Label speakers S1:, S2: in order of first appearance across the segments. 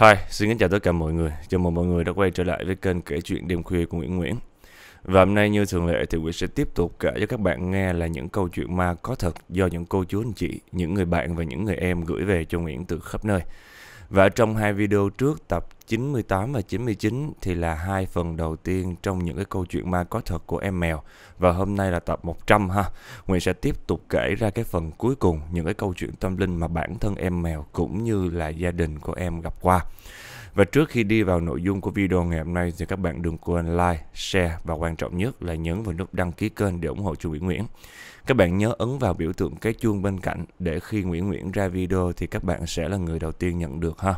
S1: Hi, xin kính chào tất cả mọi người. Chào mừng mọi người đã quay trở lại với kênh kể chuyện đêm khuya của Nguyễn Nguyễn. Và hôm nay như thường lệ thì Nguyễn sẽ tiếp tục kể cho các bạn nghe là những câu chuyện ma có thật do những cô chú anh chị, những người bạn và những người em gửi về cho Nguyễn từ khắp nơi. Và trong hai video trước tập 98 và 99 thì là hai phần đầu tiên trong những cái câu chuyện ma có thật của em mèo và hôm nay là tập 100 ha. nguyễn sẽ tiếp tục kể ra cái phần cuối cùng những cái câu chuyện tâm linh mà bản thân em mèo cũng như là gia đình của em gặp qua. Và trước khi đi vào nội dung của video ngày hôm nay thì các bạn đừng quên like, share và quan trọng nhất là nhấn vào nút đăng ký kênh để ủng hộ cho Nguyễn Nguyễn. Các bạn nhớ ấn vào biểu tượng cái chuông bên cạnh để khi Nguyễn Nguyễn ra video thì các bạn sẽ là người đầu tiên nhận được ha.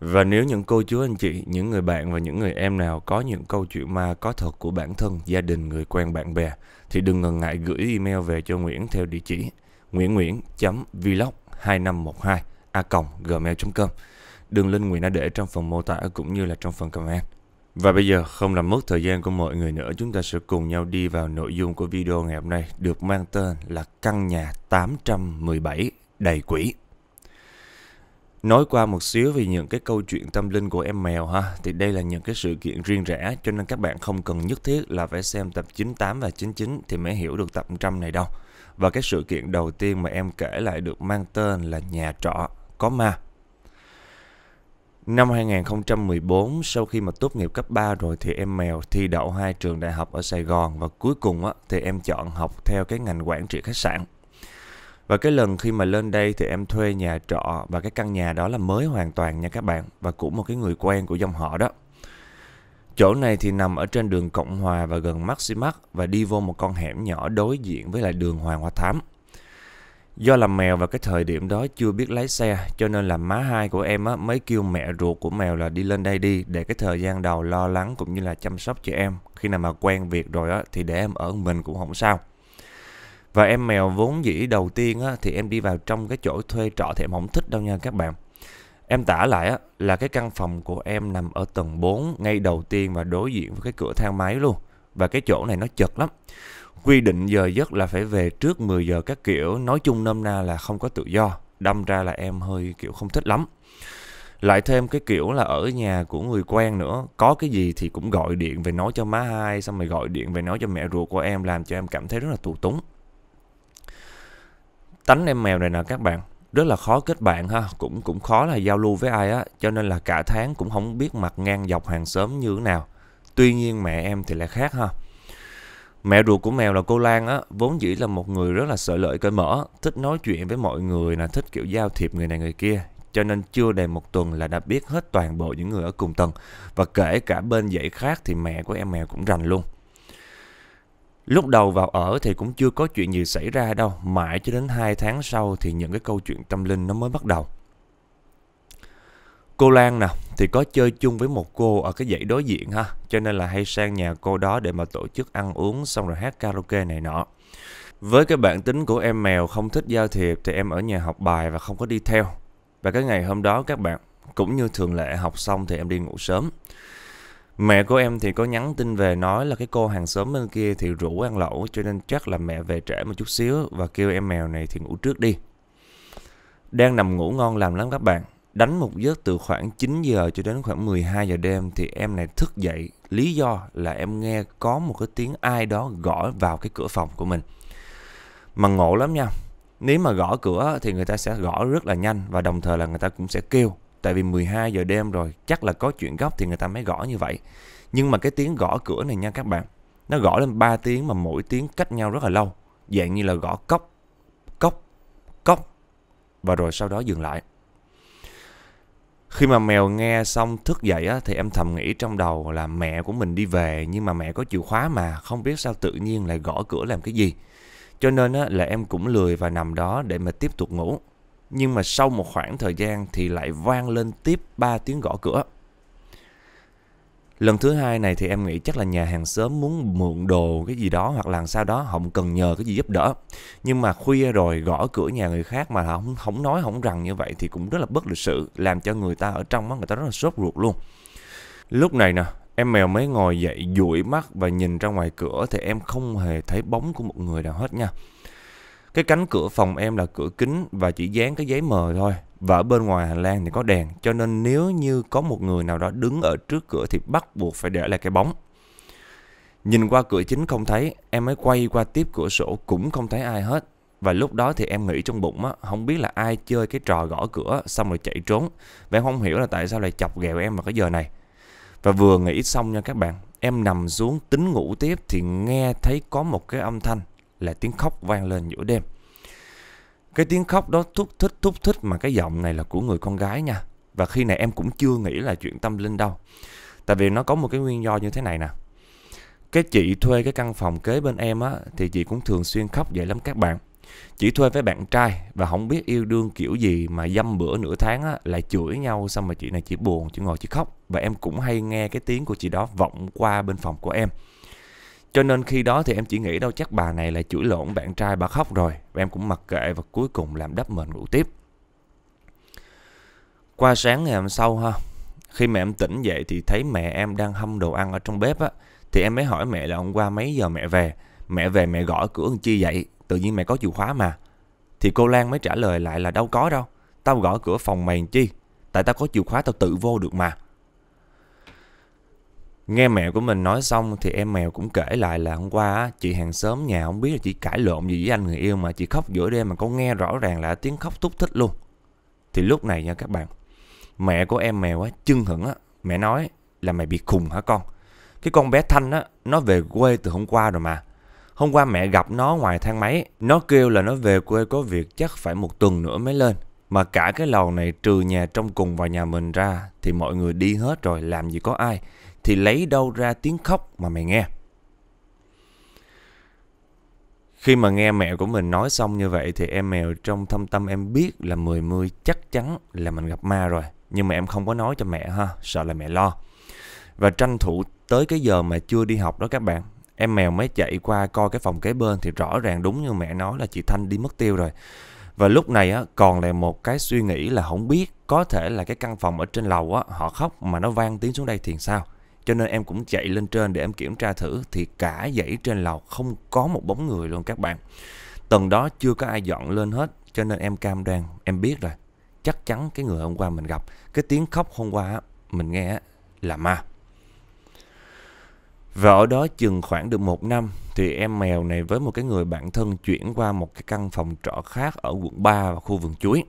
S1: Và nếu những cô chú anh chị, những người bạn và những người em nào có những câu chuyện ma có thật của bản thân, gia đình, người quen, bạn bè thì đừng ngần ngại gửi email về cho Nguyễn theo địa chỉ nguyễn nguyễn vlog 2512 a gmail.com Đường link Nguyễn đã để trong phần mô tả cũng như là trong phần comment. Và bây giờ không làm mất thời gian của mọi người nữa, chúng ta sẽ cùng nhau đi vào nội dung của video ngày hôm nay được mang tên là căn nhà 817 đầy quỷ. Nói qua một xíu về những cái câu chuyện tâm linh của em mèo ha, thì đây là những cái sự kiện riêng rẽ cho nên các bạn không cần nhất thiết là phải xem tập 98 và 99 thì mới hiểu được tập trăm này đâu. Và cái sự kiện đầu tiên mà em kể lại được mang tên là nhà trọ có ma. Năm 2014 sau khi mà tốt nghiệp cấp 3 rồi thì em Mèo thi đậu hai trường đại học ở Sài Gòn và cuối cùng á, thì em chọn học theo cái ngành quản trị khách sạn. Và cái lần khi mà lên đây thì em thuê nhà trọ và cái căn nhà đó là mới hoàn toàn nha các bạn và cũng một cái người quen của dòng họ đó. Chỗ này thì nằm ở trên đường Cộng Hòa và gần Maximax và đi vô một con hẻm nhỏ đối diện với lại đường Hoàng Hoa Thám. Do là mèo vào cái thời điểm đó chưa biết lái xe cho nên là má hai của em á, mới kêu mẹ ruột của mèo là đi lên đây đi để cái thời gian đầu lo lắng cũng như là chăm sóc cho em. Khi nào mà quen việc rồi á, thì để em ở mình cũng không sao. Và em mèo vốn dĩ đầu tiên á, thì em đi vào trong cái chỗ thuê trọ thì em không thích đâu nha các bạn. Em tả lại á, là cái căn phòng của em nằm ở tầng 4 ngay đầu tiên và đối diện với cái cửa thang máy luôn. Và cái chỗ này nó chật lắm quy định giờ giấc là phải về trước 10 giờ các kiểu, nói chung năm na là không có tự do, đâm ra là em hơi kiểu không thích lắm. Lại thêm cái kiểu là ở nhà của người quen nữa, có cái gì thì cũng gọi điện về nói cho má hai, xong rồi gọi điện về nói cho mẹ ruột của em làm cho em cảm thấy rất là tù túng. Tánh em mèo này nè các bạn, rất là khó kết bạn ha, cũng cũng khó là giao lưu với ai á, cho nên là cả tháng cũng không biết mặt ngang dọc hàng xóm như thế nào. Tuy nhiên mẹ em thì lại khác ha Mẹ ruột của mèo là cô Lan á, vốn dĩ là một người rất là sợ lợi cởi mở, thích nói chuyện với mọi người, là thích kiểu giao thiệp người này người kia. Cho nên chưa đầy một tuần là đã biết hết toàn bộ những người ở cùng tầng. Và kể cả bên dãy khác thì mẹ của em mèo cũng rành luôn. Lúc đầu vào ở thì cũng chưa có chuyện gì xảy ra đâu, mãi cho đến 2 tháng sau thì những cái câu chuyện tâm linh nó mới bắt đầu cô Lan nè thì có chơi chung với một cô ở cái dãy đối diện ha cho nên là hay sang nhà cô đó để mà tổ chức ăn uống xong rồi hát karaoke này nọ với cái bản tính của em mèo không thích giao thiệp thì em ở nhà học bài và không có đi theo và cái ngày hôm đó các bạn cũng như thường lệ học xong thì em đi ngủ sớm mẹ của em thì có nhắn tin về nói là cái cô hàng xóm bên kia thì rủ ăn lẩu cho nên chắc là mẹ về trễ một chút xíu và kêu em mèo này thì ngủ trước đi đang nằm ngủ ngon làm lắm các bạn đánh một giấc từ khoảng 9 giờ cho đến khoảng 12 giờ đêm thì em này thức dậy. Lý do là em nghe có một cái tiếng ai đó gõ vào cái cửa phòng của mình. Mà ngộ lắm nha. Nếu mà gõ cửa thì người ta sẽ gõ rất là nhanh và đồng thời là người ta cũng sẽ kêu. Tại vì 12 giờ đêm rồi, chắc là có chuyện gấp thì người ta mới gõ như vậy. Nhưng mà cái tiếng gõ cửa này nha các bạn, nó gõ lên 3 tiếng mà mỗi tiếng cách nhau rất là lâu. Dạng như là gõ cốc, cốc, cốc và rồi sau đó dừng lại khi mà mèo nghe xong thức dậy á, thì em thầm nghĩ trong đầu là mẹ của mình đi về nhưng mà mẹ có chìa khóa mà không biết sao tự nhiên lại gõ cửa làm cái gì. Cho nên á, là em cũng lười và nằm đó để mà tiếp tục ngủ. Nhưng mà sau một khoảng thời gian thì lại vang lên tiếp ba tiếng gõ cửa. Lần thứ hai này thì em nghĩ chắc là nhà hàng sớm muốn mượn đồ cái gì đó hoặc là sao đó không cần nhờ cái gì giúp đỡ. Nhưng mà khuya rồi gõ cửa nhà người khác mà không không nói không rằng như vậy thì cũng rất là bất lịch sự, làm cho người ta ở trong á người ta rất là sốt ruột luôn. Lúc này nè, em mèo mới ngồi dậy dụi mắt và nhìn ra ngoài cửa thì em không hề thấy bóng của một người nào hết nha. Cái cánh cửa phòng em là cửa kính và chỉ dán cái giấy mờ thôi và ở bên ngoài hành lang thì có đèn cho nên nếu như có một người nào đó đứng ở trước cửa thì bắt buộc phải để lại cái bóng nhìn qua cửa chính không thấy em mới quay qua tiếp cửa sổ cũng không thấy ai hết và lúc đó thì em nghĩ trong bụng á không biết là ai chơi cái trò gõ cửa xong rồi chạy trốn và em không hiểu là tại sao lại chọc ghẹo em vào cái giờ này và vừa nghĩ xong nha các bạn em nằm xuống tính ngủ tiếp thì nghe thấy có một cái âm thanh là tiếng khóc vang lên giữa đêm cái tiếng khóc đó thúc thích thúc thích mà cái giọng này là của người con gái nha. Và khi này em cũng chưa nghĩ là chuyện tâm linh đâu. Tại vì nó có một cái nguyên do như thế này nè. Cái chị thuê cái căn phòng kế bên em á thì chị cũng thường xuyên khóc vậy lắm các bạn. chị thuê với bạn trai và không biết yêu đương kiểu gì mà dăm bữa nửa tháng á, lại chửi nhau xong mà chị này chỉ buồn, chỉ ngồi chỉ khóc. Và em cũng hay nghe cái tiếng của chị đó vọng qua bên phòng của em cho nên khi đó thì em chỉ nghĩ đâu chắc bà này lại chửi lộn bạn trai bà khóc rồi và em cũng mặc kệ và cuối cùng làm đắp mền ngủ tiếp qua sáng ngày hôm sau ha khi mẹ em tỉnh dậy thì thấy mẹ em đang hâm đồ ăn ở trong bếp á thì em mới hỏi mẹ là hôm qua mấy giờ mẹ về mẹ về mẹ gõ cửa làm chi vậy tự nhiên mẹ có chìa khóa mà thì cô lan mới trả lời lại là đâu có đâu tao gõ cửa phòng mày chi tại tao có chìa khóa tao tự vô được mà Nghe mẹ của mình nói xong thì em mèo cũng kể lại là hôm qua chị hàng xóm nhà không biết là chị cãi lộn gì với anh người yêu mà chị khóc giữa đêm mà con nghe rõ ràng là tiếng khóc thúc thích luôn. Thì lúc này nha các bạn, mẹ của em mèo á, chưng hửng á, mẹ nói là mày bị khùng hả con? Cái con bé Thanh á, nó về quê từ hôm qua rồi mà. Hôm qua mẹ gặp nó ngoài thang máy, nó kêu là nó về quê có việc chắc phải một tuần nữa mới lên. Mà cả cái lầu này trừ nhà trong cùng và nhà mình ra thì mọi người đi hết rồi làm gì có ai thì lấy đâu ra tiếng khóc mà mày nghe. Khi mà nghe mẹ của mình nói xong như vậy thì em mèo trong thâm tâm em biết là mười mươi chắc chắn là mình gặp ma rồi. Nhưng mà em không có nói cho mẹ ha, sợ là mẹ lo. Và tranh thủ tới cái giờ mà chưa đi học đó các bạn, em mèo mới chạy qua coi cái phòng kế bên thì rõ ràng đúng như mẹ nói là chị Thanh đi mất tiêu rồi. Và lúc này á, còn lại một cái suy nghĩ là không biết có thể là cái căn phòng ở trên lầu á, họ khóc mà nó vang tiếng xuống đây thì sao. Cho nên em cũng chạy lên trên để em kiểm tra thử thì cả dãy trên lầu không có một bóng người luôn các bạn. Tầng đó chưa có ai dọn lên hết cho nên em cam đoan, em biết rồi. Chắc chắn cái người hôm qua mình gặp, cái tiếng khóc hôm qua mình nghe là ma. Và ở đó chừng khoảng được một năm thì em mèo này với một cái người bạn thân chuyển qua một cái căn phòng trọ khác ở quận 3 và khu vườn chuối.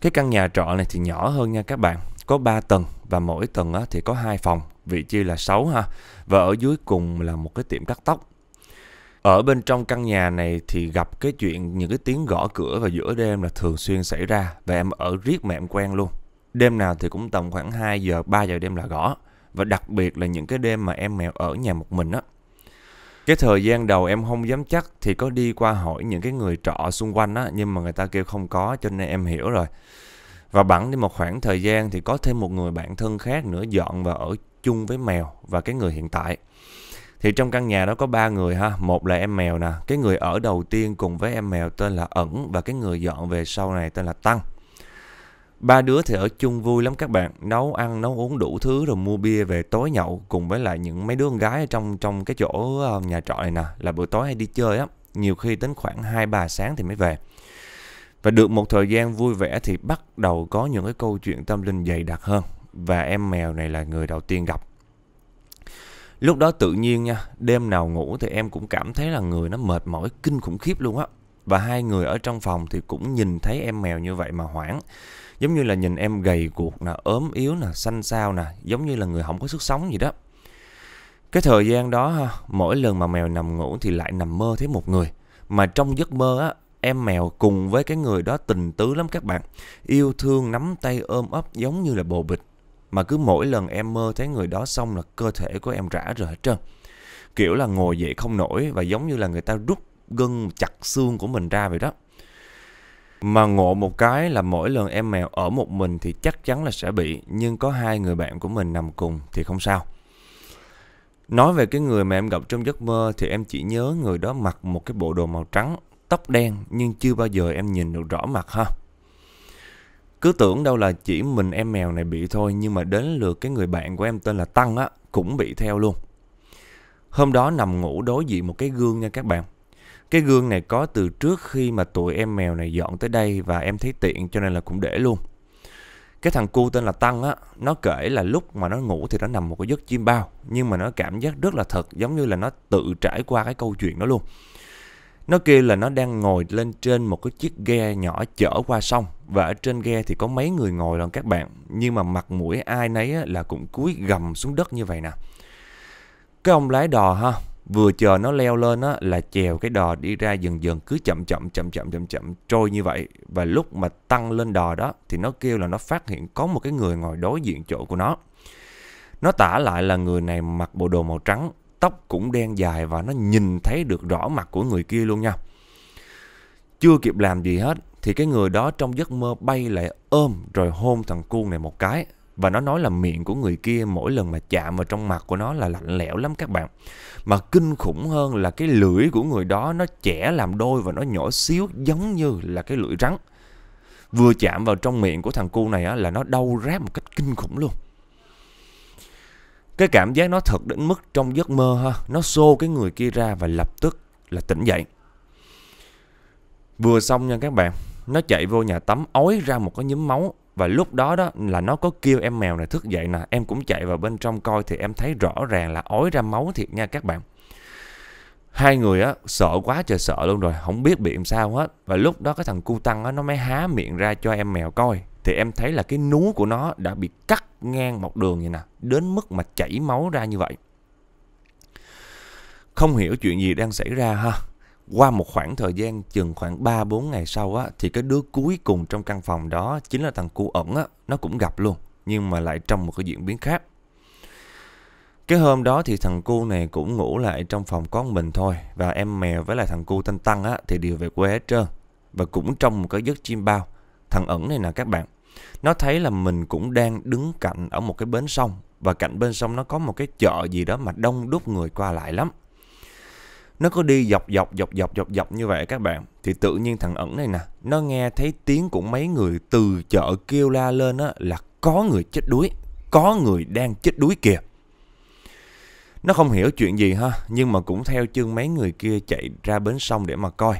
S1: Cái căn nhà trọ này thì nhỏ hơn nha các bạn, có 3 tầng và mỗi tầng thì có hai phòng vị chia là 6 ha. Và ở dưới cùng là một cái tiệm cắt tóc. Ở bên trong căn nhà này thì gặp cái chuyện những cái tiếng gõ cửa vào giữa đêm là thường xuyên xảy ra và em ở riết mà em quen luôn. Đêm nào thì cũng tầm khoảng 2 giờ, 3 giờ đêm là gõ. Và đặc biệt là những cái đêm mà em mèo ở nhà một mình á. Cái thời gian đầu em không dám chắc thì có đi qua hỏi những cái người trọ xung quanh á nhưng mà người ta kêu không có cho nên em hiểu rồi. Và bẵng đi một khoảng thời gian thì có thêm một người bạn thân khác nữa dọn và ở chung với mèo và cái người hiện tại thì trong căn nhà đó có ba người ha một là em mèo nè cái người ở đầu tiên cùng với em mèo tên là ẩn và cái người dọn về sau này tên là tăng ba đứa thì ở chung vui lắm các bạn nấu ăn nấu uống đủ thứ rồi mua bia về tối nhậu cùng với lại những mấy đứa con gái ở trong trong cái chỗ ờ, nhà trọ này nè là bữa tối hay đi chơi á nhiều khi đến khoảng hai ba sáng thì mới về. Và được một thời gian vui vẻ thì bắt đầu có những cái câu chuyện tâm linh dày đặc hơn và em mèo này là người đầu tiên gặp. Lúc đó tự nhiên nha, đêm nào ngủ thì em cũng cảm thấy là người nó mệt mỏi kinh khủng khiếp luôn á. Và hai người ở trong phòng thì cũng nhìn thấy em mèo như vậy mà hoảng. Giống như là nhìn em gầy cuộc nè, ốm yếu nè, xanh xao nè, giống như là người không có sức sống gì đó. Cái thời gian đó ha, mỗi lần mà mèo nằm ngủ thì lại nằm mơ thấy một người. Mà trong giấc mơ á, em mèo cùng với cái người đó tình tứ lắm các bạn. Yêu thương nắm tay ôm ấp giống như là bồ bịch mà cứ mỗi lần em mơ thấy người đó xong là cơ thể của em rã rời hết trơn Kiểu là ngồi dậy không nổi và giống như là người ta rút gân chặt xương của mình ra vậy đó mà ngộ một cái là mỗi lần em mèo ở một mình thì chắc chắn là sẽ bị nhưng có hai người bạn của mình nằm cùng thì không sao nói về cái người mà em gặp trong giấc mơ thì em chỉ nhớ người đó mặc một cái bộ đồ màu trắng tóc đen nhưng chưa bao giờ em nhìn được rõ mặt ha cứ tưởng đâu là chỉ mình em mèo này bị thôi nhưng mà đến lượt cái người bạn của em tên là Tăng á cũng bị theo luôn. Hôm đó nằm ngủ đối diện một cái gương nha các bạn. Cái gương này có từ trước khi mà tụi em mèo này dọn tới đây và em thấy tiện cho nên là cũng để luôn. Cái thằng cu tên là Tăng á, nó kể là lúc mà nó ngủ thì nó nằm một cái giấc chim bao, nhưng mà nó cảm giác rất là thật giống như là nó tự trải qua cái câu chuyện đó luôn. Nó kêu là nó đang ngồi lên trên một cái chiếc ghe nhỏ chở qua sông Và ở trên ghe thì có mấy người ngồi đó các bạn Nhưng mà mặt mũi ai nấy là cũng cúi gầm xuống đất như vậy nè Cái ông lái đò ha Vừa chờ nó leo lên á, là chèo cái đò đi ra dần dần cứ chậm chậm chậm chậm chậm chậm trôi như vậy Và lúc mà tăng lên đò đó thì nó kêu là nó phát hiện có một cái người ngồi đối diện chỗ của nó Nó tả lại là người này mặc bộ đồ màu trắng tóc cũng đen dài và nó nhìn thấy được rõ mặt của người kia luôn nha. Chưa kịp làm gì hết thì cái người đó trong giấc mơ bay lại ôm rồi hôn thằng cu này một cái và nó nói là miệng của người kia mỗi lần mà chạm vào trong mặt của nó là lạnh lẽo lắm các bạn. Mà kinh khủng hơn là cái lưỡi của người đó nó chẻ làm đôi và nó nhỏ xíu giống như là cái lưỡi rắn. Vừa chạm vào trong miệng của thằng cu này á, là nó đau rát một cách kinh khủng luôn. Cái cảm giác nó thật đến mức trong giấc mơ ha, nó xô cái người kia ra và lập tức là tỉnh dậy. Vừa xong nha các bạn, nó chạy vô nhà tắm ói ra một cái nhúm máu và lúc đó đó là nó có kêu em mèo này thức dậy nè, em cũng chạy vào bên trong coi thì em thấy rõ ràng là ói ra máu thiệt nha các bạn. Hai người á sợ quá trời sợ luôn rồi, không biết bị làm sao hết. Và lúc đó cái thằng cu tăng á nó mới há miệng ra cho em mèo coi thì em thấy là cái nú của nó đã bị cắt ngang một đường như nè đến mức mà chảy máu ra như vậy không hiểu chuyện gì đang xảy ra ha qua một khoảng thời gian chừng khoảng 3 4 ngày sau á thì cái đứa cuối cùng trong căn phòng đó chính là thằng cu ẩn á, nó cũng gặp luôn, nhưng mà lại trong một cái diễn biến khác. Cái hôm đó thì thằng cu này cũng ngủ lại trong phòng con mình thôi và em mèo với lại thằng cu tên Tăng á thì đều về quê hết trơn và cũng trong một cái giấc chim bao. Thằng ẩn này nè các bạn. Nó thấy là mình cũng đang đứng cạnh ở một cái bến sông và cạnh bên sông nó có một cái chợ gì đó mà đông đúc người qua lại lắm. Nó có đi dọc dọc dọc dọc dọc dọc như vậy các bạn Thì tự nhiên thằng ẩn này nè Nó nghe thấy tiếng của mấy người từ chợ kêu la lên á Là có người chết đuối Có người đang chết đuối kìa Nó không hiểu chuyện gì ha Nhưng mà cũng theo chân mấy người kia chạy ra bến sông để mà coi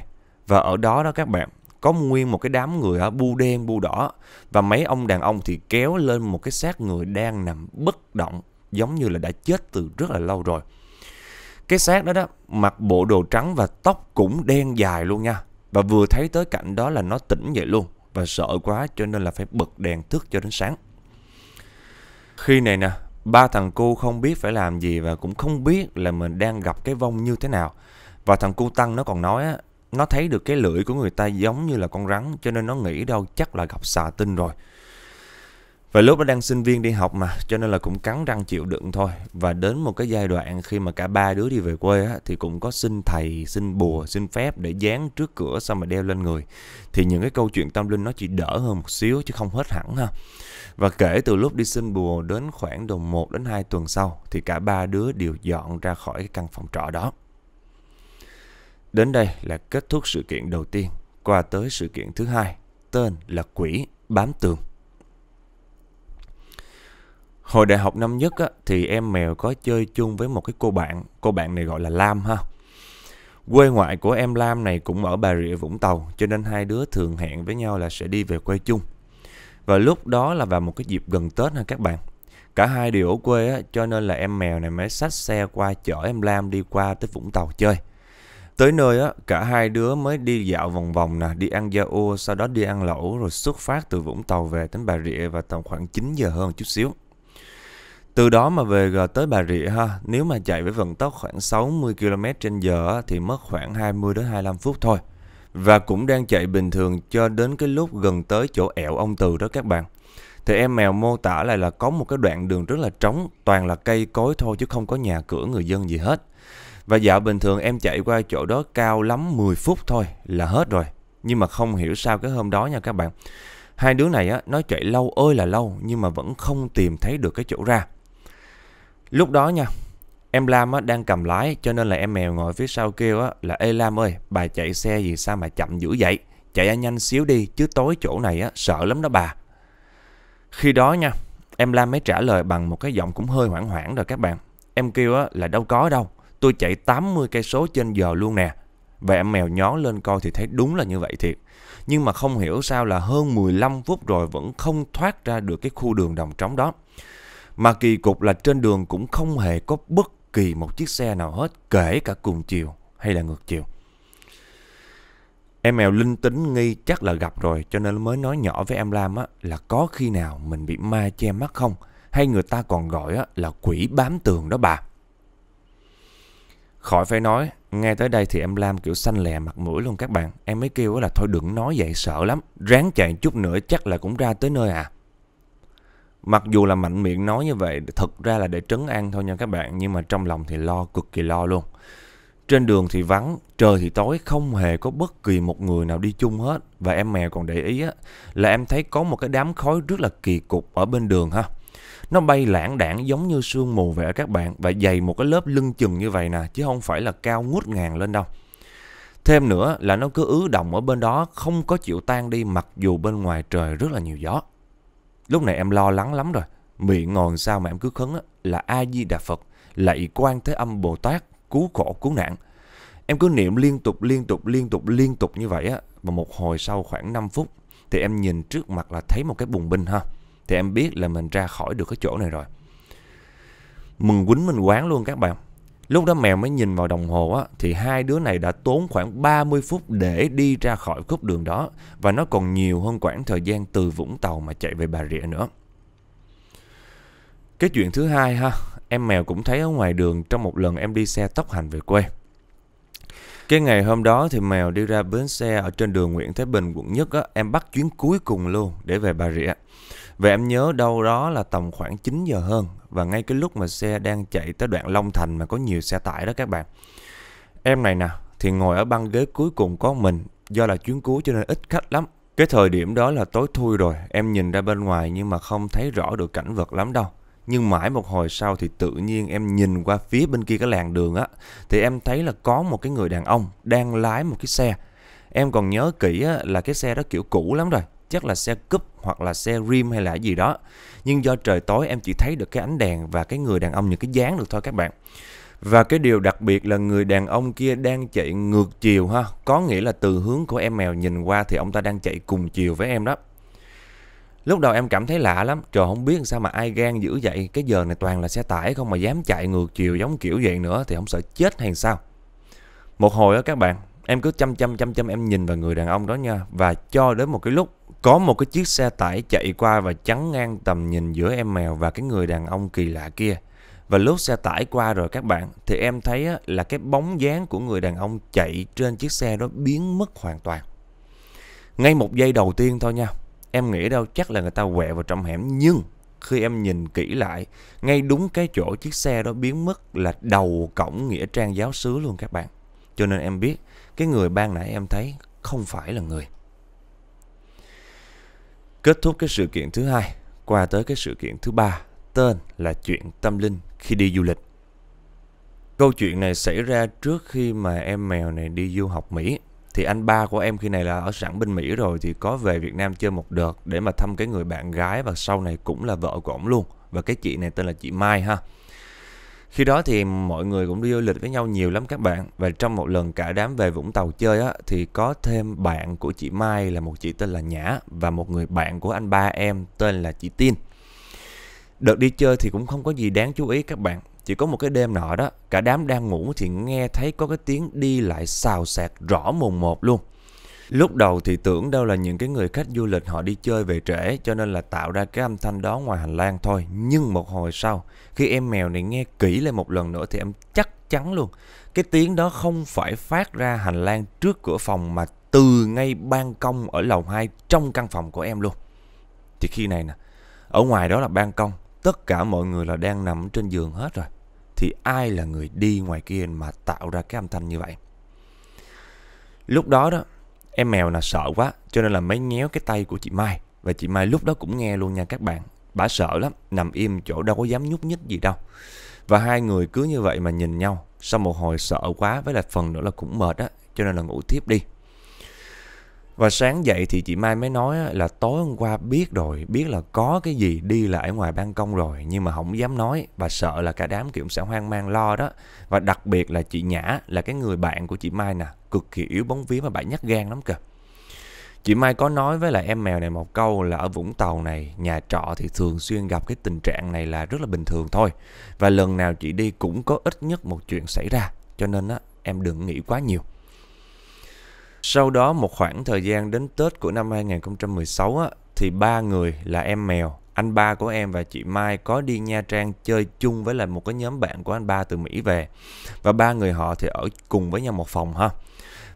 S1: Và ở đó đó các bạn có nguyên một cái đám người ở bu đen bu đỏ và mấy ông đàn ông thì kéo lên một cái xác người đang nằm bất động giống như là đã chết từ rất là lâu rồi cái xác đó đó mặc bộ đồ trắng và tóc cũng đen dài luôn nha và vừa thấy tới cảnh đó là nó tỉnh dậy luôn và sợ quá cho nên là phải bật đèn thức cho đến sáng khi này nè ba thằng cô không biết phải làm gì và cũng không biết là mình đang gặp cái vong như thế nào và thằng cu tăng nó còn nói á, nó thấy được cái lưỡi của người ta giống như là con rắn cho nên nó nghĩ đâu chắc là gặp xà tinh rồi. Và lúc đó đang sinh viên đi học mà cho nên là cũng cắn răng chịu đựng thôi. Và đến một cái giai đoạn khi mà cả ba đứa đi về quê á, thì cũng có xin thầy, xin bùa, xin phép để dán trước cửa xong mà đeo lên người. Thì những cái câu chuyện tâm linh nó chỉ đỡ hơn một xíu chứ không hết hẳn ha. Và kể từ lúc đi xin bùa đến khoảng đầu 1 đến 2 tuần sau thì cả ba đứa đều dọn ra khỏi cái căn phòng trọ đó. Đến đây là kết thúc sự kiện đầu tiên, qua tới sự kiện thứ hai, tên là Quỷ Bám Tường. Hồi đại học năm nhất á, thì em mèo có chơi chung với một cái cô bạn, cô bạn này gọi là Lam ha. Quê ngoại của em Lam này cũng ở Bà Rịa Vũng Tàu cho nên hai đứa thường hẹn với nhau là sẽ đi về quê chung. Và lúc đó là vào một cái dịp gần Tết ha các bạn. Cả hai đều ở quê á, cho nên là em mèo này mới xách xe qua chở em Lam đi qua tới Vũng Tàu chơi. Tới nơi á, cả hai đứa mới đi dạo vòng vòng nè, đi ăn da ô, sau đó đi ăn lẩu rồi xuất phát từ Vũng Tàu về đến Bà Rịa và tầm khoảng 9 giờ hơn chút xíu. Từ đó mà về tới Bà Rịa ha, nếu mà chạy với vận tốc khoảng 60 km trên giờ thì mất khoảng 20 đến 25 phút thôi. Và cũng đang chạy bình thường cho đến cái lúc gần tới chỗ ẹo ông Từ đó các bạn. Thì em mèo mô tả lại là có một cái đoạn đường rất là trống, toàn là cây cối thôi chứ không có nhà cửa người dân gì hết. Và dạo bình thường em chạy qua chỗ đó cao lắm 10 phút thôi là hết rồi. Nhưng mà không hiểu sao cái hôm đó nha các bạn. Hai đứa này á, nó chạy lâu ơi là lâu nhưng mà vẫn không tìm thấy được cái chỗ ra. Lúc đó nha, em Lam á, đang cầm lái cho nên là em mèo ngồi phía sau kêu á, là Ê Lam ơi, bà chạy xe gì sao mà chậm dữ vậy? Chạy nhanh xíu đi chứ tối chỗ này á, sợ lắm đó bà. Khi đó nha, em Lam mới trả lời bằng một cái giọng cũng hơi hoảng hoảng rồi các bạn. Em kêu á, là đâu có đâu, Tôi chạy 80 cây số trên giờ luôn nè. Và em mèo nhó lên coi thì thấy đúng là như vậy thiệt. Nhưng mà không hiểu sao là hơn 15 phút rồi vẫn không thoát ra được cái khu đường đồng trống đó. Mà kỳ cục là trên đường cũng không hề có bất kỳ một chiếc xe nào hết, kể cả cùng chiều hay là ngược chiều. Em mèo linh tính nghi chắc là gặp rồi cho nên mới nói nhỏ với em Lam á, là có khi nào mình bị ma che mắt không? Hay người ta còn gọi á, là quỷ bám tường đó bà. Khỏi phải nói, nghe tới đây thì em Lam kiểu xanh lè mặt mũi luôn các bạn. Em mới kêu là thôi đừng nói vậy sợ lắm, ráng chạy chút nữa chắc là cũng ra tới nơi à. Mặc dù là mạnh miệng nói như vậy, thật ra là để trấn an thôi nha các bạn, nhưng mà trong lòng thì lo cực kỳ lo luôn. Trên đường thì vắng, trời thì tối, không hề có bất kỳ một người nào đi chung hết. Và em mèo còn để ý á, là em thấy có một cái đám khói rất là kỳ cục ở bên đường ha nó bay lãng đảng giống như sương mù vậy các bạn và dày một cái lớp lưng chừng như vậy nè chứ không phải là cao ngút ngàn lên đâu thêm nữa là nó cứ ứ động ở bên đó không có chịu tan đi mặc dù bên ngoài trời rất là nhiều gió lúc này em lo lắng lắm rồi miệng ngòn sao mà em cứ khấn là a di đà phật lạy quan thế âm bồ tát cứu khổ cứu nạn em cứ niệm liên tục liên tục liên tục liên tục như vậy á và một hồi sau khoảng 5 phút thì em nhìn trước mặt là thấy một cái bùng binh ha thì em biết là mình ra khỏi được cái chỗ này rồi mừng quýnh mình quán luôn các bạn lúc đó mèo mới nhìn vào đồng hồ á thì hai đứa này đã tốn khoảng 30 phút để đi ra khỏi khúc đường đó và nó còn nhiều hơn quãng thời gian từ Vũng Tàu mà chạy về Bà Rịa nữa cái chuyện thứ hai ha em mèo cũng thấy ở ngoài đường trong một lần em đi xe tốc hành về quê cái ngày hôm đó thì mèo đi ra bến xe ở trên đường Nguyễn thái Bình quận Nhất á, em bắt chuyến cuối cùng luôn để về Bà Rịa. Và em nhớ đâu đó là tầm khoảng 9 giờ hơn Và ngay cái lúc mà xe đang chạy tới đoạn Long Thành mà có nhiều xe tải đó các bạn Em này nè thì ngồi ở băng ghế cuối cùng có mình Do là chuyến cuối cho nên ít khách lắm Cái thời điểm đó là tối thui rồi Em nhìn ra bên ngoài nhưng mà không thấy rõ được cảnh vật lắm đâu nhưng mãi một hồi sau thì tự nhiên em nhìn qua phía bên kia cái làng đường á Thì em thấy là có một cái người đàn ông đang lái một cái xe Em còn nhớ kỹ á, là cái xe đó kiểu cũ lắm rồi chắc là xe cúp hoặc là xe rim hay là gì đó nhưng do trời tối em chỉ thấy được cái ánh đèn và cái người đàn ông những cái dáng được thôi các bạn và cái điều đặc biệt là người đàn ông kia đang chạy ngược chiều ha có nghĩa là từ hướng của em mèo nhìn qua thì ông ta đang chạy cùng chiều với em đó Lúc đầu em cảm thấy lạ lắm, trời không biết sao mà ai gan dữ vậy, cái giờ này toàn là xe tải không mà dám chạy ngược chiều giống kiểu vậy nữa thì không sợ chết hay sao. Một hồi đó các bạn, em cứ chăm chăm chăm chăm em nhìn vào người đàn ông đó nha và cho đến một cái lúc có một cái chiếc xe tải chạy qua và chắn ngang tầm nhìn giữa em mèo và cái người đàn ông kỳ lạ kia và lúc xe tải qua rồi các bạn thì em thấy là cái bóng dáng của người đàn ông chạy trên chiếc xe đó biến mất hoàn toàn ngay một giây đầu tiên thôi nha em nghĩ đâu chắc là người ta quẹo vào trong hẻm nhưng khi em nhìn kỹ lại ngay đúng cái chỗ chiếc xe đó biến mất là đầu cổng nghĩa trang giáo sứ luôn các bạn cho nên em biết cái người ban nãy em thấy không phải là người. Kết thúc cái sự kiện thứ hai, qua tới cái sự kiện thứ ba, tên là chuyện tâm linh khi đi du lịch. Câu chuyện này xảy ra trước khi mà em mèo này đi du học Mỹ. Thì anh ba của em khi này là ở sẵn bên Mỹ rồi thì có về Việt Nam chơi một đợt để mà thăm cái người bạn gái và sau này cũng là vợ của ổng luôn. Và cái chị này tên là chị Mai ha khi đó thì mọi người cũng đi du lịch với nhau nhiều lắm các bạn và trong một lần cả đám về Vũng Tàu chơi á thì có thêm bạn của chị Mai là một chị tên là Nhã và một người bạn của anh ba em tên là chị Tin. Đợt đi chơi thì cũng không có gì đáng chú ý các bạn. Chỉ có một cái đêm nọ đó, cả đám đang ngủ thì nghe thấy có cái tiếng đi lại xào xạc rõ mồn một luôn. Lúc đầu thì tưởng đâu là những cái người khách du lịch họ đi chơi về trễ cho nên là tạo ra cái âm thanh đó ngoài hành lang thôi. Nhưng một hồi sau, khi em mèo này nghe kỹ lên một lần nữa thì em chắc chắn luôn. Cái tiếng đó không phải phát ra hành lang trước cửa phòng mà từ ngay ban công ở lầu 2 trong căn phòng của em luôn. Thì khi này nè, ở ngoài đó là ban công, tất cả mọi người là đang nằm trên giường hết rồi. Thì ai là người đi ngoài kia mà tạo ra cái âm thanh như vậy? Lúc đó đó, Em mèo là sợ quá cho nên là mới nhéo cái tay của chị Mai Và chị Mai lúc đó cũng nghe luôn nha các bạn Bà sợ lắm, nằm im chỗ đâu có dám nhúc nhích gì đâu Và hai người cứ như vậy mà nhìn nhau Sau một hồi sợ quá với lại phần nữa là cũng mệt á Cho nên là ngủ tiếp đi và sáng dậy thì chị Mai mới nói là tối hôm qua biết rồi, biết là có cái gì đi lại ngoài ban công rồi nhưng mà không dám nói và sợ là cả đám kiểu sẽ hoang mang lo đó. Và đặc biệt là chị Nhã là cái người bạn của chị Mai nè, cực kỳ yếu bóng vía mà bãi nhắc gan lắm kìa. Chị Mai có nói với lại em mèo này một câu là ở Vũng Tàu này, nhà trọ thì thường xuyên gặp cái tình trạng này là rất là bình thường thôi. Và lần nào chị đi cũng có ít nhất một chuyện xảy ra, cho nên á, em đừng nghĩ quá nhiều. Sau đó một khoảng thời gian đến Tết của năm 2016 á, thì ba người là em mèo, anh ba của em và chị Mai có đi Nha Trang chơi chung với lại một cái nhóm bạn của anh ba từ Mỹ về. Và ba người họ thì ở cùng với nhau một phòng ha.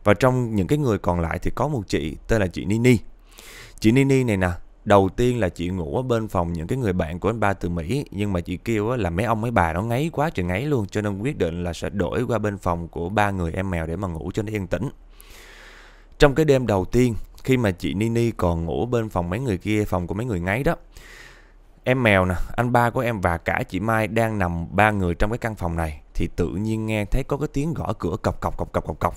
S1: Và trong những cái người còn lại thì có một chị tên là chị Nini. Chị Nini này nè, đầu tiên là chị ngủ ở bên phòng những cái người bạn của anh ba từ Mỹ nhưng mà chị kêu là mấy ông mấy bà nó ngáy quá trời ngáy luôn cho nên quyết định là sẽ đổi qua bên phòng của ba người em mèo để mà ngủ cho nó yên tĩnh. Trong cái đêm đầu tiên khi mà chị Nini còn ngủ bên phòng mấy người kia, phòng của mấy người ngáy đó. Em mèo nè, anh ba của em và cả chị Mai đang nằm ba người trong cái căn phòng này thì tự nhiên nghe thấy có cái tiếng gõ cửa cọc cọc cọc cọc cọc cọc.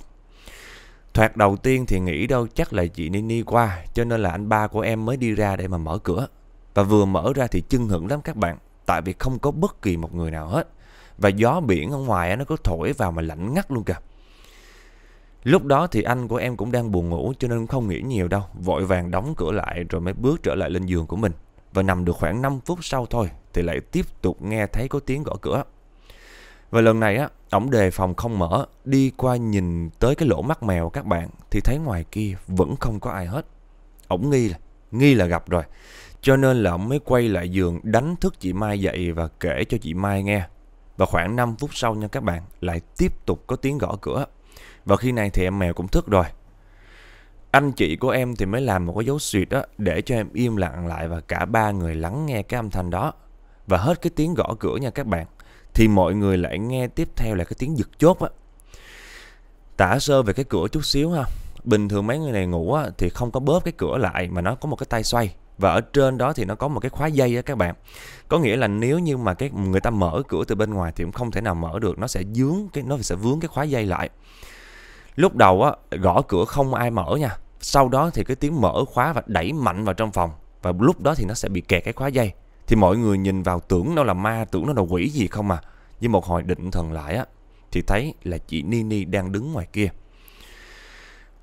S1: Thoạt đầu tiên thì nghĩ đâu chắc là chị Nini qua cho nên là anh ba của em mới đi ra để mà mở cửa. Và vừa mở ra thì chưng hửng lắm các bạn, tại vì không có bất kỳ một người nào hết. Và gió biển ở ngoài nó cứ thổi vào mà lạnh ngắt luôn kìa. Lúc đó thì anh của em cũng đang buồn ngủ cho nên không nghĩ nhiều đâu, vội vàng đóng cửa lại rồi mới bước trở lại lên giường của mình. Và nằm được khoảng 5 phút sau thôi thì lại tiếp tục nghe thấy có tiếng gõ cửa. Và lần này á, ổng đề phòng không mở, đi qua nhìn tới cái lỗ mắt mèo các bạn thì thấy ngoài kia vẫn không có ai hết. Ổng nghi là nghi là gặp rồi. Cho nên là ổng mới quay lại giường đánh thức chị Mai dậy và kể cho chị Mai nghe. Và khoảng 5 phút sau nha các bạn, lại tiếp tục có tiếng gõ cửa. Và khi này thì em mèo cũng thức rồi. Anh chị của em thì mới làm một cái dấu suyệt đó để cho em im lặng lại và cả ba người lắng nghe cái âm thanh đó. Và hết cái tiếng gõ cửa nha các bạn thì mọi người lại nghe tiếp theo là cái tiếng giật chốt á. Tả sơ về cái cửa chút xíu ha. Bình thường mấy người này ngủ á, thì không có bóp cái cửa lại mà nó có một cái tay xoay và ở trên đó thì nó có một cái khóa dây á các bạn có nghĩa là nếu như mà cái người ta mở cửa từ bên ngoài thì cũng không thể nào mở được nó sẽ vướng cái nó sẽ vướng cái khóa dây lại lúc đầu á gõ cửa không ai mở nha sau đó thì cái tiếng mở khóa và đẩy mạnh vào trong phòng và lúc đó thì nó sẽ bị kẹt cái khóa dây thì mọi người nhìn vào tưởng nó là ma, tưởng nó là quỷ gì không à. Nhưng một hồi định thần lại á, thì thấy là chị Nini đang đứng ngoài kia.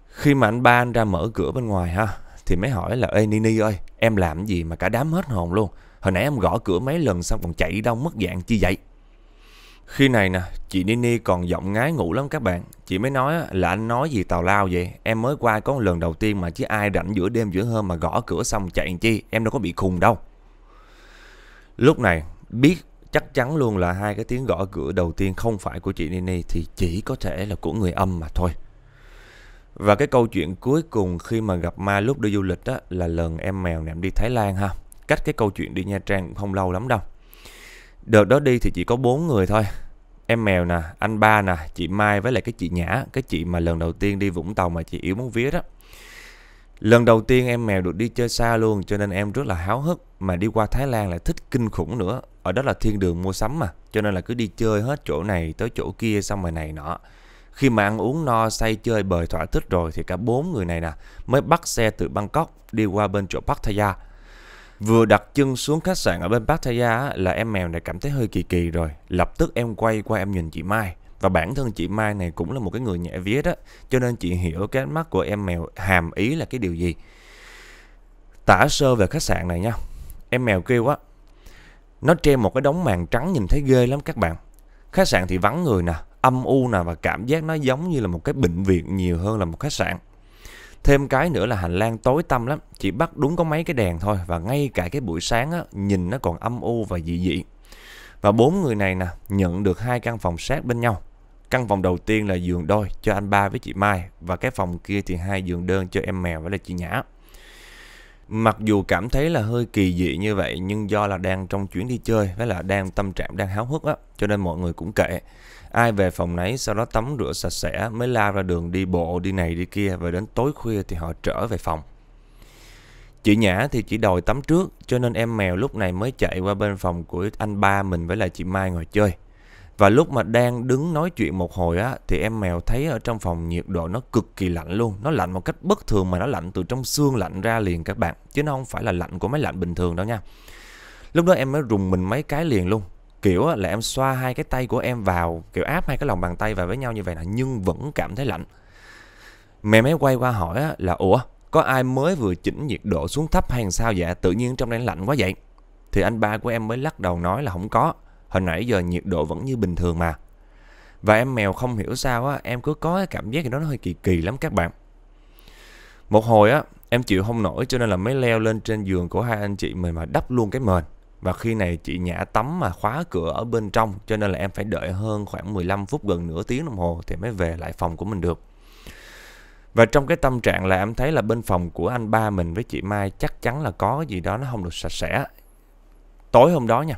S1: Khi mà anh ba anh ra mở cửa bên ngoài ha, thì mới hỏi là Ê Nini ơi, em làm gì mà cả đám hết hồn luôn. Hồi nãy em gõ cửa mấy lần xong còn chạy đi đâu mất dạng chi vậy? Khi này nè, chị Nini còn giọng ngái ngủ lắm các bạn. Chị mới nói là anh nói gì tào lao vậy? Em mới qua có một lần đầu tiên mà chứ ai rảnh giữa đêm giữa hôm mà gõ cửa xong chạy chi, em đâu có bị khùng đâu. Lúc này biết chắc chắn luôn là hai cái tiếng gõ cửa đầu tiên không phải của chị Nini thì chỉ có thể là của người âm mà thôi. Và cái câu chuyện cuối cùng khi mà gặp ma lúc đi du lịch đó là lần em mèo nèm đi Thái Lan ha. Cách cái câu chuyện đi Nha Trang cũng không lâu lắm đâu. Đợt đó đi thì chỉ có bốn người thôi. Em mèo nè, anh ba nè, chị Mai với lại cái chị Nhã, cái chị mà lần đầu tiên đi Vũng Tàu mà chị yếu món vía đó. Lần đầu tiên em mèo được đi chơi xa luôn cho nên em rất là háo hức mà đi qua Thái Lan lại thích kinh khủng nữa. Ở đó là thiên đường mua sắm mà, cho nên là cứ đi chơi hết chỗ này tới chỗ kia xong rồi này nọ. Khi mà ăn uống no say chơi bời thỏa thích rồi thì cả bốn người này nè mới bắt xe từ Bangkok đi qua bên chỗ Pattaya. Vừa đặt chân xuống khách sạn ở bên Pattaya là em mèo này cảm thấy hơi kỳ kỳ rồi. Lập tức em quay qua em nhìn chị Mai và bản thân chị Mai này cũng là một cái người nhẹ viết á cho nên chị hiểu cái ánh mắt của em mèo hàm ý là cái điều gì tả sơ về khách sạn này nha em mèo kêu á nó che một cái đống màn trắng nhìn thấy ghê lắm các bạn khách sạn thì vắng người nè âm u nè và cảm giác nó giống như là một cái bệnh viện nhiều hơn là một khách sạn Thêm cái nữa là hành lang tối tăm lắm, chỉ bắt đúng có mấy cái đèn thôi và ngay cả cái buổi sáng á, nhìn nó còn âm u và dị dị. Và bốn người này nè, nhận được hai căn phòng sát bên nhau. Căn phòng đầu tiên là giường đôi cho anh ba với chị Mai và cái phòng kia thì hai giường đơn cho em mèo với là chị Nhã. Mặc dù cảm thấy là hơi kỳ dị như vậy nhưng do là đang trong chuyến đi chơi với là đang tâm trạng đang háo hức á cho nên mọi người cũng kệ. Ai về phòng nấy sau đó tắm rửa sạch sẽ mới lao ra đường đi bộ đi này đi kia và đến tối khuya thì họ trở về phòng. Chị Nhã thì chỉ đòi tắm trước cho nên em mèo lúc này mới chạy qua bên phòng của anh ba mình với là chị Mai ngồi chơi. Và lúc mà đang đứng nói chuyện một hồi á thì em mèo thấy ở trong phòng nhiệt độ nó cực kỳ lạnh luôn. Nó lạnh một cách bất thường mà nó lạnh từ trong xương lạnh ra liền các bạn. Chứ nó không phải là lạnh của máy lạnh bình thường đâu nha. Lúc đó em mới rùng mình mấy cái liền luôn. Kiểu là em xoa hai cái tay của em vào, kiểu áp hai cái lòng bàn tay vào với nhau như vậy là nhưng vẫn cảm thấy lạnh. Mẹ mới quay qua hỏi là Ủa, có ai mới vừa chỉnh nhiệt độ xuống thấp hay sao vậy? Tự nhiên trong đây lạnh quá vậy. Thì anh ba của em mới lắc đầu nói là không có. Hồi nãy giờ nhiệt độ vẫn như bình thường mà. Và em mèo không hiểu sao á, em cứ có cái cảm giác thì nó hơi kỳ kỳ lắm các bạn. Một hồi á, em chịu không nổi cho nên là mới leo lên trên giường của hai anh chị mình mà đắp luôn cái mền. Và khi này chị Nhã tắm mà khóa cửa ở bên trong cho nên là em phải đợi hơn khoảng 15 phút gần nửa tiếng đồng hồ thì mới về lại phòng của mình được. Và trong cái tâm trạng là em thấy là bên phòng của anh ba mình với chị Mai chắc chắn là có gì đó nó không được sạch sẽ. Tối hôm đó nha,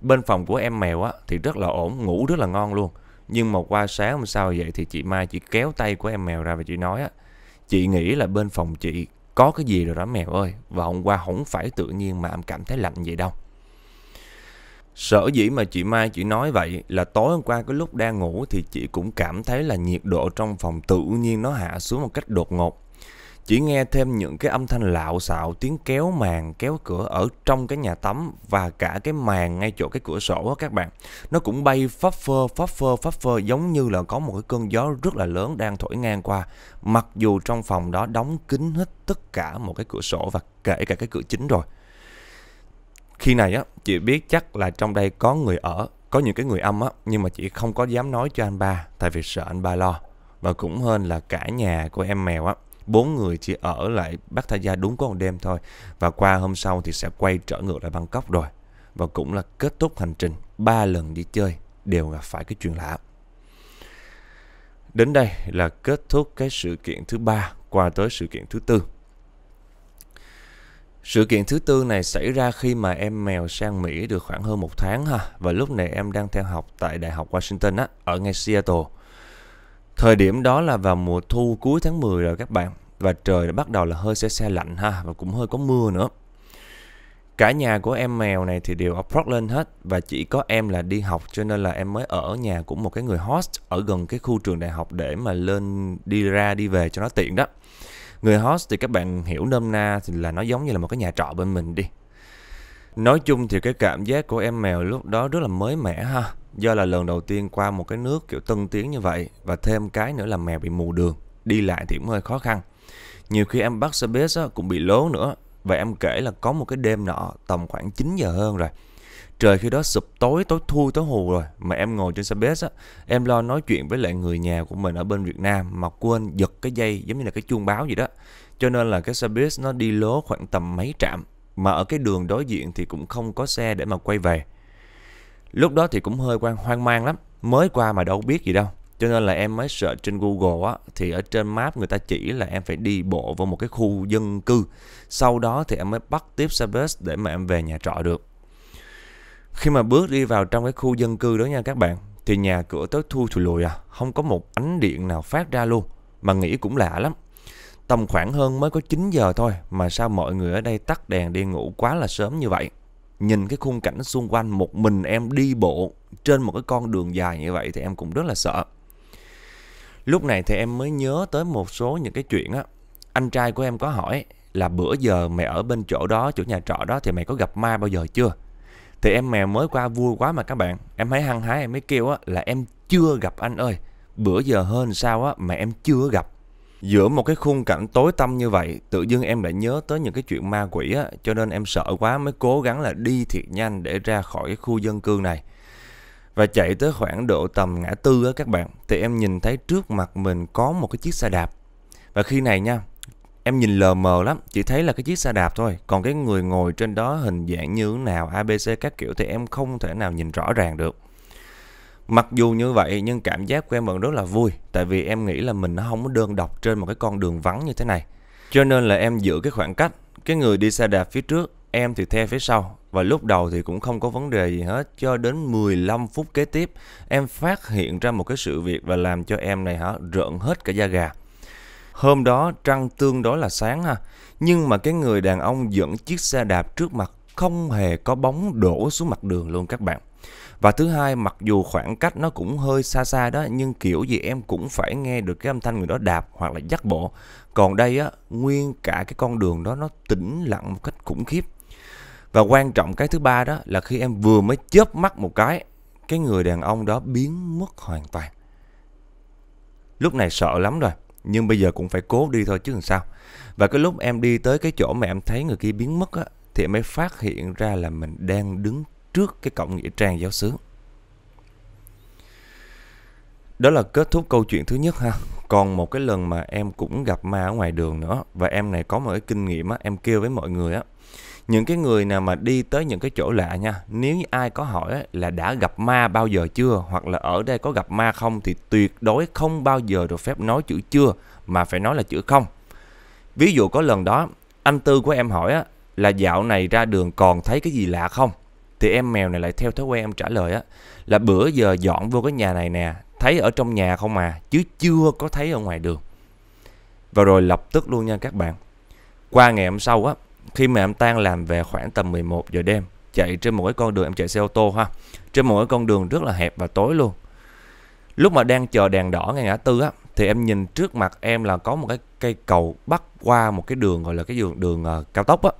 S1: Bên phòng của em mèo á, thì rất là ổn, ngủ rất là ngon luôn. Nhưng mà qua sáng hôm sau vậy thì chị Mai chỉ kéo tay của em mèo ra và chị nói á, chị nghĩ là bên phòng chị có cái gì rồi đó mèo ơi. Và hôm qua không phải tự nhiên mà em cảm thấy lạnh vậy đâu. Sở dĩ mà chị Mai chị nói vậy là tối hôm qua cái lúc đang ngủ thì chị cũng cảm thấy là nhiệt độ trong phòng tự nhiên nó hạ xuống một cách đột ngột. Chỉ nghe thêm những cái âm thanh lạo xạo, tiếng kéo màn, kéo cửa ở trong cái nhà tắm và cả cái màn ngay chỗ cái cửa sổ á các bạn. Nó cũng bay phấp phơ, phấp phơ, phấp phơ giống như là có một cái cơn gió rất là lớn đang thổi ngang qua. Mặc dù trong phòng đó đóng kín hết tất cả một cái cửa sổ và kể cả cái cửa chính rồi. Khi này á, chị biết chắc là trong đây có người ở, có những cái người âm á, nhưng mà chị không có dám nói cho anh ba, tại vì sợ anh ba lo. Và cũng hơn là cả nhà của em mèo á, bốn người chỉ ở lại Gia đúng có một đêm thôi và qua hôm sau thì sẽ quay trở ngược lại Bangkok rồi và cũng là kết thúc hành trình ba lần đi chơi đều gặp phải cái chuyện lạ đến đây là kết thúc cái sự kiện thứ ba qua tới sự kiện thứ tư sự kiện thứ tư này xảy ra khi mà em mèo sang Mỹ được khoảng hơn một tháng ha và lúc này em đang theo học tại Đại học Washington á ở ngay Seattle Thời điểm đó là vào mùa thu cuối tháng 10 rồi các bạn và trời đã bắt đầu là hơi xe xe lạnh ha Và cũng hơi có mưa nữa Cả nhà của em mèo này thì đều ở Portland hết Và chỉ có em là đi học cho nên là em mới ở nhà của một cái người host Ở gần cái khu trường đại học để mà lên đi ra đi về cho nó tiện đó Người host thì các bạn hiểu nôm na thì là nó giống như là một cái nhà trọ bên mình đi Nói chung thì cái cảm giác của em mèo lúc đó rất là mới mẻ ha Do là lần đầu tiên qua một cái nước kiểu tân tiến như vậy Và thêm cái nữa là mèo bị mù đường Đi lại thì cũng hơi khó khăn nhiều khi em bắt xe bus cũng bị lố nữa. Và em kể là có một cái đêm nọ tầm khoảng 9 giờ hơn rồi. Trời khi đó sụp tối, tối thui, tối hù rồi. Mà em ngồi trên xe bus á, em lo nói chuyện với lại người nhà của mình ở bên Việt Nam mà quên giật cái dây giống như là cái chuông báo gì đó. Cho nên là cái xe bus nó đi lố khoảng tầm mấy trạm. Mà ở cái đường đối diện thì cũng không có xe để mà quay về. Lúc đó thì cũng hơi quan hoang mang lắm, mới qua mà đâu biết gì đâu cho nên là em mới sợ trên Google á thì ở trên map người ta chỉ là em phải đi bộ vào một cái khu dân cư sau đó thì em mới bắt tiếp xe bus để mà em về nhà trọ được khi mà bước đi vào trong cái khu dân cư đó nha các bạn thì nhà cửa tối thui thùi lùi à không có một ánh điện nào phát ra luôn mà nghĩ cũng lạ lắm tầm khoảng hơn mới có 9 giờ thôi mà sao mọi người ở đây tắt đèn đi ngủ quá là sớm như vậy nhìn cái khung cảnh xung quanh một mình em đi bộ trên một cái con đường dài như vậy thì em cũng rất là sợ Lúc này thì em mới nhớ tới một số những cái chuyện á. Anh trai của em có hỏi là bữa giờ mày ở bên chỗ đó, chỗ nhà trọ đó thì mày có gặp ma bao giờ chưa? Thì em mèo mới qua vui quá mà các bạn. Em thấy hăng hái em mới kêu á là em chưa gặp anh ơi. Bữa giờ hơn sao á mà em chưa gặp. Giữa một cái khung cảnh tối tăm như vậy, tự dưng em lại nhớ tới những cái chuyện ma quỷ á, cho nên em sợ quá mới cố gắng là đi thiệt nhanh để ra khỏi cái khu dân cư này. Và chạy tới khoảng độ tầm ngã tư á các bạn Thì em nhìn thấy trước mặt mình có một cái chiếc xe đạp Và khi này nha Em nhìn lờ mờ lắm Chỉ thấy là cái chiếc xe đạp thôi Còn cái người ngồi trên đó hình dạng như thế nào ABC các kiểu thì em không thể nào nhìn rõ ràng được Mặc dù như vậy nhưng cảm giác của em vẫn rất là vui Tại vì em nghĩ là mình nó không có đơn độc trên một cái con đường vắng như thế này Cho nên là em giữ cái khoảng cách Cái người đi xe đạp phía trước Em thì theo phía sau và lúc đầu thì cũng không có vấn đề gì hết cho đến 15 phút kế tiếp em phát hiện ra một cái sự việc và làm cho em này hả rợn hết cả da gà. Hôm đó trăng tương đối là sáng ha, nhưng mà cái người đàn ông dẫn chiếc xe đạp trước mặt không hề có bóng đổ xuống mặt đường luôn các bạn. Và thứ hai, mặc dù khoảng cách nó cũng hơi xa xa đó, nhưng kiểu gì em cũng phải nghe được cái âm thanh người đó đạp hoặc là dắt bộ. Còn đây á, nguyên cả cái con đường đó nó tĩnh lặng một cách khủng khiếp. Và quan trọng cái thứ ba đó là khi em vừa mới chớp mắt một cái, cái người đàn ông đó biến mất hoàn toàn. Lúc này sợ lắm rồi, nhưng bây giờ cũng phải cố đi thôi chứ làm sao. Và cái lúc em đi tới cái chỗ mà em thấy người kia biến mất á, thì em mới phát hiện ra là mình đang đứng trước cái cổng nghĩa trang giáo xứ. Đó là kết thúc câu chuyện thứ nhất ha. Còn một cái lần mà em cũng gặp ma ở ngoài đường nữa và em này có một cái kinh nghiệm á, em kêu với mọi người á những cái người nào mà đi tới những cái chỗ lạ nha nếu như ai có hỏi là đã gặp ma bao giờ chưa hoặc là ở đây có gặp ma không thì tuyệt đối không bao giờ được phép nói chữ chưa mà phải nói là chữ không ví dụ có lần đó anh tư của em hỏi là dạo này ra đường còn thấy cái gì lạ không thì em mèo này lại theo thói quen em trả lời á là bữa giờ dọn vô cái nhà này nè thấy ở trong nhà không mà chứ chưa có thấy ở ngoài đường và rồi lập tức luôn nha các bạn qua ngày hôm sau á khi mà em tan làm về khoảng tầm 11 giờ đêm chạy trên một cái con đường em chạy xe ô tô ha trên một cái con đường rất là hẹp và tối luôn lúc mà đang chờ đèn đỏ ngay ngã tư á thì em nhìn trước mặt em là có một cái cây cầu bắc qua một cái đường gọi là cái đường đường uh, cao tốc á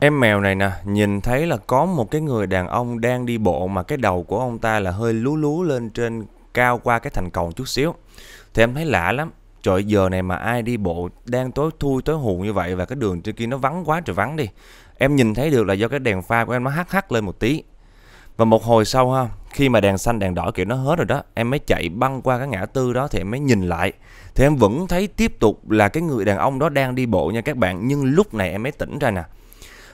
S1: em mèo này nè nhìn thấy là có một cái người đàn ông đang đi bộ mà cái đầu của ông ta là hơi lú lú lên trên cao qua cái thành cầu chút xíu thì em thấy lạ lắm trời giờ này mà ai đi bộ đang tối thui tối hù như vậy và cái đường trên kia nó vắng quá trời vắng đi em nhìn thấy được là do cái đèn pha của em nó hắt hắt lên một tí và một hồi sau ha khi mà đèn xanh đèn đỏ kiểu nó hết rồi đó em mới chạy băng qua cái ngã tư đó thì em mới nhìn lại thì em vẫn thấy tiếp tục là cái người đàn ông đó đang đi bộ nha các bạn nhưng lúc này em mới tỉnh ra nè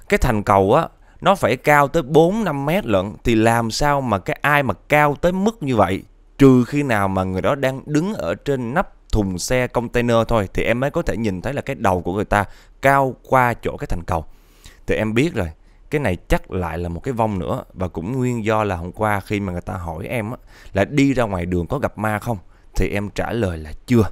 S1: cái thành cầu á nó phải cao tới 4 5 mét lận thì làm sao mà cái ai mà cao tới mức như vậy trừ khi nào mà người đó đang đứng ở trên nắp thùng xe container thôi thì em mới có thể nhìn thấy là cái đầu của người ta cao qua chỗ cái thành cầu thì em biết rồi cái này chắc lại là một cái vong nữa và cũng nguyên do là hôm qua khi mà người ta hỏi em á, là đi ra ngoài đường có gặp ma không thì em trả lời là chưa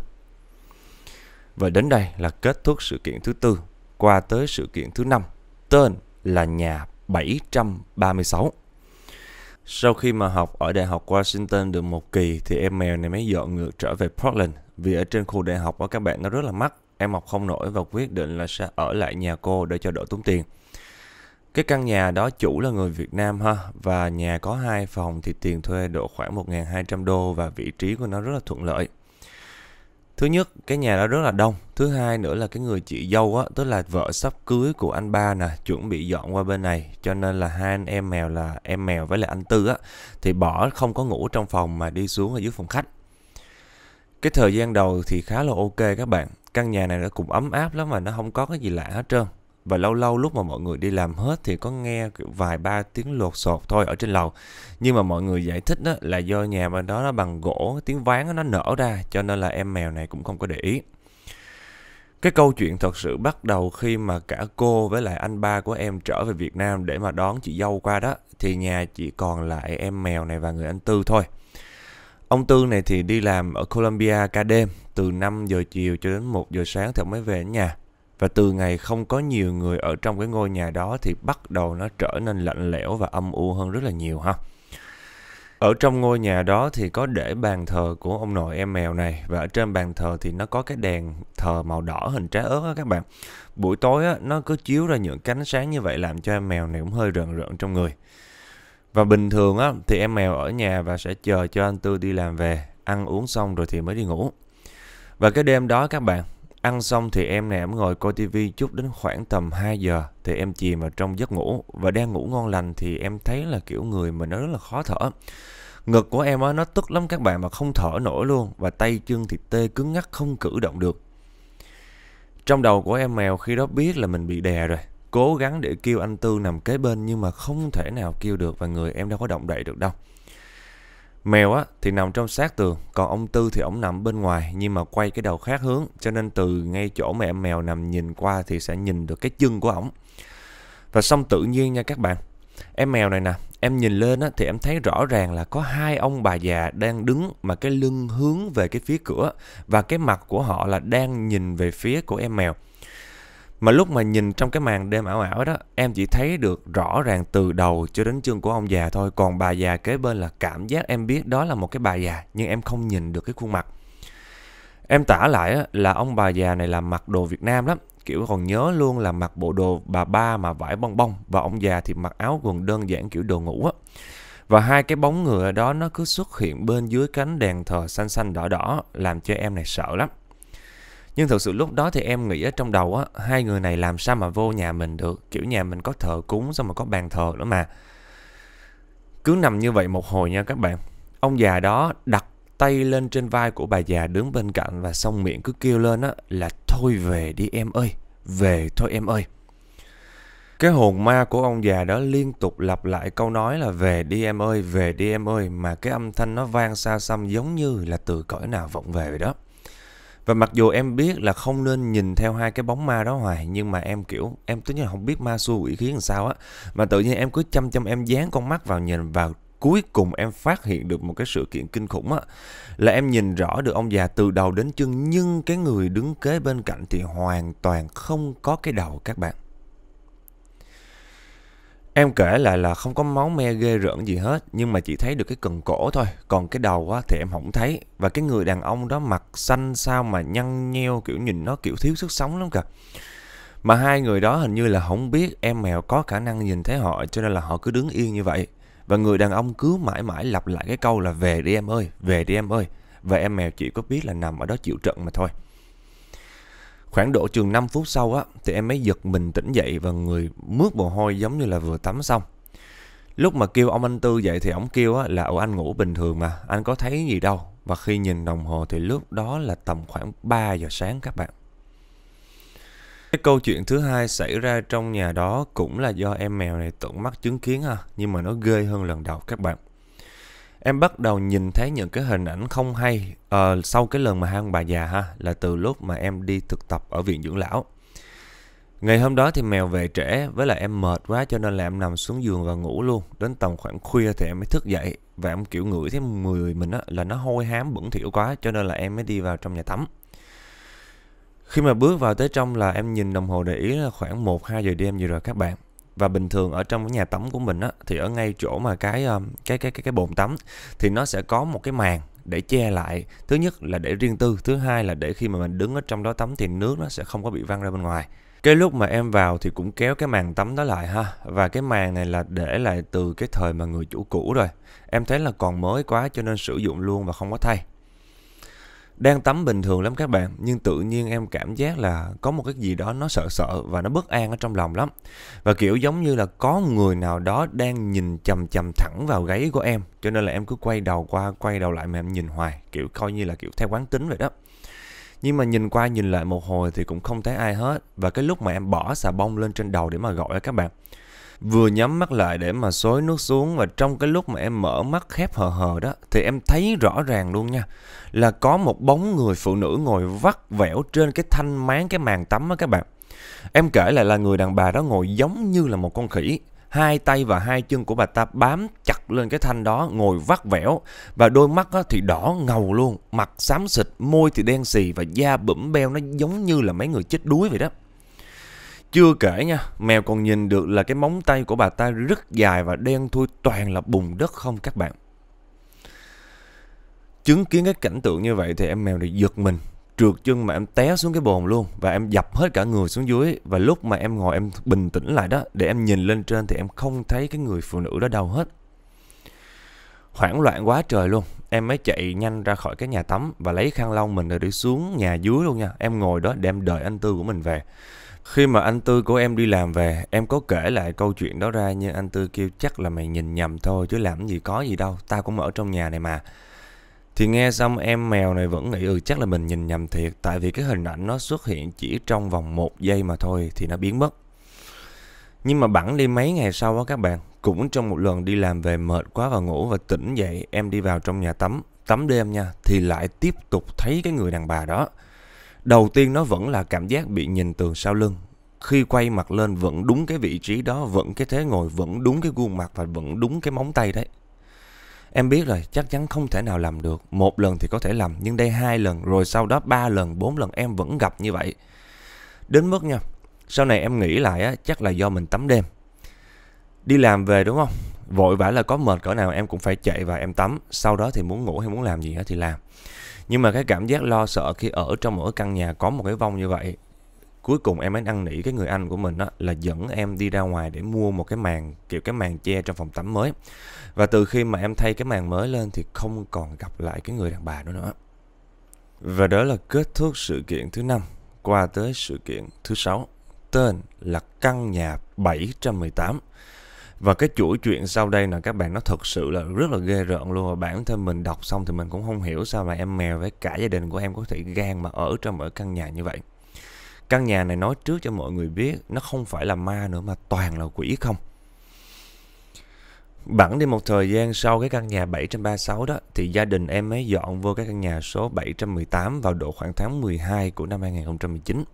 S1: và đến đây là kết thúc sự kiện thứ tư qua tới sự kiện thứ năm tên là nhà 736 sau khi mà học ở Đại học Washington được một kỳ thì em mèo này mới dọn ngược trở về Portland vì ở trên khu đại học của các bạn nó rất là mắc, em học không nổi và quyết định là sẽ ở lại nhà cô để cho đỡ tốn tiền. Cái căn nhà đó chủ là người Việt Nam ha và nhà có hai phòng thì tiền thuê độ khoảng 1.200 đô và vị trí của nó rất là thuận lợi. Thứ nhất, cái nhà đó rất là đông. Thứ hai nữa là cái người chị dâu á, tức là vợ sắp cưới của anh ba nè, chuẩn bị dọn qua bên này. Cho nên là hai anh em mèo là em mèo với lại anh Tư á, thì bỏ không có ngủ trong phòng mà đi xuống ở dưới phòng khách cái thời gian đầu thì khá là ok các bạn căn nhà này nó cũng ấm áp lắm mà nó không có cái gì lạ hết trơn và lâu lâu lúc mà mọi người đi làm hết thì có nghe vài ba tiếng lột sột thôi ở trên lầu nhưng mà mọi người giải thích đó là do nhà bên đó nó bằng gỗ tiếng ván nó nở ra cho nên là em mèo này cũng không có để ý cái câu chuyện thật sự bắt đầu khi mà cả cô với lại anh ba của em trở về Việt Nam để mà đón chị dâu qua đó thì nhà chỉ còn lại em mèo này và người anh Tư thôi Ông Tương này thì đi làm ở Colombia ca đêm, từ 5 giờ chiều cho đến 1 giờ sáng thì ông mới về nhà. Và từ ngày không có nhiều người ở trong cái ngôi nhà đó thì bắt đầu nó trở nên lạnh lẽo và âm u hơn rất là nhiều ha. Ở trong ngôi nhà đó thì có để bàn thờ của ông nội em mèo này và ở trên bàn thờ thì nó có cái đèn thờ màu đỏ hình trái ớt á các bạn. Buổi tối á, nó cứ chiếu ra những cánh sáng như vậy làm cho em mèo này cũng hơi rợn rợn trong người. Và bình thường á, thì em mèo ở nhà và sẽ chờ cho anh Tư đi làm về, ăn uống xong rồi thì mới đi ngủ. Và cái đêm đó các bạn, ăn xong thì em này em ngồi coi tivi chút đến khoảng tầm 2 giờ thì em chìm vào trong giấc ngủ và đang ngủ ngon lành thì em thấy là kiểu người mình nó rất là khó thở. Ngực của em á nó tức lắm các bạn mà không thở nổi luôn và tay chân thì tê cứng ngắc không cử động được. Trong đầu của em mèo khi đó biết là mình bị đè rồi cố gắng để kêu anh Tư nằm kế bên nhưng mà không thể nào kêu được và người em đâu có động đậy được đâu. Mèo á thì nằm trong sát tường, còn ông Tư thì ổng nằm bên ngoài nhưng mà quay cái đầu khác hướng, cho nên từ ngay chỗ mẹ mèo nằm nhìn qua thì sẽ nhìn được cái chân của ổng. Và xong tự nhiên nha các bạn. Em mèo này nè, em nhìn lên á thì em thấy rõ ràng là có hai ông bà già đang đứng mà cái lưng hướng về cái phía cửa và cái mặt của họ là đang nhìn về phía của em mèo mà lúc mà nhìn trong cái màn đêm ảo ảo đó em chỉ thấy được rõ ràng từ đầu cho đến chân của ông già thôi còn bà già kế bên là cảm giác em biết đó là một cái bà già nhưng em không nhìn được cái khuôn mặt em tả lại là ông bà già này là mặc đồ việt nam lắm kiểu còn nhớ luôn là mặc bộ đồ bà ba mà vải bong bong và ông già thì mặc áo quần đơn giản kiểu đồ ngủ á và hai cái bóng người đó nó cứ xuất hiện bên dưới cánh đèn thờ xanh xanh đỏ đỏ làm cho em này sợ lắm nhưng thực sự lúc đó thì em nghĩ ở trong đầu á, hai người này làm sao mà vô nhà mình được, kiểu nhà mình có thờ cúng xong mà có bàn thờ nữa mà. Cứ nằm như vậy một hồi nha các bạn. Ông già đó đặt tay lên trên vai của bà già đứng bên cạnh và xong miệng cứ kêu lên á là thôi về đi em ơi, về thôi em ơi. Cái hồn ma của ông già đó liên tục lặp lại câu nói là về đi em ơi, về đi em ơi mà cái âm thanh nó vang xa xăm giống như là từ cõi nào vọng về vậy đó. Và mặc dù em biết là không nên nhìn theo hai cái bóng ma đó hoài Nhưng mà em kiểu Em tính là không biết ma xua quỷ khiến làm sao á Mà tự nhiên em cứ chăm chăm em dán con mắt vào nhìn vào cuối cùng em phát hiện được một cái sự kiện kinh khủng á là em nhìn rõ được ông già từ đầu đến chân nhưng cái người đứng kế bên cạnh thì hoàn toàn không có cái đầu các bạn Em kể lại là không có máu me ghê rợn gì hết Nhưng mà chỉ thấy được cái cần cổ thôi Còn cái đầu á, thì em không thấy Và cái người đàn ông đó mặt xanh sao mà nhăn nheo Kiểu nhìn nó kiểu thiếu sức sống lắm cả Mà hai người đó hình như là không biết em mèo có khả năng nhìn thấy họ Cho nên là họ cứ đứng yên như vậy Và người đàn ông cứ mãi mãi lặp lại cái câu là Về đi em ơi, về đi em ơi Và em mèo chỉ có biết là nằm ở đó chịu trận mà thôi Khoảng độ chừng 5 phút sau á, thì em mới giật mình tỉnh dậy và người mướt mồ hôi giống như là vừa tắm xong. Lúc mà kêu ông anh Tư dậy thì ông kêu á, là ổ anh ngủ bình thường mà, anh có thấy gì đâu. Và khi nhìn đồng hồ thì lúc đó là tầm khoảng 3 giờ sáng các bạn. Cái câu chuyện thứ hai xảy ra trong nhà đó cũng là do em mèo này tận mắt chứng kiến ha, nhưng mà nó ghê hơn lần đầu các bạn em bắt đầu nhìn thấy những cái hình ảnh không hay uh, sau cái lần mà hai ông bà già ha là từ lúc mà em đi thực tập ở viện dưỡng lão ngày hôm đó thì mèo về trễ với lại em mệt quá cho nên là em nằm xuống giường và ngủ luôn đến tầm khoảng khuya thì em mới thức dậy và em kiểu ngửi thấy mùi mình á là nó hôi hám bẩn thỉu quá cho nên là em mới đi vào trong nhà tắm khi mà bước vào tới trong là em nhìn đồng hồ để ý là khoảng 1-2 giờ đêm gì rồi các bạn và bình thường ở trong cái nhà tắm của mình á thì ở ngay chỗ mà cái ờ, cái cái cái cái bồn tắm thì nó sẽ có một cái màn để che lại thứ nhất là để riêng tư thứ hai là để khi mà mình đứng ở trong đó tắm thì nước nó sẽ không có bị văng ra bên ngoài cái lúc mà em vào thì cũng kéo cái màn tắm đó lại ha và cái màn này là để lại từ cái thời mà người chủ cũ rồi em thấy là còn mới quá cho nên sử dụng luôn và không có thay đang tắm bình thường lắm các bạn nhưng tự nhiên em cảm giác là có một cái gì đó nó sợ sợ và nó bất an ở trong lòng lắm và kiểu giống như là có người nào đó đang nhìn chầm chầm thẳng vào gáy của em cho nên là em cứ quay đầu qua quay đầu lại mà em nhìn hoài kiểu coi như là kiểu theo quán tính vậy đó nhưng mà nhìn qua nhìn lại một hồi thì cũng không thấy ai hết và cái lúc mà em bỏ xà bông lên trên đầu để mà gọi các bạn vừa nhắm mắt lại để mà xối nước xuống và trong cái lúc mà em mở mắt khép hờ hờ đó thì em thấy rõ ràng luôn nha là có một bóng người phụ nữ ngồi vắt vẻo trên cái thanh máng cái màn tắm á các bạn. Em kể lại là người đàn bà đó ngồi giống như là một con khỉ, hai tay và hai chân của bà ta bám chặt lên cái thanh đó ngồi vắt vẻo và đôi mắt thì đỏ ngầu luôn, mặt xám xịt, môi thì đen xì và da bẩm beo nó giống như là mấy người chết đuối vậy đó. Chưa kể nha, mèo còn nhìn được là cái móng tay của bà ta rất dài và đen thui toàn là bùn đất không các bạn. Chứng kiến cái cảnh tượng như vậy thì em mèo này giật mình, trượt chân mà em té xuống cái bồn luôn và em dập hết cả người xuống dưới và lúc mà em ngồi em bình tĩnh lại đó để em nhìn lên trên thì em không thấy cái người phụ nữ đó đâu hết. Hoảng loạn quá trời luôn, em mới chạy nhanh ra khỏi cái nhà tắm và lấy khăn lau mình rồi đi xuống nhà dưới luôn nha. Em ngồi đó để em đợi anh Tư của mình về. Khi mà anh Tư của em đi làm về, em có kể lại câu chuyện đó ra nhưng anh Tư kêu chắc là mày nhìn nhầm thôi chứ làm gì có gì đâu, tao cũng ở trong nhà này mà. Thì nghe xong em mèo này vẫn nghĩ ừ chắc là mình nhìn nhầm thiệt tại vì cái hình ảnh nó xuất hiện chỉ trong vòng một giây mà thôi thì nó biến mất. Nhưng mà bẵng đi mấy ngày sau á các bạn, cũng trong một lần đi làm về mệt quá và ngủ và tỉnh dậy em đi vào trong nhà tắm, tắm đêm nha thì lại tiếp tục thấy cái người đàn bà đó. Đầu tiên nó vẫn là cảm giác bị nhìn từ sau lưng. Khi quay mặt lên vẫn đúng cái vị trí đó, vẫn cái thế ngồi, vẫn đúng cái gương mặt và vẫn đúng cái móng tay đấy. Em biết rồi, chắc chắn không thể nào làm được. Một lần thì có thể làm, nhưng đây hai lần, rồi sau đó ba lần, bốn lần em vẫn gặp như vậy. Đến mức nha, sau này em nghĩ lại á, chắc là do mình tắm đêm. Đi làm về đúng không? Vội vã là có mệt cỡ nào em cũng phải chạy và em tắm. Sau đó thì muốn ngủ hay muốn làm gì thì làm nhưng mà cái cảm giác lo sợ khi ở trong một cái căn nhà có một cái vong như vậy cuối cùng em ấy ăn nỉ cái người anh của mình đó, là dẫn em đi ra ngoài để mua một cái màn kiểu cái màn che trong phòng tắm mới và từ khi mà em thay cái màn mới lên thì không còn gặp lại cái người đàn bà đó nữa và đó là kết thúc sự kiện thứ năm qua tới sự kiện thứ sáu tên là căn nhà 718 và cái chuỗi chuyện sau đây là các bạn nó thật sự là rất là ghê rợn luôn và bản thân mình đọc xong thì mình cũng không hiểu sao mà em mèo với cả gia đình của em có thể gan mà ở trong ở căn nhà như vậy căn nhà này nói trước cho mọi người biết nó không phải là ma nữa mà toàn là quỷ không Bẵng đi một thời gian sau cái căn nhà 736 đó thì gia đình em mới dọn vô cái căn nhà số 718 vào độ khoảng tháng 12 của năm 2019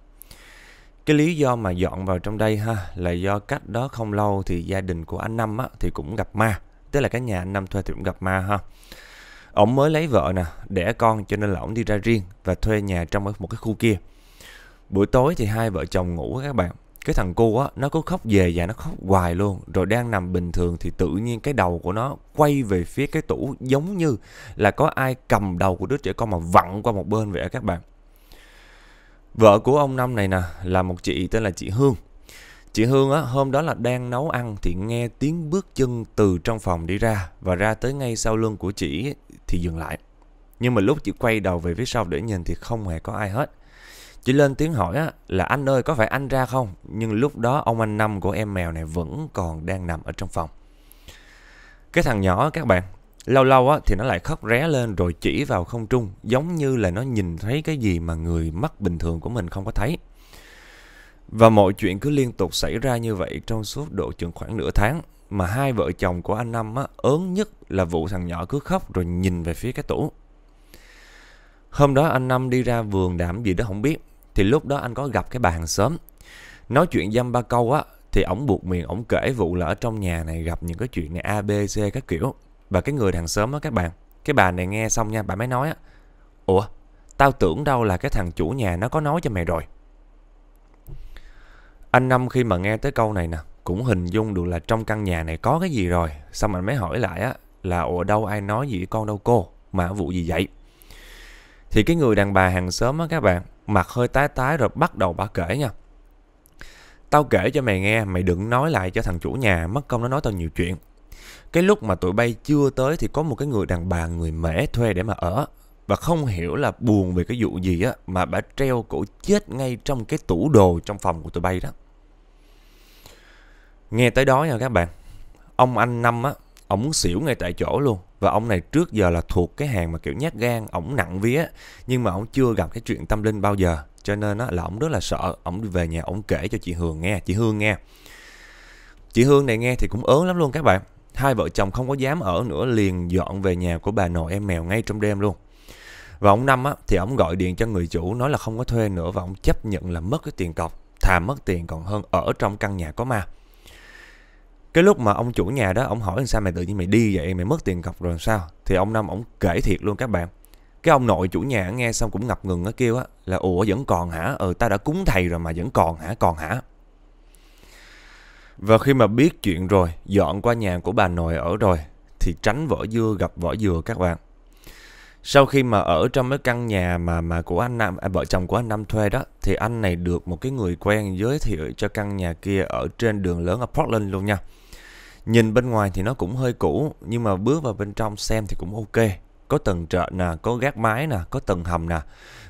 S1: cái lý do mà dọn vào trong đây ha là do cách đó không lâu thì gia đình của anh Năm á, thì cũng gặp ma tức là cái nhà anh Năm thuê thì cũng gặp ma ha ổng mới lấy vợ nè đẻ con cho nên là ổng đi ra riêng và thuê nhà trong một cái khu kia buổi tối thì hai vợ chồng ngủ các bạn cái thằng cu á nó cứ khóc về và nó khóc hoài luôn rồi đang nằm bình thường thì tự nhiên cái đầu của nó quay về phía cái tủ giống như là có ai cầm đầu của đứa trẻ con mà vặn qua một bên vậy các bạn Vợ của ông Năm này nè là một chị tên là chị Hương. Chị Hương á, hôm đó là đang nấu ăn thì nghe tiếng bước chân từ trong phòng đi ra và ra tới ngay sau lưng của chị thì dừng lại. Nhưng mà lúc chị quay đầu về phía sau để nhìn thì không hề có ai hết. Chị lên tiếng hỏi á, là anh ơi có phải anh ra không? Nhưng lúc đó ông anh Năm của em mèo này vẫn còn đang nằm ở trong phòng. Cái thằng nhỏ các bạn, lâu lâu á thì nó lại khóc ré lên rồi chỉ vào không trung giống như là nó nhìn thấy cái gì mà người mắt bình thường của mình không có thấy và mọi chuyện cứ liên tục xảy ra như vậy trong suốt độ chừng khoảng nửa tháng mà hai vợ chồng của anh Năm á, ớn nhất là vụ thằng nhỏ cứ khóc rồi nhìn về phía cái tủ. Hôm đó anh Năm đi ra vườn đảm gì đó không biết, thì lúc đó anh có gặp cái bà hàng xóm. Nói chuyện dăm ba câu á, thì ổng buộc miệng ổng kể vụ là ở trong nhà này gặp những cái chuyện này A, B, C các kiểu. Và cái người hàng xóm á các bạn Cái bà này nghe xong nha bà mới nói á Ủa tao tưởng đâu là cái thằng chủ nhà nó có nói cho mày rồi Anh Năm khi mà nghe tới câu này nè Cũng hình dung được là trong căn nhà này có cái gì rồi Xong anh mới hỏi lại á Là ủa đâu ai nói gì con đâu cô Mà vụ gì vậy Thì cái người đàn bà hàng xóm á các bạn Mặt hơi tái tái rồi bắt đầu bà kể nha Tao kể cho mày nghe Mày đừng nói lại cho thằng chủ nhà Mất công nó nói tao nhiều chuyện cái lúc mà tụi bay chưa tới thì có một cái người đàn bà người Mễ thuê để mà ở và không hiểu là buồn về cái vụ gì á mà bà treo cổ chết ngay trong cái tủ đồ trong phòng của tụi bay đó. Nghe tới đó nha các bạn. Ông anh Năm á, ông muốn xỉu ngay tại chỗ luôn và ông này trước giờ là thuộc cái hàng mà kiểu nhát gan, ổng nặng vía nhưng mà ổng chưa gặp cái chuyện tâm linh bao giờ cho nên á, là ổng rất là sợ, ổng đi về nhà ổng kể cho chị Hương nghe, chị Hương nghe. Chị Hương này nghe thì cũng ớn lắm luôn các bạn Hai vợ chồng không có dám ở nữa liền dọn về nhà của bà nội em mèo ngay trong đêm luôn. Và ông Năm á, thì ông gọi điện cho người chủ nói là không có thuê nữa và ông chấp nhận là mất cái tiền cọc. Thà mất tiền còn hơn ở trong căn nhà có ma. Cái lúc mà ông chủ nhà đó ông hỏi sao mày tự nhiên mày đi vậy mày mất tiền cọc rồi sao Thì ông Năm ông kể thiệt luôn các bạn Cái ông nội chủ nhà nghe xong cũng ngập ngừng nó kêu á Là ủa vẫn còn hả Ừ ta đã cúng thầy rồi mà vẫn còn hả còn hả và khi mà biết chuyện rồi, dọn qua nhà của bà nội ở rồi, thì tránh vỏ dưa gặp vỏ dừa các bạn. Sau khi mà ở trong cái căn nhà mà mà của anh Nam, à, vợ chồng của anh Nam thuê đó, thì anh này được một cái người quen giới thiệu cho căn nhà kia ở trên đường lớn ở Portland luôn nha. Nhìn bên ngoài thì nó cũng hơi cũ, nhưng mà bước vào bên trong xem thì cũng ok. Có tầng trệt nè, có gác mái nè, có tầng hầm nè.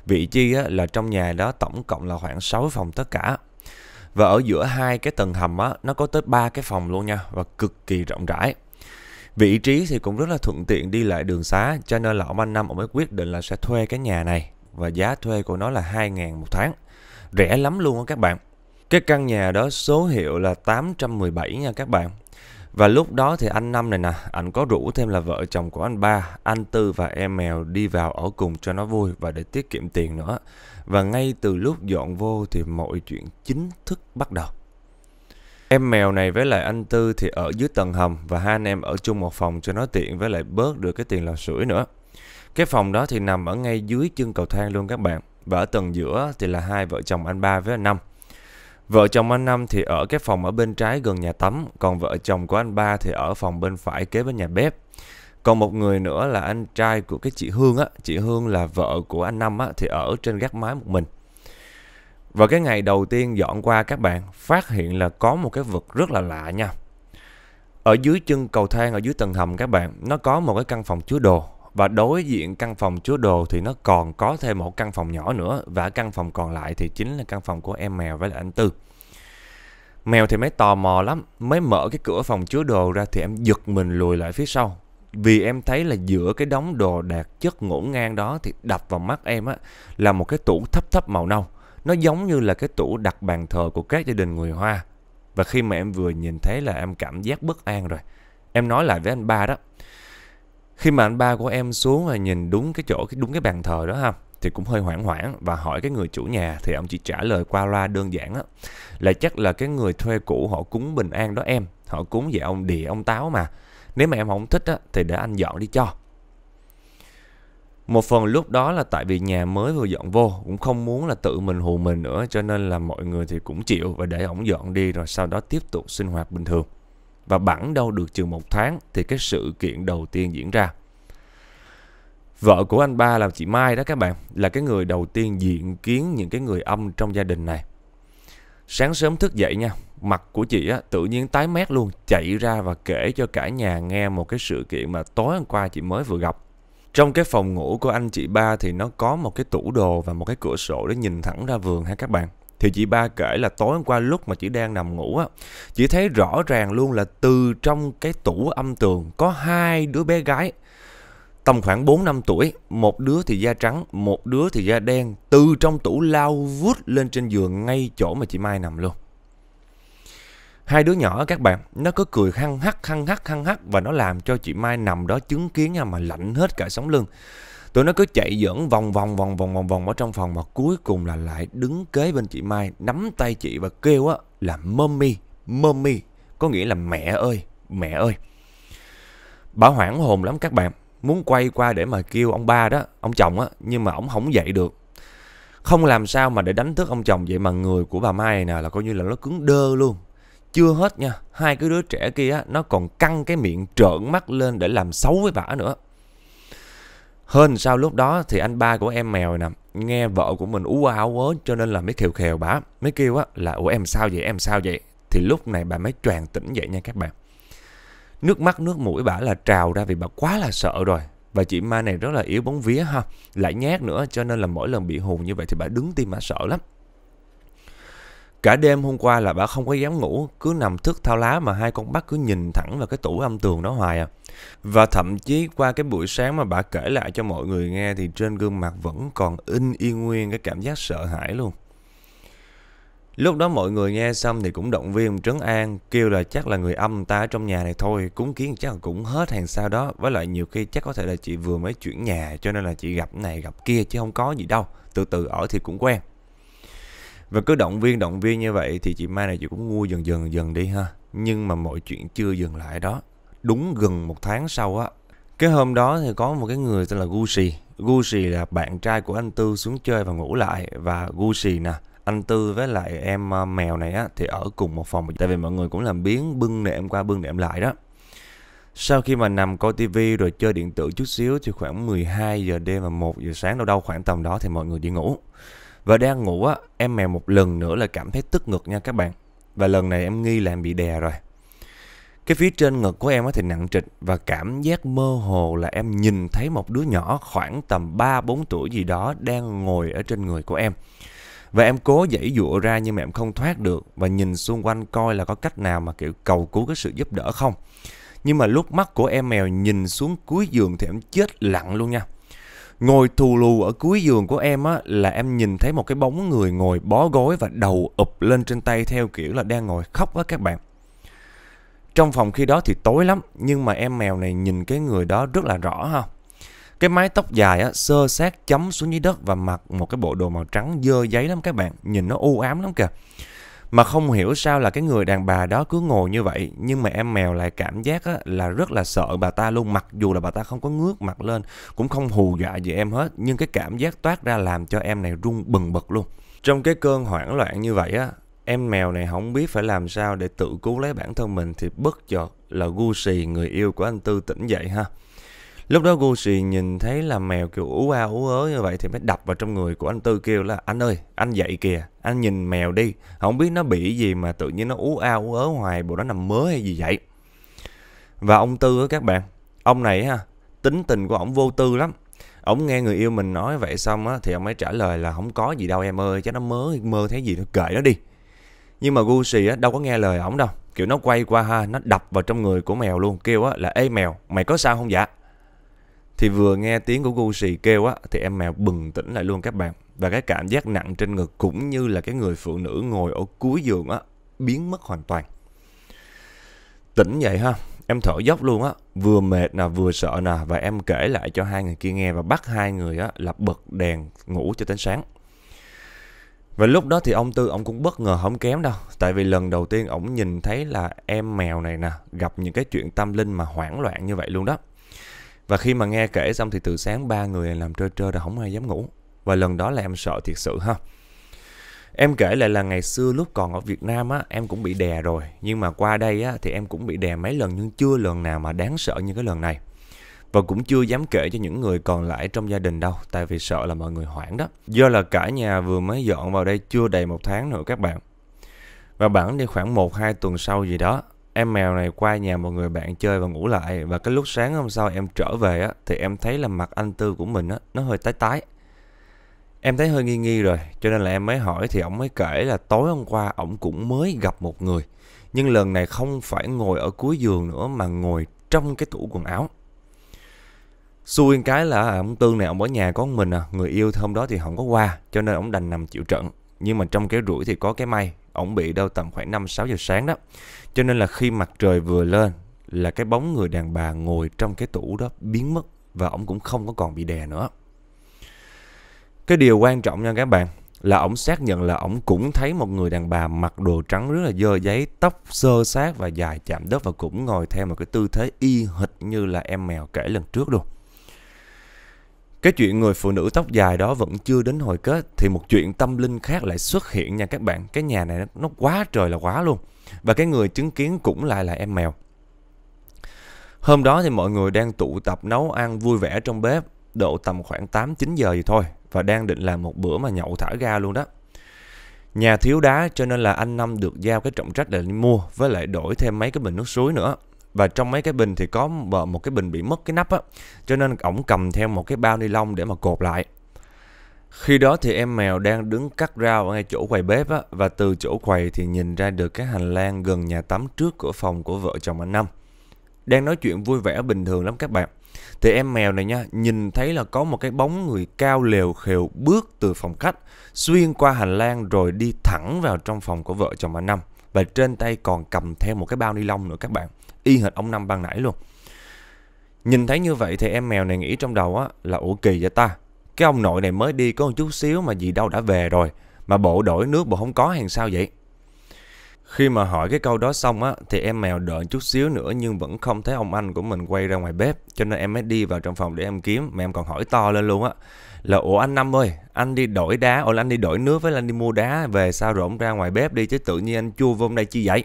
S1: Vị trí là trong nhà đó tổng cộng là khoảng 6 phòng tất cả và ở giữa hai cái tầng hầm á nó có tới ba cái phòng luôn nha và cực kỳ rộng rãi vị trí thì cũng rất là thuận tiện đi lại đường xá cho nên là ông anh năm ông mới quyết định là sẽ thuê cái nhà này và giá thuê của nó là 2 ngàn một tháng rẻ lắm luôn á các bạn cái căn nhà đó số hiệu là 817 nha các bạn và lúc đó thì anh Năm này nè, anh có rủ thêm là vợ chồng của anh ba, anh Tư và em mèo đi vào ở cùng cho nó vui và để tiết kiệm tiền nữa. Và ngay từ lúc dọn vô thì mọi chuyện chính thức bắt đầu. Em mèo này với lại anh Tư thì ở dưới tầng hầm và hai anh em ở chung một phòng cho nó tiện với lại bớt được cái tiền lò sưởi nữa. Cái phòng đó thì nằm ở ngay dưới chân cầu thang luôn các bạn. Và ở tầng giữa thì là hai vợ chồng anh ba với anh Năm. Vợ chồng anh Năm thì ở cái phòng ở bên trái gần nhà tắm, còn vợ chồng của anh Ba thì ở phòng bên phải kế bên nhà bếp. Còn một người nữa là anh trai của cái chị Hương á, chị Hương là vợ của anh Năm á, thì ở trên gác mái một mình. Và cái ngày đầu tiên dọn qua các bạn phát hiện là có một cái vật rất là lạ nha. Ở dưới chân cầu thang ở dưới tầng hầm các bạn, nó có một cái căn phòng chứa đồ và đối diện căn phòng chứa đồ thì nó còn có thêm một căn phòng nhỏ nữa và căn phòng còn lại thì chính là căn phòng của em mèo với lại anh Tư. Mèo thì mới tò mò lắm, mới mở cái cửa phòng chứa đồ ra thì em giật mình lùi lại phía sau. Vì em thấy là giữa cái đống đồ đạc chất ngổn ngang đó thì đập vào mắt em á là một cái tủ thấp thấp màu nâu. Nó giống như là cái tủ đặt bàn thờ của các gia đình người Hoa. Và khi mà em vừa nhìn thấy là em cảm giác bất an rồi. Em nói lại với anh ba đó, khi mà anh ba của em xuống và nhìn đúng cái chỗ, đúng cái bàn thờ đó ha, thì cũng hơi hoảng hoảng và hỏi cái người chủ nhà thì ông chỉ trả lời qua loa đơn giản á là chắc là cái người thuê cũ họ cúng bình an đó em họ cúng về ông địa ông táo mà nếu mà em không thích á thì để anh dọn đi cho một phần lúc đó là tại vì nhà mới vừa dọn vô cũng không muốn là tự mình hù mình nữa cho nên là mọi người thì cũng chịu và để ổng dọn đi rồi sau đó tiếp tục sinh hoạt bình thường và bẵng đâu được chừng một tháng thì cái sự kiện đầu tiên diễn ra. Vợ của anh ba là chị Mai đó các bạn, là cái người đầu tiên diện kiến những cái người âm trong gia đình này. Sáng sớm thức dậy nha, mặt của chị á, tự nhiên tái mét luôn, chạy ra và kể cho cả nhà nghe một cái sự kiện mà tối hôm qua chị mới vừa gặp. Trong cái phòng ngủ của anh chị ba thì nó có một cái tủ đồ và một cái cửa sổ để nhìn thẳng ra vườn ha các bạn thì chị ba kể là tối hôm qua lúc mà chị đang nằm ngủ á chị thấy rõ ràng luôn là từ trong cái tủ âm tường có hai đứa bé gái tầm khoảng 4 năm tuổi, một đứa thì da trắng, một đứa thì da đen, từ trong tủ lao vút lên trên giường ngay chỗ mà chị Mai nằm luôn. Hai đứa nhỏ các bạn, nó cứ cười hăng hắc hăng hắc hăng hắc và nó làm cho chị Mai nằm đó chứng kiến nha mà lạnh hết cả sống lưng. Tụi nó cứ chạy dẫn vòng vòng vòng vòng vòng vòng ở trong phòng và cuối cùng là lại đứng kế bên chị Mai, nắm tay chị và kêu á là mommy, mommy, có nghĩa là mẹ ơi, mẹ ơi. Bà hoảng hồn lắm các bạn, muốn quay qua để mà kêu ông ba đó, ông chồng á, nhưng mà ông không dậy được. Không làm sao mà để đánh thức ông chồng vậy mà người của bà Mai nè là coi như là nó cứng đơ luôn. Chưa hết nha, hai cái đứa trẻ kia á, nó còn căng cái miệng trợn mắt lên để làm xấu với bà nữa. Hơn sau lúc đó thì anh ba của em mèo nè Nghe vợ của mình ú áo quá Cho nên là mới khều khều bả Mới kêu á là ủa em sao vậy em sao vậy Thì lúc này bà mới tràn tỉnh dậy nha các bạn Nước mắt nước mũi bà là trào ra Vì bà quá là sợ rồi Và chị ma này rất là yếu bóng vía ha Lại nhát nữa cho nên là mỗi lần bị hù như vậy Thì bà đứng tim bà sợ lắm Cả đêm hôm qua là bà không có dám ngủ, cứ nằm thức thao lá mà hai con mắt cứ nhìn thẳng vào cái tủ âm tường đó hoài à. Và thậm chí qua cái buổi sáng mà bà kể lại cho mọi người nghe thì trên gương mặt vẫn còn in y nguyên cái cảm giác sợ hãi luôn. Lúc đó mọi người nghe xong thì cũng động viên trấn an, kêu là chắc là người âm ta ở trong nhà này thôi, cúng kiến chắc là cũng hết hàng sau đó. Với lại nhiều khi chắc có thể là chị vừa mới chuyển nhà cho nên là chị gặp này gặp kia chứ không có gì đâu, từ từ ở thì cũng quen và cứ động viên động viên như vậy thì chị Mai này chị cũng mua dần dần dần đi ha nhưng mà mọi chuyện chưa dừng lại đó đúng gần một tháng sau á cái hôm đó thì có một cái người tên là Gucci Gucci là bạn trai của anh Tư xuống chơi và ngủ lại và Gucci nè anh Tư với lại em à, mèo này á thì ở cùng một phòng tại vì mọi người cũng làm biến bưng nệm qua bưng nệm lại đó sau khi mà nằm coi tivi rồi chơi điện tử chút xíu thì khoảng 12 giờ đêm và 1 giờ sáng đâu đâu khoảng tầm đó thì mọi người đi ngủ và đang ngủ á, em mèo một lần nữa là cảm thấy tức ngực nha các bạn. Và lần này em nghi là em bị đè rồi. Cái phía trên ngực của em á thì nặng trịch và cảm giác mơ hồ là em nhìn thấy một đứa nhỏ khoảng tầm 3-4 tuổi gì đó đang ngồi ở trên người của em. Và em cố dãy dụa ra nhưng mà em không thoát được và nhìn xung quanh coi là có cách nào mà kiểu cầu cứu cái sự giúp đỡ không. Nhưng mà lúc mắt của em mèo nhìn xuống cuối giường thì em chết lặng luôn nha ngồi thù lù ở cuối giường của em á là em nhìn thấy một cái bóng người ngồi bó gối và đầu ụp lên trên tay theo kiểu là đang ngồi khóc á các bạn trong phòng khi đó thì tối lắm nhưng mà em mèo này nhìn cái người đó rất là rõ ha cái mái tóc dài á sơ xác chấm xuống dưới đất và mặc một cái bộ đồ màu trắng dơ giấy lắm các bạn nhìn nó u ám lắm kìa mà không hiểu sao là cái người đàn bà đó cứ ngồi như vậy nhưng mà em mèo lại cảm giác á, là rất là sợ bà ta luôn mặc dù là bà ta không có ngước mặt lên cũng không hù dọa gì em hết nhưng cái cảm giác toát ra làm cho em này run bừng bật luôn trong cái cơn hoảng loạn như vậy á em mèo này không biết phải làm sao để tự cứu lấy bản thân mình thì bất chợt là gu xì người yêu của anh tư tỉnh dậy ha lúc đó Gucci nhìn thấy là mèo kiểu ú a ú ớ như vậy thì mới đập vào trong người của anh Tư kêu là anh ơi anh dậy kìa anh nhìn mèo đi không biết nó bị gì mà tự nhiên nó ú a ú ớ hoài bộ nó nằm mớ hay gì vậy và ông Tư á các bạn ông này ha tính tình của ổng vô tư lắm ổng nghe người yêu mình nói vậy xong á thì ông mới trả lời là không có gì đâu em ơi chứ nó mớ mơ thấy gì nó kệ nó đi nhưng mà Gucci á đâu có nghe lời ổng đâu kiểu nó quay qua ha nó đập vào trong người của mèo luôn kêu á là ê mèo mày có sao không dạ thì vừa nghe tiếng của Gucci kêu á thì em mèo bừng tỉnh lại luôn các bạn và cái cảm giác nặng trên ngực cũng như là cái người phụ nữ ngồi ở cuối giường á biến mất hoàn toàn tỉnh vậy ha em thở dốc luôn á vừa mệt nè vừa sợ nè và em kể lại cho hai người kia nghe và bắt hai người á là bật đèn ngủ cho đến sáng và lúc đó thì ông Tư ông cũng bất ngờ không kém đâu Tại vì lần đầu tiên ông nhìn thấy là em mèo này nè Gặp những cái chuyện tâm linh mà hoảng loạn như vậy luôn đó và khi mà nghe kể xong thì từ sáng ba người làm trơ trơ rồi không ai dám ngủ. Và lần đó là em sợ thiệt sự ha. Em kể lại là ngày xưa lúc còn ở Việt Nam á, em cũng bị đè rồi. Nhưng mà qua đây á, thì em cũng bị đè mấy lần nhưng chưa lần nào mà đáng sợ như cái lần này. Và cũng chưa dám kể cho những người còn lại trong gia đình đâu, tại vì sợ là mọi người hoảng đó. Do là cả nhà vừa mới dọn vào đây chưa đầy một tháng nữa các bạn. Và bản đi khoảng 1-2 tuần sau gì đó em mèo này qua nhà một người bạn chơi và ngủ lại và cái lúc sáng hôm sau em trở về á thì em thấy là mặt anh Tư của mình á nó hơi tái tái. Em thấy hơi nghi nghi rồi, cho nên là em mới hỏi thì ổng mới kể là tối hôm qua ổng cũng mới gặp một người, nhưng lần này không phải ngồi ở cuối giường nữa mà ngồi trong cái tủ quần áo. Xui cái là ông Tương này ông ở nhà có mình à, người yêu hôm đó thì không có qua, cho nên ông đành nằm chịu trận. Nhưng mà trong cái rủi thì có cái may ổng bị đâu tầm khoảng 5-6 giờ sáng đó. Cho nên là khi mặt trời vừa lên là cái bóng người đàn bà ngồi trong cái tủ đó biến mất và ổng cũng không có còn bị đè nữa. Cái điều quan trọng nha các bạn là ổng xác nhận là ổng cũng thấy một người đàn bà mặc đồ trắng rất là dơ giấy, tóc sơ sát và dài chạm đất và cũng ngồi theo một cái tư thế y hệt như là em mèo kể lần trước luôn. Cái chuyện người phụ nữ tóc dài đó vẫn chưa đến hồi kết thì một chuyện tâm linh khác lại xuất hiện nha các bạn. Cái nhà này nó, quá trời là quá luôn. Và cái người chứng kiến cũng lại là em mèo. Hôm đó thì mọi người đang tụ tập nấu ăn vui vẻ trong bếp, độ tầm khoảng 8 9 giờ gì thôi và đang định làm một bữa mà nhậu thả ga luôn đó. Nhà thiếu đá cho nên là anh Năm được giao cái trọng trách là đi mua với lại đổi thêm mấy cái bình nước suối nữa và trong mấy cái bình thì có một cái bình bị mất cái nắp á cho nên ổng cầm theo một cái bao ni lông để mà cột lại khi đó thì em mèo đang đứng cắt rau ở ngay chỗ quầy bếp á và từ chỗ quầy thì nhìn ra được cái hành lang gần nhà tắm trước của phòng của vợ chồng anh Năm. Đang nói chuyện vui vẻ bình thường lắm các bạn. Thì em mèo này nha, nhìn thấy là có một cái bóng người cao lều khều bước từ phòng khách xuyên qua hành lang rồi đi thẳng vào trong phòng của vợ chồng anh Năm và trên tay còn cầm theo một cái bao ni lông nữa các bạn y hệt ông năm ban nãy luôn nhìn thấy như vậy thì em mèo này nghĩ trong đầu á là ủa kỳ vậy ta cái ông nội này mới đi có một chút xíu mà gì đâu đã về rồi mà bộ đổi nước bộ không có hàng sao vậy khi mà hỏi cái câu đó xong á thì em mèo đợi chút xíu nữa nhưng vẫn không thấy ông anh của mình quay ra ngoài bếp cho nên em mới đi vào trong phòng để em kiếm mà em còn hỏi to lên luôn á là ủa anh năm ơi anh đi đổi đá ủa là anh đi đổi nước với là anh đi mua đá về sao rồi ông ra ngoài bếp đi chứ tự nhiên anh chua vô đây chi vậy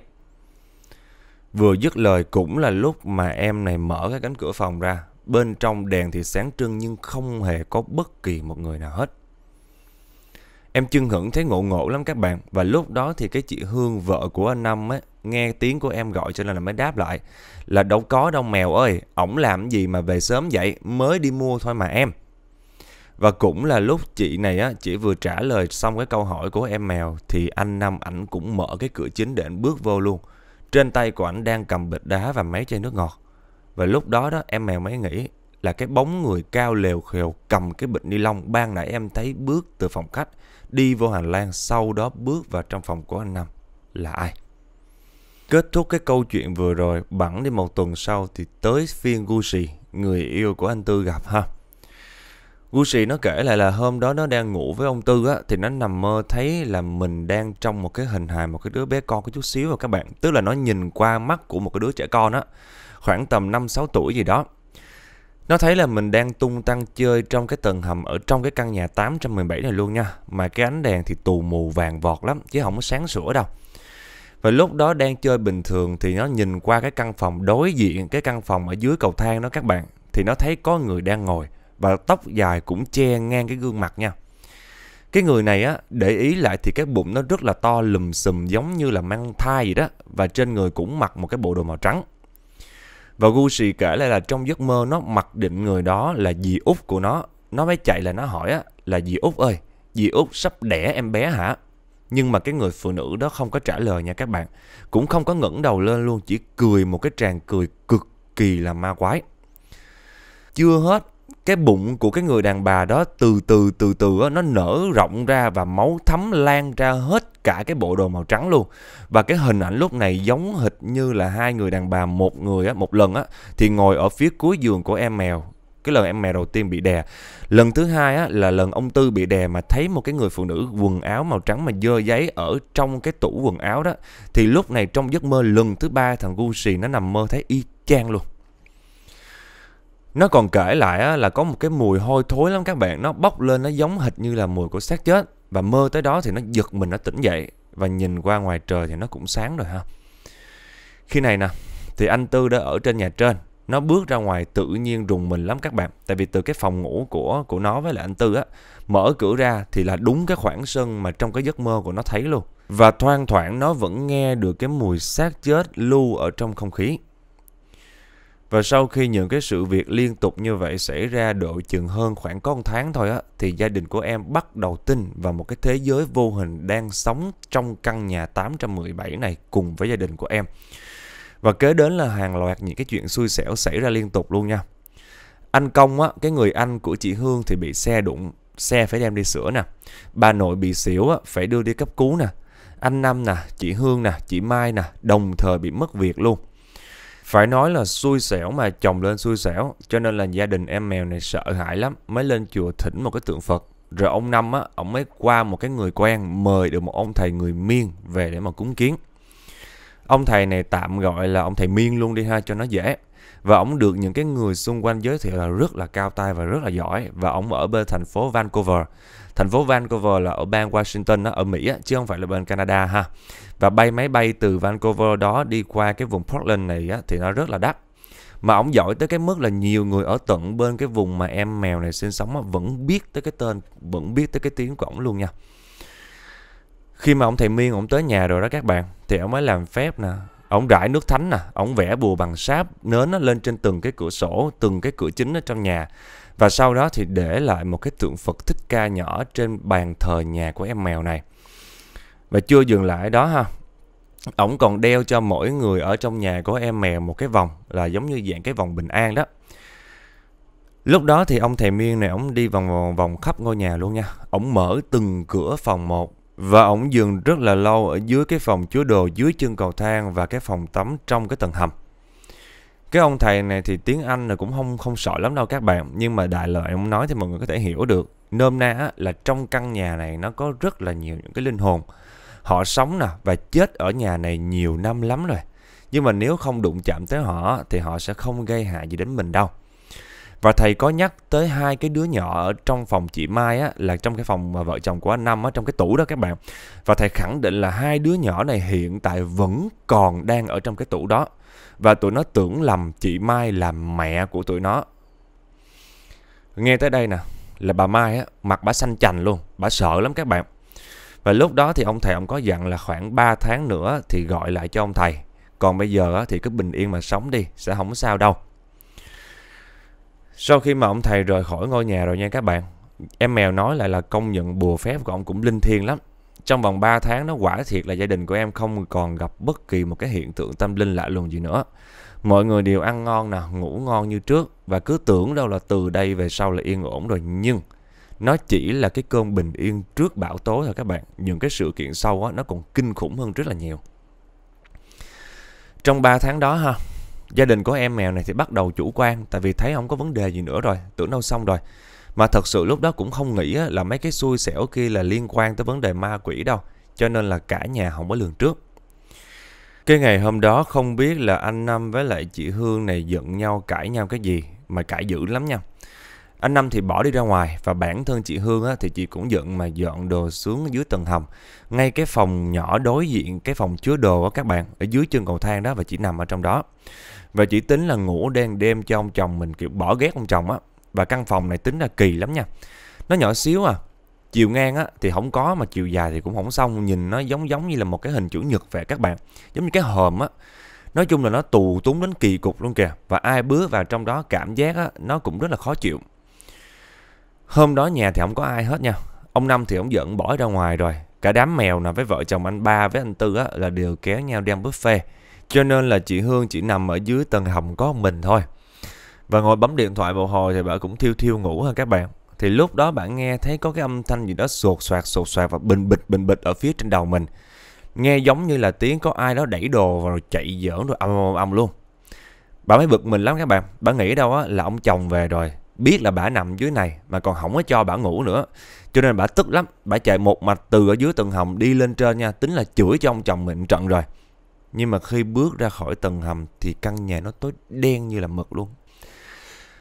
S1: Vừa dứt lời cũng là lúc mà em này mở cái cánh cửa phòng ra. Bên trong đèn thì sáng trưng nhưng không hề có bất kỳ một người nào hết. Em chưng hửng thấy ngộ ngộ lắm các bạn. Và lúc đó thì cái chị Hương vợ của anh Năm ấy, nghe tiếng của em gọi cho nên là mới đáp lại. Là đâu có đâu mèo ơi, ổng làm gì mà về sớm vậy, mới đi mua thôi mà em. Và cũng là lúc chị này á, chị vừa trả lời xong cái câu hỏi của em mèo thì anh Năm ảnh cũng mở cái cửa chính để anh bước vô luôn. Trên tay của anh đang cầm bịch đá và máy chai nước ngọt. Và lúc đó đó em mèo mới nghĩ là cái bóng người cao lều khều cầm cái bịch ni lông ban nãy em thấy bước từ phòng khách đi vô hành lang sau đó bước vào trong phòng của anh Năm là ai? Kết thúc cái câu chuyện vừa rồi, bẵng đi một tuần sau thì tới phiên Gucci, người yêu của anh Tư gặp ha. Gucci nó kể lại là hôm đó nó đang ngủ với ông Tư á Thì nó nằm mơ thấy là mình đang trong một cái hình hài một cái đứa bé con có chút xíu rồi các bạn Tức là nó nhìn qua mắt của một cái đứa trẻ con á Khoảng tầm 5-6 tuổi gì đó nó thấy là mình đang tung tăng chơi trong cái tầng hầm ở trong cái căn nhà 817 này luôn nha. Mà cái ánh đèn thì tù mù vàng vọt lắm chứ không có sáng sủa đâu. Và lúc đó đang chơi bình thường thì nó nhìn qua cái căn phòng đối diện cái căn phòng ở dưới cầu thang đó các bạn. Thì nó thấy có người đang ngồi và tóc dài cũng che ngang cái gương mặt nha. Cái người này á, để ý lại thì cái bụng nó rất là to lùm xùm giống như là mang thai vậy đó và trên người cũng mặc một cái bộ đồ màu trắng. Và Gucci kể lại là trong giấc mơ nó mặc định người đó là dì út của nó. Nó mới chạy là nó hỏi á, là dì út ơi, dì út sắp đẻ em bé hả? Nhưng mà cái người phụ nữ đó không có trả lời nha các bạn. Cũng không có ngẩng đầu lên luôn, chỉ cười một cái tràng cười cực kỳ là ma quái. Chưa hết, cái bụng của cái người đàn bà đó từ từ từ từ nó nở rộng ra và máu thấm lan ra hết cả cái bộ đồ màu trắng luôn và cái hình ảnh lúc này giống hệt như là hai người đàn bà một người á một lần á thì ngồi ở phía cuối giường của em mèo cái lần em mèo đầu tiên bị đè lần thứ hai á là lần ông tư bị đè mà thấy một cái người phụ nữ quần áo màu trắng mà dơ giấy ở trong cái tủ quần áo đó thì lúc này trong giấc mơ lần thứ ba thằng gucci nó nằm mơ thấy y chang luôn nó còn kể lại là có một cái mùi hôi thối lắm các bạn nó bốc lên nó giống hệt như là mùi của xác chết và mơ tới đó thì nó giật mình nó tỉnh dậy và nhìn qua ngoài trời thì nó cũng sáng rồi ha khi này nè thì anh tư đã ở trên nhà trên nó bước ra ngoài tự nhiên rùng mình lắm các bạn tại vì từ cái phòng ngủ của của nó với lại anh tư á mở cửa ra thì là đúng cái khoảng sân mà trong cái giấc mơ của nó thấy luôn và thoang thoảng nó vẫn nghe được cái mùi xác chết lưu ở trong không khí và sau khi những cái sự việc liên tục như vậy xảy ra độ chừng hơn khoảng có một tháng thôi á, thì gia đình của em bắt đầu tin vào một cái thế giới vô hình đang sống trong căn nhà 817 này cùng với gia đình của em. Và kế đến là hàng loạt những cái chuyện xui xẻo xảy ra liên tục luôn nha. Anh Công á, cái người anh của chị Hương thì bị xe đụng, xe phải đem đi sửa nè. Bà nội bị xỉu á, phải đưa đi cấp cứu nè. Anh Năm nè, chị Hương nè, chị Mai nè, đồng thời bị mất việc luôn phải nói là xui xẻo mà chồng lên xui xẻo cho nên là gia đình em mèo này sợ hãi lắm mới lên chùa thỉnh một cái tượng phật rồi ông năm á ông mới qua một cái người quen mời được một ông thầy người miên về để mà cúng kiến ông thầy này tạm gọi là ông thầy miên luôn đi ha cho nó dễ và ông được những cái người xung quanh giới thiệu là rất là cao tay và rất là giỏi và ông ở bên thành phố Vancouver thành phố Vancouver là ở bang Washington đó, ở Mỹ á, chứ không phải là bên Canada ha và bay máy bay từ Vancouver đó đi qua cái vùng Portland này á, thì nó rất là đắt mà ông giỏi tới cái mức là nhiều người ở tận bên cái vùng mà em mèo này sinh sống á, vẫn biết tới cái tên vẫn biết tới cái tiếng của ông luôn nha khi mà ông thầy miên ông tới nhà rồi đó các bạn thì ông mới làm phép nè ông rải nước thánh nè ông vẽ bùa bằng sáp nến nó lên trên từng cái cửa sổ từng cái cửa chính ở trong nhà và sau đó thì để lại một cái tượng phật thích ca nhỏ trên bàn thờ nhà của em mèo này và chưa dừng lại đó ha Ổng còn đeo cho mỗi người ở trong nhà của em mèo một cái vòng Là giống như dạng cái vòng bình an đó Lúc đó thì ông thầy Miên này ổng đi vòng vòng khắp ngôi nhà luôn nha Ổng mở từng cửa phòng một Và ổng dừng rất là lâu ở dưới cái phòng chứa đồ dưới chân cầu thang Và cái phòng tắm trong cái tầng hầm cái ông thầy này thì tiếng Anh là cũng không không sợ lắm đâu các bạn nhưng mà đại loại ông nói thì mọi người có thể hiểu được nôm na là trong căn nhà này nó có rất là nhiều những cái linh hồn Họ sống nè và chết ở nhà này nhiều năm lắm rồi. Nhưng mà nếu không đụng chạm tới họ thì họ sẽ không gây hại gì đến mình đâu. Và thầy có nhắc tới hai cái đứa nhỏ ở trong phòng chị Mai á, là trong cái phòng mà vợ chồng của anh Năm á, trong cái tủ đó các bạn. Và thầy khẳng định là hai đứa nhỏ này hiện tại vẫn còn đang ở trong cái tủ đó. Và tụi nó tưởng lầm chị Mai là mẹ của tụi nó. Nghe tới đây nè, là bà Mai á, mặt bà xanh chành luôn, bà sợ lắm các bạn. Và lúc đó thì ông thầy ông có dặn là khoảng 3 tháng nữa thì gọi lại cho ông thầy. Còn bây giờ thì cứ bình yên mà sống đi, sẽ không sao đâu. Sau khi mà ông thầy rời khỏi ngôi nhà rồi nha các bạn, em mèo nói lại là công nhận bùa phép của ông cũng linh thiêng lắm. Trong vòng 3 tháng nó quả thiệt là gia đình của em không còn gặp bất kỳ một cái hiện tượng tâm linh lạ lùng gì nữa. Mọi người đều ăn ngon nè, ngủ ngon như trước và cứ tưởng đâu là từ đây về sau là yên ổn rồi nhưng nó chỉ là cái cơn bình yên trước bão tố thôi các bạn những cái sự kiện sau á, nó còn kinh khủng hơn rất là nhiều trong 3 tháng đó ha gia đình của em mèo này thì bắt đầu chủ quan tại vì thấy không có vấn đề gì nữa rồi tưởng đâu xong rồi mà thật sự lúc đó cũng không nghĩ là mấy cái xui xẻo kia là liên quan tới vấn đề ma quỷ đâu cho nên là cả nhà không có lường trước cái ngày hôm đó không biết là anh Năm với lại chị Hương này giận nhau cãi nhau cái gì mà cãi dữ lắm nhau. Anh Năm thì bỏ đi ra ngoài và bản thân chị Hương á, thì chị cũng giận mà dọn đồ xuống dưới tầng hầm. Ngay cái phòng nhỏ đối diện cái phòng chứa đồ của các bạn, ở dưới chân cầu thang đó và chị nằm ở trong đó. Và chị tính là ngủ đen đêm cho ông chồng mình kiểu bỏ ghét ông chồng á. Và căn phòng này tính là kỳ lắm nha. Nó nhỏ xíu à, chiều ngang á thì không có mà chiều dài thì cũng không xong nhìn nó giống giống như là một cái hình chữ nhật vậy các bạn giống như cái hòm á nói chung là nó tù túng đến kỳ cục luôn kìa và ai bước vào trong đó cảm giác á nó cũng rất là khó chịu Hôm đó nhà thì không có ai hết nha. Ông Năm thì ông giận bỏ ra ngoài rồi. Cả đám mèo nào với vợ chồng anh ba với anh Tư á, là đều kéo nhau đem buffet. Cho nên là chị Hương chỉ nằm ở dưới tầng hầm có mình thôi. Và ngồi bấm điện thoại một hồi thì bà cũng thiêu thiêu ngủ ha các bạn. Thì lúc đó bạn nghe thấy có cái âm thanh gì đó sột soạt sột soạt và bình bịch bình bịch ở phía trên đầu mình. Nghe giống như là tiếng có ai đó đẩy đồ và chạy giỡn rồi âm âm, âm luôn. Bà mới bực mình lắm các bạn. Bà nghĩ đâu á là ông chồng về rồi biết là bà nằm dưới này mà còn không có cho bà ngủ nữa cho nên bà tức lắm bà chạy một mạch từ ở dưới tầng hầm đi lên trên nha tính là chửi cho ông chồng mình trận rồi nhưng mà khi bước ra khỏi tầng hầm thì căn nhà nó tối đen như là mực luôn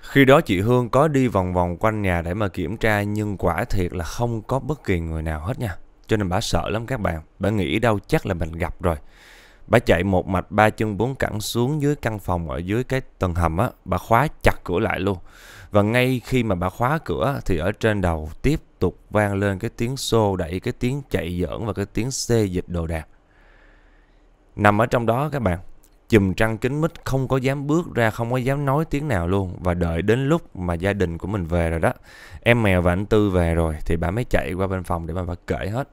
S1: khi đó chị Hương có đi vòng vòng quanh nhà để mà kiểm tra nhưng quả thiệt là không có bất kỳ người nào hết nha. Cho nên bà sợ lắm các bạn, bà nghĩ đâu chắc là mình gặp rồi. Bà chạy một mạch ba chân bốn cẳng xuống dưới căn phòng ở dưới cái tầng hầm á, bà khóa chặt cửa lại luôn. Và ngay khi mà bà khóa cửa thì ở trên đầu tiếp tục vang lên cái tiếng xô đẩy, cái tiếng chạy giỡn và cái tiếng xê dịch đồ đạc. Nằm ở trong đó các bạn, chùm trăng kính mít không có dám bước ra, không có dám nói tiếng nào luôn. Và đợi đến lúc mà gia đình của mình về rồi đó, em mèo và anh Tư về rồi thì bà mới chạy qua bên phòng để mà bà kể hết.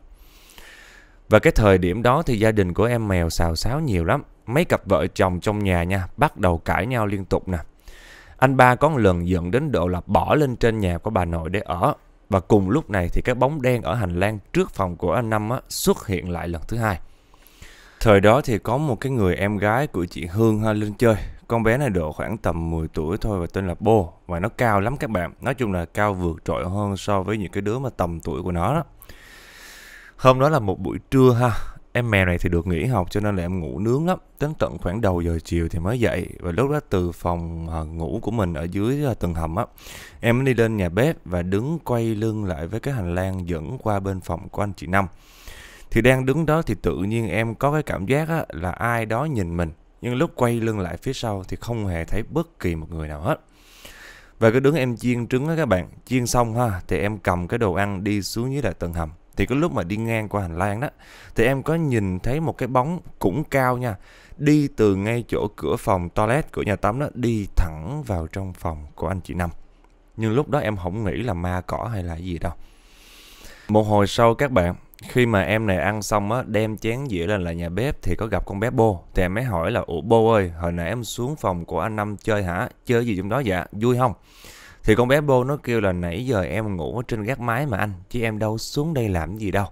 S1: Và cái thời điểm đó thì gia đình của em mèo xào xáo nhiều lắm. Mấy cặp vợ chồng trong nhà nha, bắt đầu cãi nhau liên tục nè. Anh ba có lần giận đến độ là bỏ lên trên nhà của bà nội để ở. Và cùng lúc này thì cái bóng đen ở hành lang trước phòng của anh Năm á, xuất hiện lại lần thứ hai. Thời đó thì có một cái người em gái của chị Hương ha, lên chơi. Con bé này độ khoảng tầm 10 tuổi thôi và tên là Bô. Và nó cao lắm các bạn. Nói chung là cao vượt trội hơn so với những cái đứa mà tầm tuổi của nó đó. Hôm đó là một buổi trưa ha Em mèo này thì được nghỉ học cho nên là em ngủ nướng lắm Đến tận khoảng đầu giờ chiều thì mới dậy Và lúc đó từ phòng à, ngủ của mình ở dưới à, tầng hầm á Em mới đi lên nhà bếp và đứng quay lưng lại với cái hành lang dẫn qua bên phòng của anh chị Năm Thì đang đứng đó thì tự nhiên em có cái cảm giác á, là ai đó nhìn mình Nhưng lúc quay lưng lại phía sau thì không hề thấy bất kỳ một người nào hết và cứ đứng em chiên trứng á các bạn Chiên xong ha Thì em cầm cái đồ ăn đi xuống dưới lại tầng hầm thì có lúc mà đi ngang qua hành lang đó thì em có nhìn thấy một cái bóng cũng cao nha đi từ ngay chỗ cửa phòng toilet của nhà tắm đó đi thẳng vào trong phòng của anh chị năm nhưng lúc đó em không nghĩ là ma cỏ hay là gì đâu một hồi sau các bạn khi mà em này ăn xong á đem chén dĩa lên lại nhà bếp thì có gặp con bé bô thì em mới hỏi là ủa bô ơi hồi nãy em xuống phòng của anh năm chơi hả chơi gì trong đó dạ vui không thì con bé Bô nó kêu là nãy giờ em ngủ ở trên gác mái mà anh, chứ em đâu xuống đây làm gì đâu.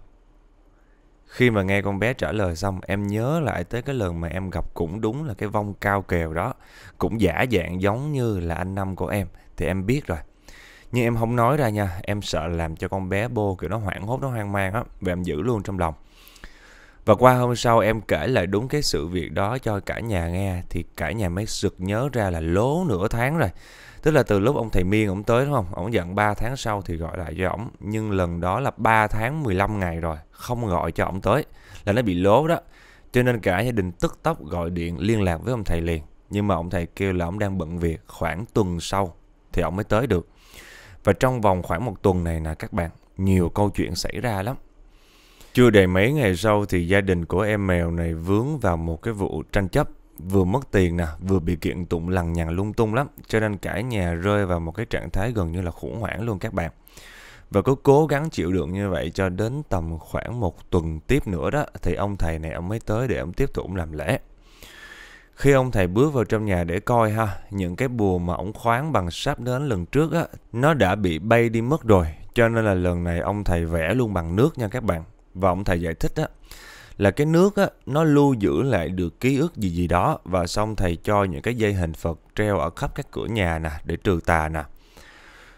S1: Khi mà nghe con bé trả lời xong, em nhớ lại tới cái lần mà em gặp cũng đúng là cái vong cao kèo đó. Cũng giả dạng giống như là anh Năm của em, thì em biết rồi. Nhưng em không nói ra nha, em sợ làm cho con bé Bô kiểu nó hoảng hốt, nó hoang mang á, và em giữ luôn trong lòng. Và qua hôm sau em kể lại đúng cái sự việc đó cho cả nhà nghe thì cả nhà mới sực nhớ ra là lố nửa tháng rồi tức là từ lúc ông thầy miên ông tới đúng không ông giận 3 tháng sau thì gọi lại cho ông nhưng lần đó là 3 tháng 15 ngày rồi không gọi cho ông tới là nó bị lố đó cho nên cả gia đình tức tốc gọi điện liên lạc với ông thầy liền nhưng mà ông thầy kêu là ông đang bận việc khoảng tuần sau thì ông mới tới được và trong vòng khoảng một tuần này là các bạn nhiều câu chuyện xảy ra lắm chưa đầy mấy ngày sau thì gia đình của em mèo này vướng vào một cái vụ tranh chấp vừa mất tiền nè, vừa bị kiện tụng lằng nhằng lung tung lắm, cho nên cả nhà rơi vào một cái trạng thái gần như là khủng hoảng luôn các bạn. Và cứ cố gắng chịu đựng như vậy cho đến tầm khoảng một tuần tiếp nữa đó thì ông thầy này ông mới tới để ông tiếp tục làm lễ. Khi ông thầy bước vào trong nhà để coi ha, những cái bùa mà ông khoáng bằng sáp nến lần trước á, nó đã bị bay đi mất rồi. Cho nên là lần này ông thầy vẽ luôn bằng nước nha các bạn. Và ông thầy giải thích á, là cái nước á, nó lưu giữ lại được ký ức gì gì đó và xong thầy cho những cái dây hình Phật treo ở khắp các cửa nhà nè để trừ tà nè.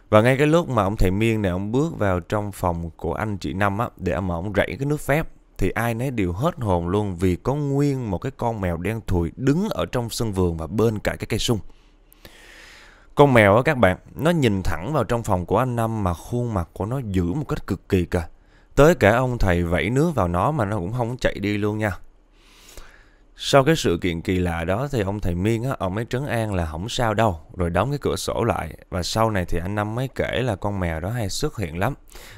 S1: Và ngay cái lúc mà ông thầy Miên này ông bước vào trong phòng của anh chị Năm á, để mà ông rảy cái nước phép thì ai nấy đều hết hồn luôn vì có nguyên một cái con mèo đen thùi đứng ở trong sân vườn và bên cạnh cái cây sung. Con mèo á các bạn, nó nhìn thẳng vào trong phòng của anh Năm mà khuôn mặt của nó giữ một cách cực kỳ kìa. Tới cả ông thầy vẫy nước vào nó mà nó cũng không chạy đi luôn nha. Sau cái sự kiện kỳ lạ đó thì ông thầy Miên á, ông ấy trấn an là không sao đâu, rồi đóng cái cửa sổ lại. Và sau này thì anh Năm mới kể là con mèo đó hay xuất hiện lắm.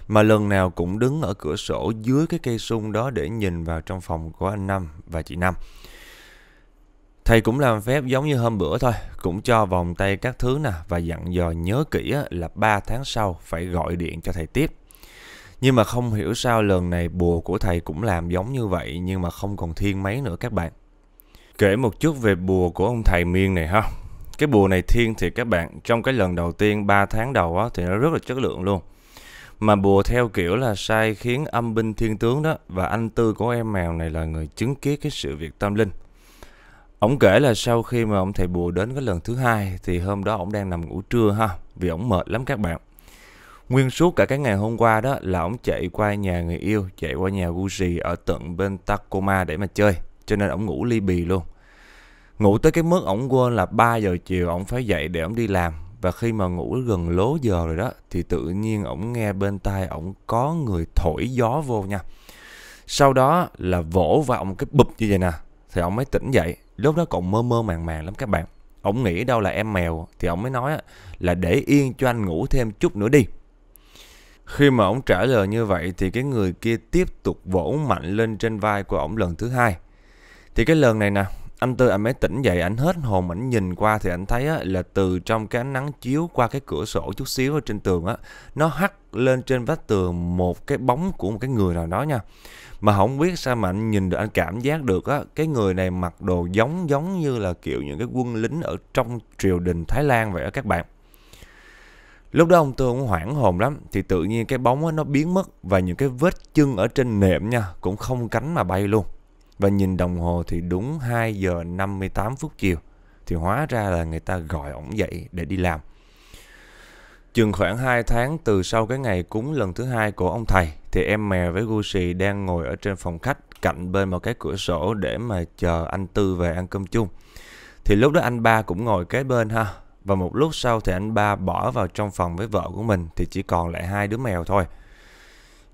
S1: Mà lần nào cũng đứng ở cửa sổ dưới cái cây sung đó để nhìn vào trong phòng của anh Năm và chị Năm. Thầy cũng làm phép giống như hôm bữa thôi, cũng cho vòng tay các thứ nè và dặn dò nhớ kỹ là 3 tháng sau phải gọi điện cho thầy tiếp. Nhưng mà không hiểu sao lần này bùa của thầy cũng làm giống như vậy nhưng mà không còn thiên mấy nữa các bạn. Kể một chút về bùa của ông thầy Miên này ha. Cái bùa này thiên thì các bạn trong cái lần đầu tiên 3 tháng đầu á, thì nó rất là chất lượng luôn. Mà bùa theo kiểu là sai khiến âm binh thiên tướng đó và anh tư của em mèo này là người chứng kiến cái sự việc tâm linh. Ông kể là sau khi mà ông thầy bùa đến cái lần thứ hai thì hôm đó ông đang nằm ngủ trưa ha, vì ông mệt lắm các bạn. Nguyên suốt cả cái ngày hôm qua đó là ông chạy qua nhà người yêu, chạy qua nhà Gucci ở tận bên Tacoma để mà chơi. Cho nên ông ngủ ly bì luôn. Ngủ tới cái mức ông quên là 3 giờ chiều ông phải dậy để ông đi làm. Và khi mà ngủ gần lố giờ rồi đó thì tự nhiên ông nghe bên tai ông có người thổi gió vô nha. Sau đó là vỗ vào ổng cái bụp như vậy nè. Thì ông mới tỉnh dậy. Lúc đó còn mơ mơ màng màng lắm các bạn. Ông nghĩ đâu là em mèo thì ông mới nói là để yên cho anh ngủ thêm chút nữa đi khi mà ổng trả lời như vậy thì cái người kia tiếp tục vỗ mạnh lên trên vai của ổng lần thứ hai. Thì cái lần này nè, anh Tư anh mới tỉnh dậy, anh hết hồn, ảnh nhìn qua thì anh thấy á, là từ trong cái ánh nắng chiếu qua cái cửa sổ chút xíu ở trên tường á, nó hắt lên trên vách tường một cái bóng của một cái người nào đó nha. Mà không biết sao mà anh nhìn được, anh cảm giác được á, cái người này mặc đồ giống giống như là kiểu những cái quân lính ở trong triều đình Thái Lan vậy á các bạn. Lúc đó ông Tư cũng hoảng hồn lắm Thì tự nhiên cái bóng nó biến mất Và những cái vết chân ở trên nệm nha Cũng không cánh mà bay luôn Và nhìn đồng hồ thì đúng 2 giờ 58 phút chiều Thì hóa ra là người ta gọi ổng dậy để đi làm Chừng khoảng 2 tháng từ sau cái ngày cúng lần thứ hai của ông thầy Thì em mè với Gucci đang ngồi ở trên phòng khách Cạnh bên một cái cửa sổ để mà chờ anh Tư về ăn cơm chung Thì lúc đó anh ba cũng ngồi kế bên ha và một lúc sau thì anh ba bỏ vào trong phòng với vợ của mình thì chỉ còn lại hai đứa mèo thôi.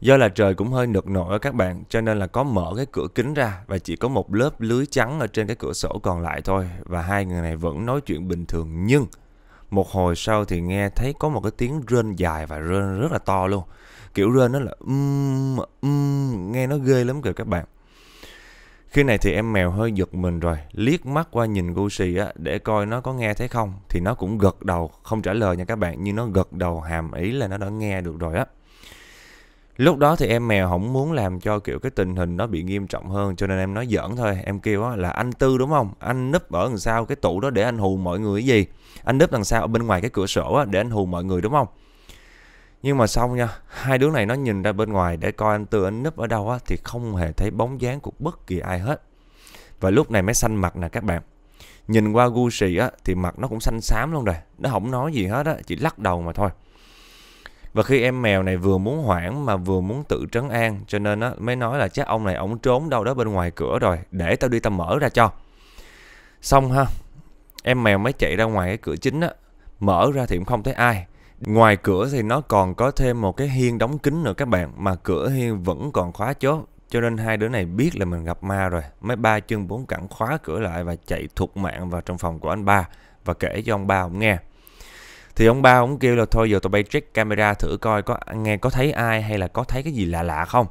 S1: Do là trời cũng hơi nực nổi các bạn cho nên là có mở cái cửa kính ra và chỉ có một lớp lưới trắng ở trên cái cửa sổ còn lại thôi và hai người này vẫn nói chuyện bình thường nhưng một hồi sau thì nghe thấy có một cái tiếng rên dài và rên rất là to luôn. Kiểu rên nó là um, um, nghe nó ghê lắm kìa các bạn. Khi này thì em mèo hơi giật mình rồi, liếc mắt qua nhìn Gucci á, để coi nó có nghe thấy không. Thì nó cũng gật đầu, không trả lời nha các bạn, nhưng nó gật đầu hàm ý là nó đã nghe được rồi á. Lúc đó thì em mèo không muốn làm cho kiểu cái tình hình nó bị nghiêm trọng hơn cho nên em nói giỡn thôi. Em kêu á, là anh Tư đúng không? Anh núp ở đằng sau cái tủ đó để anh hù mọi người cái gì? Anh núp đằng sau ở bên ngoài cái cửa sổ á, để anh hù mọi người đúng không? nhưng mà xong nha hai đứa này nó nhìn ra bên ngoài để coi anh tư anh nấp ở đâu á thì không hề thấy bóng dáng của bất kỳ ai hết và lúc này mới xanh mặt nè các bạn nhìn qua gu sì á thì mặt nó cũng xanh xám luôn rồi nó không nói gì hết á chỉ lắc đầu mà thôi và khi em mèo này vừa muốn hoảng mà vừa muốn tự trấn an cho nên á mới nói là chắc ông này ổng trốn đâu đó bên ngoài cửa rồi để tao đi tao mở ra cho xong ha em mèo mới chạy ra ngoài cái cửa chính á mở ra thì cũng không thấy ai ngoài cửa thì nó còn có thêm một cái hiên đóng kín nữa các bạn mà cửa hiên vẫn còn khóa chốt cho nên hai đứa này biết là mình gặp ma rồi mấy ba chân bốn cẳng khóa cửa lại và chạy thục mạng vào trong phòng của anh ba và kể cho ông ba ông nghe thì ông ba ông kêu là thôi giờ tụi bay check camera thử coi có nghe có thấy ai hay là có thấy cái gì lạ lạ không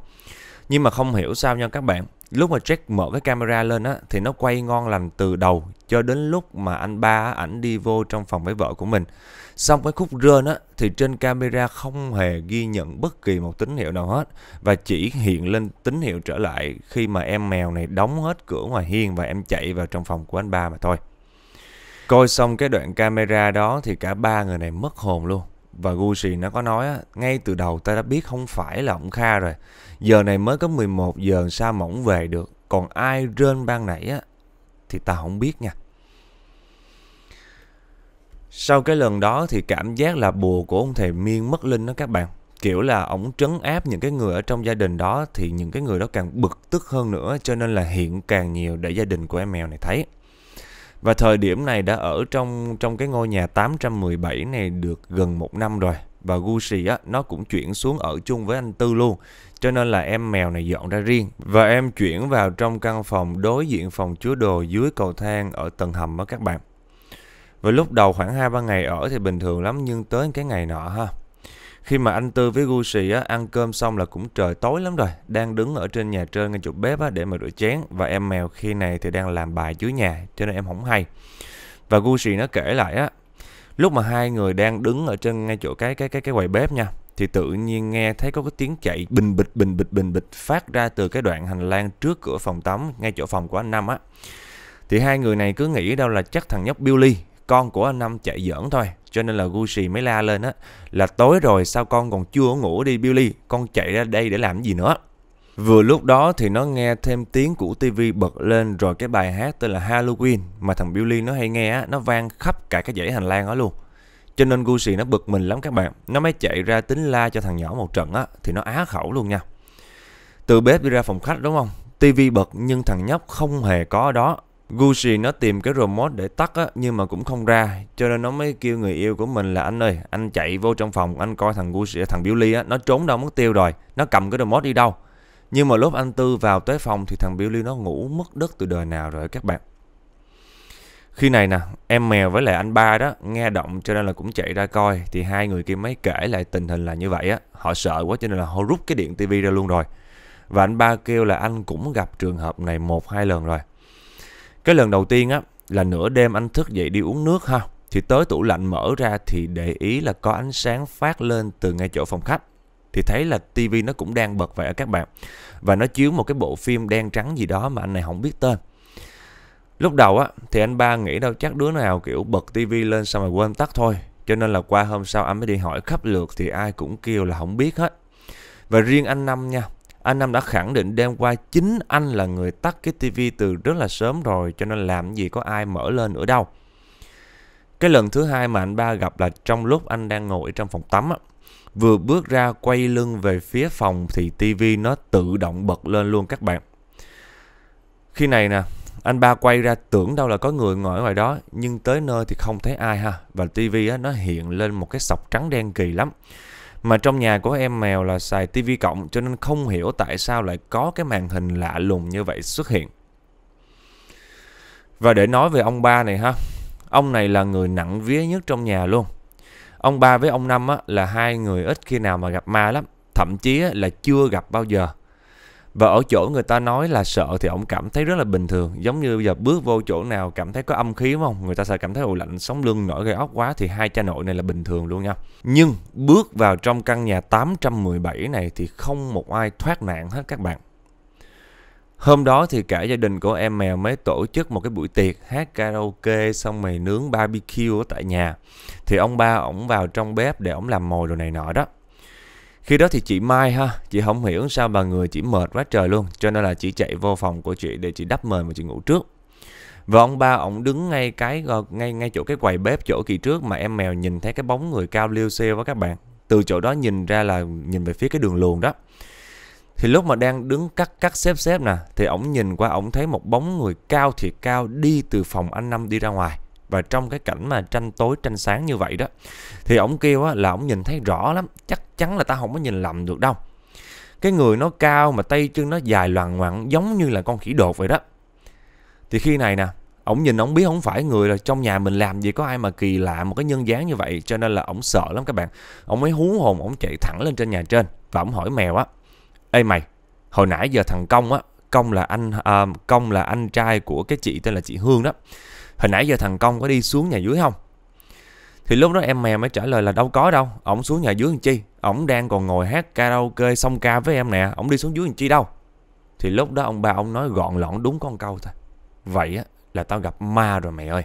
S1: nhưng mà không hiểu sao nha các bạn lúc mà Jack mở cái camera lên á thì nó quay ngon lành từ đầu cho đến lúc mà anh ba ảnh đi vô trong phòng với vợ của mình. Xong cái khúc rên á thì trên camera không hề ghi nhận bất kỳ một tín hiệu nào hết và chỉ hiện lên tín hiệu trở lại khi mà em mèo này đóng hết cửa ngoài hiên và em chạy vào trong phòng của anh ba mà thôi. Coi xong cái đoạn camera đó thì cả ba người này mất hồn luôn và Gucci nó có nói ngay từ đầu ta đã biết không phải là ông Kha rồi. Giờ này mới có 11 giờ sao mà về được. Còn ai rên ban nãy á, thì ta không biết nha. Sau cái lần đó thì cảm giác là bùa của ông thầy Miên mất linh đó các bạn. Kiểu là ổng trấn áp những cái người ở trong gia đình đó thì những cái người đó càng bực tức hơn nữa cho nên là hiện càng nhiều để gia đình của em mèo này thấy. Và thời điểm này đã ở trong trong cái ngôi nhà 817 này được gần một năm rồi. Và Gucci á, nó cũng chuyển xuống ở chung với anh Tư luôn. Cho nên là em mèo này dọn ra riêng. Và em chuyển vào trong căn phòng đối diện phòng chứa đồ dưới cầu thang ở tầng hầm đó các bạn. Và lúc đầu khoảng 2-3 ngày ở thì bình thường lắm nhưng tới cái ngày nọ ha khi mà anh Tư với Gucci á, ăn cơm xong là cũng trời tối lắm rồi, đang đứng ở trên nhà trên ngay chỗ bếp á, để mà rửa chén và em mèo khi này thì đang làm bài dưới nhà cho nên em không hay. Và Gucci nó kể lại á, lúc mà hai người đang đứng ở trên ngay chỗ cái cái cái cái quầy bếp nha thì tự nhiên nghe thấy có cái tiếng chạy bình bịch bình bịch bình bịch phát ra từ cái đoạn hành lang trước cửa phòng tắm ngay chỗ phòng của anh Nam á. Thì hai người này cứ nghĩ đâu là chắc thằng nhóc Billy con của anh Năm chạy giỡn thôi. Cho nên là Gucci mới la lên á là tối rồi sao con còn chưa ngủ đi Billy, con chạy ra đây để làm gì nữa. Vừa lúc đó thì nó nghe thêm tiếng của TV bật lên rồi cái bài hát tên là Halloween mà thằng Billy nó hay nghe á, nó vang khắp cả cái dãy hành lang đó luôn. Cho nên Gucci nó bực mình lắm các bạn, nó mới chạy ra tính la cho thằng nhỏ một trận á, thì nó á khẩu luôn nha. Từ bếp đi ra phòng khách đúng không? TV bật nhưng thằng nhóc không hề có đó Gucci nó tìm cái remote để tắt á nhưng mà cũng không ra cho nên nó mới kêu người yêu của mình là anh ơi anh chạy vô trong phòng anh coi thằng Gucci thằng Billy á nó trốn đâu mất tiêu rồi nó cầm cái remote đi đâu nhưng mà lúc anh Tư vào tới phòng thì thằng Billy nó ngủ mất đất từ đời nào rồi các bạn khi này nè em mèo với lại anh ba đó nghe động cho nên là cũng chạy ra coi thì hai người kia mới kể lại tình hình là như vậy á họ sợ quá cho nên là họ rút cái điện tivi ra luôn rồi và anh ba kêu là anh cũng gặp trường hợp này một hai lần rồi cái lần đầu tiên á là nửa đêm anh thức dậy đi uống nước ha. Thì tới tủ lạnh mở ra thì để ý là có ánh sáng phát lên từ ngay chỗ phòng khách. Thì thấy là tivi nó cũng đang bật vậy ở các bạn. Và nó chiếu một cái bộ phim đen trắng gì đó mà anh này không biết tên. Lúc đầu á thì anh ba nghĩ đâu chắc đứa nào kiểu bật tivi lên xong rồi quên tắt thôi. Cho nên là qua hôm sau anh mới đi hỏi khắp lượt thì ai cũng kêu là không biết hết. Và riêng anh Năm nha, anh Nam đã khẳng định đêm qua chính anh là người tắt cái TV từ rất là sớm rồi cho nên làm gì có ai mở lên nữa đâu. Cái lần thứ hai mà anh ba gặp là trong lúc anh đang ngồi trong phòng tắm á. Vừa bước ra quay lưng về phía phòng thì TV nó tự động bật lên luôn các bạn. Khi này nè, anh ba quay ra tưởng đâu là có người ngồi ngoài đó nhưng tới nơi thì không thấy ai ha và tivi nó hiện lên một cái sọc trắng đen kỳ lắm mà trong nhà của em mèo là xài tivi cộng cho nên không hiểu tại sao lại có cái màn hình lạ lùng như vậy xuất hiện. Và để nói về ông ba này ha, ông này là người nặng vía nhất trong nhà luôn. Ông ba với ông năm á, là hai người ít khi nào mà gặp ma lắm, thậm chí á, là chưa gặp bao giờ và ở chỗ người ta nói là sợ thì ông cảm thấy rất là bình thường giống như giờ bước vô chỗ nào cảm thấy có âm khí đúng không người ta sẽ cảm thấy ủ lạnh sống lưng nổi gây óc quá thì hai cha nội này là bình thường luôn nha nhưng bước vào trong căn nhà 817 này thì không một ai thoát nạn hết các bạn Hôm đó thì cả gia đình của em mèo mới tổ chức một cái buổi tiệc hát karaoke xong mày nướng barbecue ở tại nhà. Thì ông ba ổng vào trong bếp để ổng làm mồi đồ này nọ đó. Khi đó thì chị Mai ha, chị không hiểu sao bà người chỉ mệt quá trời luôn, cho nên là chị chạy vô phòng của chị để chị đắp mền và chị ngủ trước. Và ông ba ổng đứng ngay cái ờ, ngay ngay chỗ cái quầy bếp chỗ kỳ trước mà em mèo nhìn thấy cái bóng người cao liêu xêu với các bạn. Từ chỗ đó nhìn ra là nhìn về phía cái đường luồn đó. Thì lúc mà đang đứng cắt cắt xếp xếp nè Thì ổng nhìn qua ổng thấy một bóng người cao thiệt cao đi từ phòng anh Năm đi ra ngoài Và trong cái cảnh mà tranh tối tranh sáng như vậy đó Thì ổng kêu á, là ổng nhìn thấy rõ lắm Chắc chắn là ta không có nhìn lầm được đâu cái người nó cao mà tay chân nó dài loằng ngoằng giống như là con khỉ đột vậy đó thì khi này nè ổng nhìn ổng biết không phải người là trong nhà mình làm gì có ai mà kỳ lạ một cái nhân dáng như vậy cho nên là ổng sợ lắm các bạn ổng mới hú hồn ổng chạy thẳng lên trên nhà trên và ổng hỏi mèo á ê mày hồi nãy giờ thằng công á công là anh à, công là anh trai của cái chị tên là chị hương đó hồi nãy giờ thằng công có đi xuống nhà dưới không thì lúc đó em mèo mới trả lời là đâu có đâu ổng xuống nhà dưới làm chi ổng đang còn ngồi hát karaoke xong ca với em nè ổng đi xuống dưới làm chi đâu thì lúc đó ông ba ông nói gọn lọn đúng con câu thôi vậy á là tao gặp ma rồi mày ơi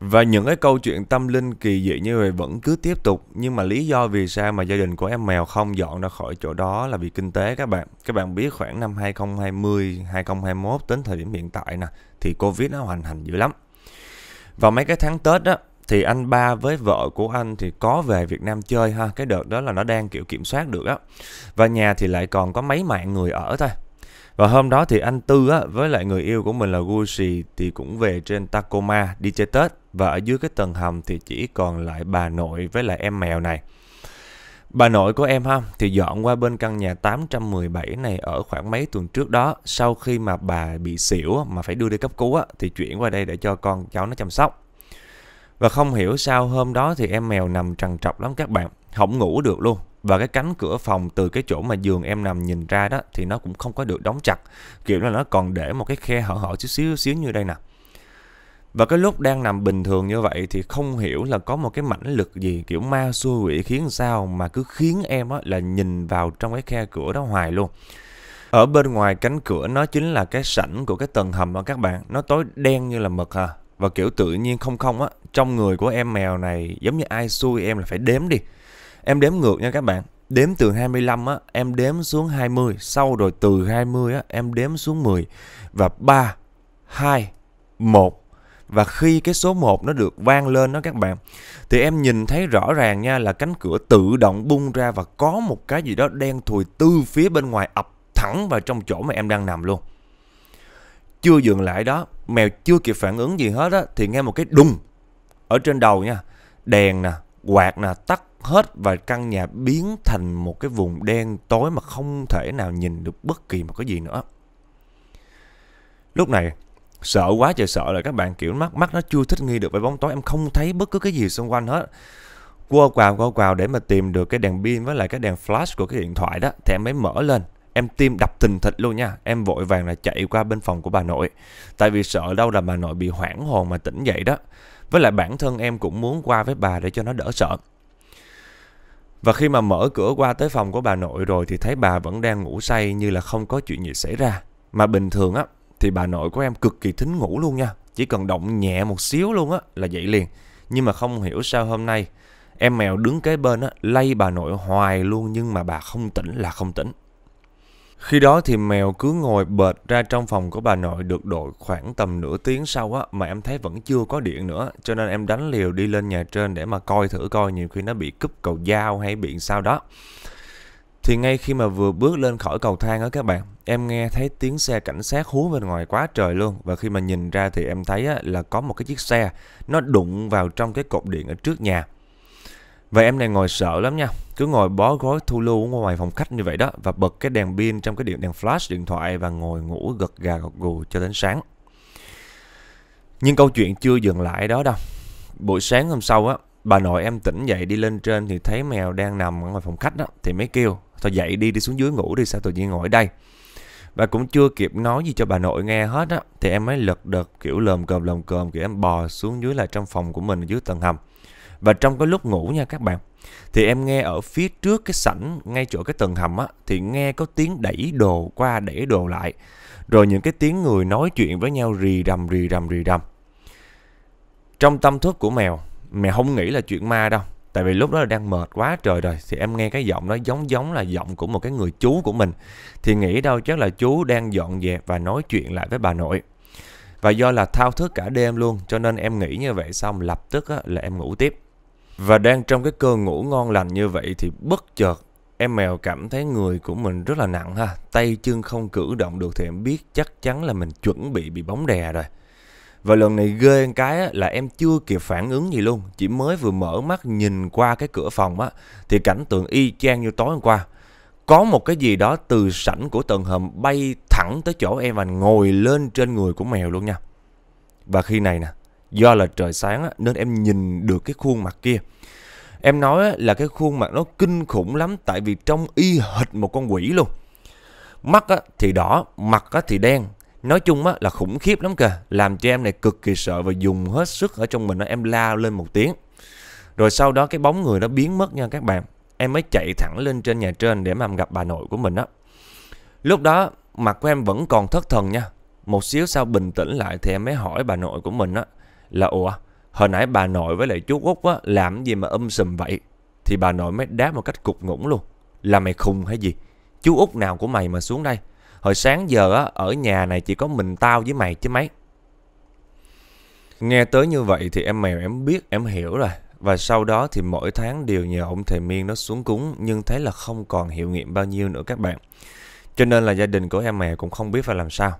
S1: và những cái câu chuyện tâm linh kỳ dị như vậy vẫn cứ tiếp tục Nhưng mà lý do vì sao mà gia đình của em mèo không dọn ra khỏi chỗ đó là vì kinh tế các bạn Các bạn biết khoảng năm 2020, 2021 đến thời điểm hiện tại nè Thì Covid nó hoành hành dữ lắm Vào mấy cái tháng Tết đó thì anh ba với vợ của anh thì có về Việt Nam chơi ha cái đợt đó là nó đang kiểu kiểm soát được á và nhà thì lại còn có mấy mạng người ở thôi và hôm đó thì anh Tư á, với lại người yêu của mình là Gucci thì cũng về trên Tacoma đi chơi Tết và ở dưới cái tầng hầm thì chỉ còn lại bà nội với lại em mèo này. Bà nội của em ha thì dọn qua bên căn nhà 817 này ở khoảng mấy tuần trước đó sau khi mà bà bị xỉu mà phải đưa đi cấp cứu á, thì chuyển qua đây để cho con cháu nó chăm sóc. Và không hiểu sao hôm đó thì em mèo nằm trằn trọc lắm các bạn, không ngủ được luôn. Và cái cánh cửa phòng từ cái chỗ mà giường em nằm nhìn ra đó thì nó cũng không có được đóng chặt, kiểu là nó còn để một cái khe hở hở chút xíu xíu như đây nè. Và cái lúc đang nằm bình thường như vậy thì không hiểu là có một cái mãnh lực gì kiểu ma xua quỷ khiến sao mà cứ khiến em á, là nhìn vào trong cái khe cửa đó hoài luôn. Ở bên ngoài cánh cửa nó chính là cái sảnh của cái tầng hầm đó các bạn, nó tối đen như là mực à. Và kiểu tự nhiên không không á, trong người của em mèo này giống như ai xui em là phải đếm đi. Em đếm ngược nha các bạn. Đếm từ 25 á, em đếm xuống 20, sau rồi từ 20 á, em đếm xuống 10 và 3, 2, 1 và khi cái số 1 nó được vang lên đó các bạn thì em nhìn thấy rõ ràng nha là cánh cửa tự động bung ra và có một cái gì đó đen thùi từ phía bên ngoài ập thẳng vào trong chỗ mà em đang nằm luôn chưa dừng lại đó mèo chưa kịp phản ứng gì hết á thì nghe một cái đùng ở trên đầu nha đèn nè quạt nè tắt hết và căn nhà biến thành một cái vùng đen tối mà không thể nào nhìn được bất kỳ một cái gì nữa lúc này sợ quá trời sợ là các bạn kiểu mắt mắt nó chưa thích nghi được với bóng tối em không thấy bất cứ cái gì xung quanh hết quơ quào quơ quào để mà tìm được cái đèn pin với lại cái đèn flash của cái điện thoại đó thì em mới mở lên em tim đập thình thịch luôn nha em vội vàng là chạy qua bên phòng của bà nội tại vì sợ đâu là bà nội bị hoảng hồn mà tỉnh dậy đó với lại bản thân em cũng muốn qua với bà để cho nó đỡ sợ. Và khi mà mở cửa qua tới phòng của bà nội rồi thì thấy bà vẫn đang ngủ say như là không có chuyện gì xảy ra. Mà bình thường á thì bà nội của em cực kỳ thính ngủ luôn nha. Chỉ cần động nhẹ một xíu luôn á là dậy liền. Nhưng mà không hiểu sao hôm nay em mèo đứng kế bên á lay bà nội hoài luôn nhưng mà bà không tỉnh là không tỉnh. Khi đó thì mèo cứ ngồi bệt ra trong phòng của bà nội được đội khoảng tầm nửa tiếng sau á mà em thấy vẫn chưa có điện nữa cho nên em đánh liều đi lên nhà trên để mà coi thử coi nhiều khi nó bị cúp cầu dao hay bị sao đó. Thì ngay khi mà vừa bước lên khỏi cầu thang á các bạn, em nghe thấy tiếng xe cảnh sát hú bên ngoài quá trời luôn và khi mà nhìn ra thì em thấy á, là có một cái chiếc xe nó đụng vào trong cái cột điện ở trước nhà. Và em này ngồi sợ lắm nha Cứ ngồi bó gói thu lưu ngoài phòng khách như vậy đó Và bật cái đèn pin trong cái điện đèn flash điện thoại Và ngồi ngủ gật gà gật gù cho đến sáng Nhưng câu chuyện chưa dừng lại đó đâu Buổi sáng hôm sau á Bà nội em tỉnh dậy đi lên trên Thì thấy mèo đang nằm ở ngoài phòng khách đó Thì mới kêu Thôi dậy đi đi xuống dưới ngủ đi sao tự nhiên ngồi ở đây và cũng chưa kịp nói gì cho bà nội nghe hết á thì em mới lật đật kiểu lờm cờm lờm cờm kiểu em bò xuống dưới là trong phòng của mình dưới tầng hầm và trong cái lúc ngủ nha các bạn Thì em nghe ở phía trước cái sảnh ngay chỗ cái tầng hầm á Thì nghe có tiếng đẩy đồ qua đẩy đồ lại Rồi những cái tiếng người nói chuyện với nhau rì rầm rì rầm rì rầm Trong tâm thức của mèo Mèo không nghĩ là chuyện ma đâu Tại vì lúc đó là đang mệt quá trời rồi Thì em nghe cái giọng nó giống giống là giọng của một cái người chú của mình Thì nghĩ đâu chắc là chú đang dọn dẹp và nói chuyện lại với bà nội Và do là thao thức cả đêm luôn Cho nên em nghĩ như vậy xong lập tức á, là em ngủ tiếp và đang trong cái cơn ngủ ngon lành như vậy thì bất chợt em mèo cảm thấy người của mình rất là nặng ha. Tay chân không cử động được thì em biết chắc chắn là mình chuẩn bị bị bóng đè rồi. Và lần này ghê một cái là em chưa kịp phản ứng gì luôn. Chỉ mới vừa mở mắt nhìn qua cái cửa phòng á. Thì cảnh tượng y chang như tối hôm qua. Có một cái gì đó từ sảnh của tầng hầm bay thẳng tới chỗ em và ngồi lên trên người của mèo luôn nha. Và khi này nè, do là trời sáng á, nên em nhìn được cái khuôn mặt kia em nói là cái khuôn mặt nó kinh khủng lắm tại vì trong y hệt một con quỷ luôn mắt á, thì đỏ mặt á, thì đen nói chung á, là khủng khiếp lắm kìa làm cho em này cực kỳ sợ và dùng hết sức ở trong mình á, em la lên một tiếng rồi sau đó cái bóng người nó biến mất nha các bạn em mới chạy thẳng lên trên nhà trên để mà gặp bà nội của mình á lúc đó mặt của em vẫn còn thất thần nha một xíu sau bình tĩnh lại thì em mới hỏi bà nội của mình á là ủa hồi nãy bà nội với lại chú út á làm gì mà âm um sùm vậy thì bà nội mới đáp một cách cục ngủng luôn là mày khùng hay gì chú út nào của mày mà xuống đây hồi sáng giờ á ở nhà này chỉ có mình tao với mày chứ mấy nghe tới như vậy thì em mèo em biết em hiểu rồi và sau đó thì mỗi tháng đều nhờ ông thầy miên nó xuống cúng nhưng thấy là không còn hiệu nghiệm bao nhiêu nữa các bạn cho nên là gia đình của em mèo cũng không biết phải làm sao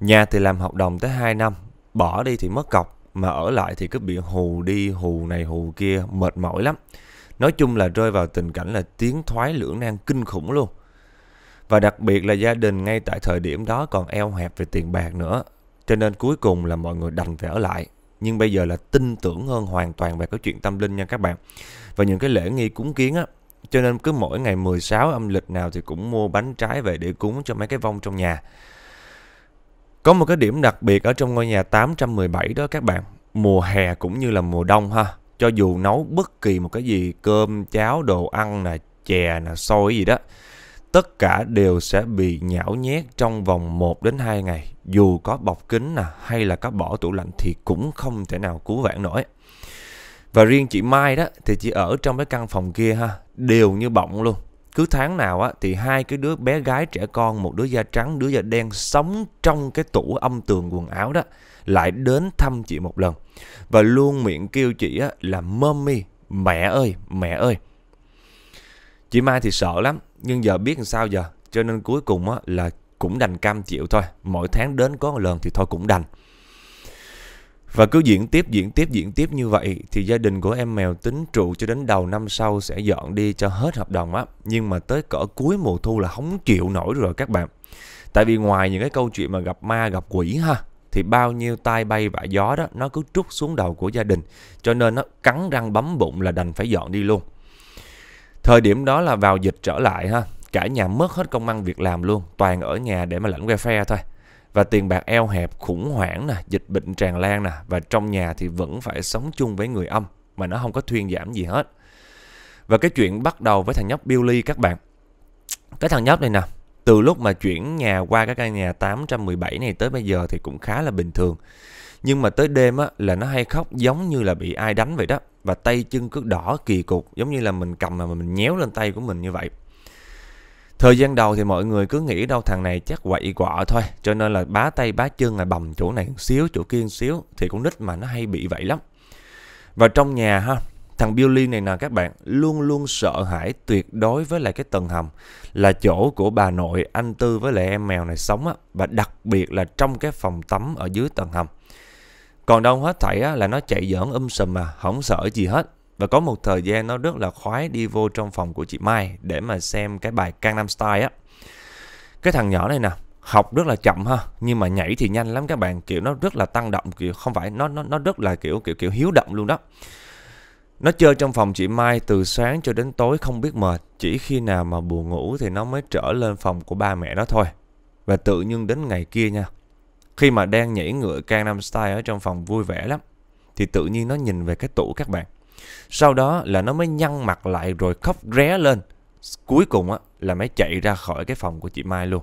S1: nhà thì làm hợp đồng tới 2 năm bỏ đi thì mất cọc mà ở lại thì cứ bị hù đi hù này hù kia mệt mỏi lắm nói chung là rơi vào tình cảnh là tiếng thoái lưỡng nan kinh khủng luôn và đặc biệt là gia đình ngay tại thời điểm đó còn eo hẹp về tiền bạc nữa cho nên cuối cùng là mọi người đành phải ở lại nhưng bây giờ là tin tưởng hơn hoàn toàn về cái chuyện tâm linh nha các bạn và những cái lễ nghi cúng kiến á cho nên cứ mỗi ngày 16 âm lịch nào thì cũng mua bánh trái về để cúng cho mấy cái vong trong nhà có một cái điểm đặc biệt ở trong ngôi nhà 817 đó các bạn. Mùa hè cũng như là mùa đông ha. Cho dù nấu bất kỳ một cái gì, cơm, cháo, đồ ăn nè, chè nè, xôi gì đó. Tất cả đều sẽ bị nhão nhét trong vòng 1 đến 2 ngày. Dù có bọc kính nè hay là có bỏ tủ lạnh thì cũng không thể nào cứu vãn nổi. Và riêng chị Mai đó thì chị ở trong cái căn phòng kia ha, đều như bọng luôn cứ tháng nào á thì hai cái đứa bé gái trẻ con một đứa da trắng đứa da đen sống trong cái tủ âm tường quần áo đó lại đến thăm chị một lần và luôn miệng kêu chị á là mommy mẹ ơi mẹ ơi chị mai thì sợ lắm nhưng giờ biết làm sao giờ cho nên cuối cùng á là cũng đành cam chịu thôi mỗi tháng đến có một lần thì thôi cũng đành và cứ diễn tiếp, diễn tiếp, diễn tiếp như vậy thì gia đình của em mèo tính trụ cho đến đầu năm sau sẽ dọn đi cho hết hợp đồng á. Nhưng mà tới cỡ cuối mùa thu là không chịu nổi rồi các bạn. Tại vì ngoài những cái câu chuyện mà gặp ma, gặp quỷ ha, thì bao nhiêu tai bay vạ gió đó nó cứ trút xuống đầu của gia đình. Cho nên nó cắn răng bấm bụng là đành phải dọn đi luôn. Thời điểm đó là vào dịch trở lại ha, cả nhà mất hết công ăn việc làm luôn, toàn ở nhà để mà lãnh welfare thôi và tiền bạc eo hẹp khủng hoảng nè dịch bệnh tràn lan nè và trong nhà thì vẫn phải sống chung với người âm mà nó không có thuyên giảm gì hết và cái chuyện bắt đầu với thằng nhóc Billy các bạn cái thằng nhóc này nè từ lúc mà chuyển nhà qua cái căn nhà 817 này tới bây giờ thì cũng khá là bình thường nhưng mà tới đêm á là nó hay khóc giống như là bị ai đánh vậy đó và tay chân cứ đỏ kỳ cục giống như là mình cầm mà mình nhéo lên tay của mình như vậy Thời gian đầu thì mọi người cứ nghĩ đâu thằng này chắc quậy quọ thôi, cho nên là bá tay bá chân là bầm chỗ này xíu, chỗ kia xíu, thì con nít mà nó hay bị vậy lắm. Và trong nhà ha, thằng Billy này nè các bạn, luôn luôn sợ hãi tuyệt đối với lại cái tầng hầm là chỗ của bà nội anh Tư với lại em mèo này sống á, và đặc biệt là trong cái phòng tắm ở dưới tầng hầm. Còn đâu hết thảy á, là nó chạy giỡn um sùm mà, không sợ gì hết. Và có một thời gian nó rất là khoái đi vô trong phòng của chị Mai để mà xem cái bài Gangnam Style á. Cái thằng nhỏ này nè, học rất là chậm ha, nhưng mà nhảy thì nhanh lắm các bạn, kiểu nó rất là tăng động kiểu không phải nó nó nó rất là kiểu kiểu kiểu hiếu động luôn đó. Nó chơi trong phòng chị Mai từ sáng cho đến tối không biết mệt, chỉ khi nào mà buồn ngủ thì nó mới trở lên phòng của ba mẹ nó thôi. Và tự nhiên đến ngày kia nha, khi mà đang nhảy ngựa Gangnam Style ở trong phòng vui vẻ lắm, thì tự nhiên nó nhìn về cái tủ các bạn. Sau đó là nó mới nhăn mặt lại rồi khóc ré lên. Cuối cùng á, là mới chạy ra khỏi cái phòng của chị Mai luôn.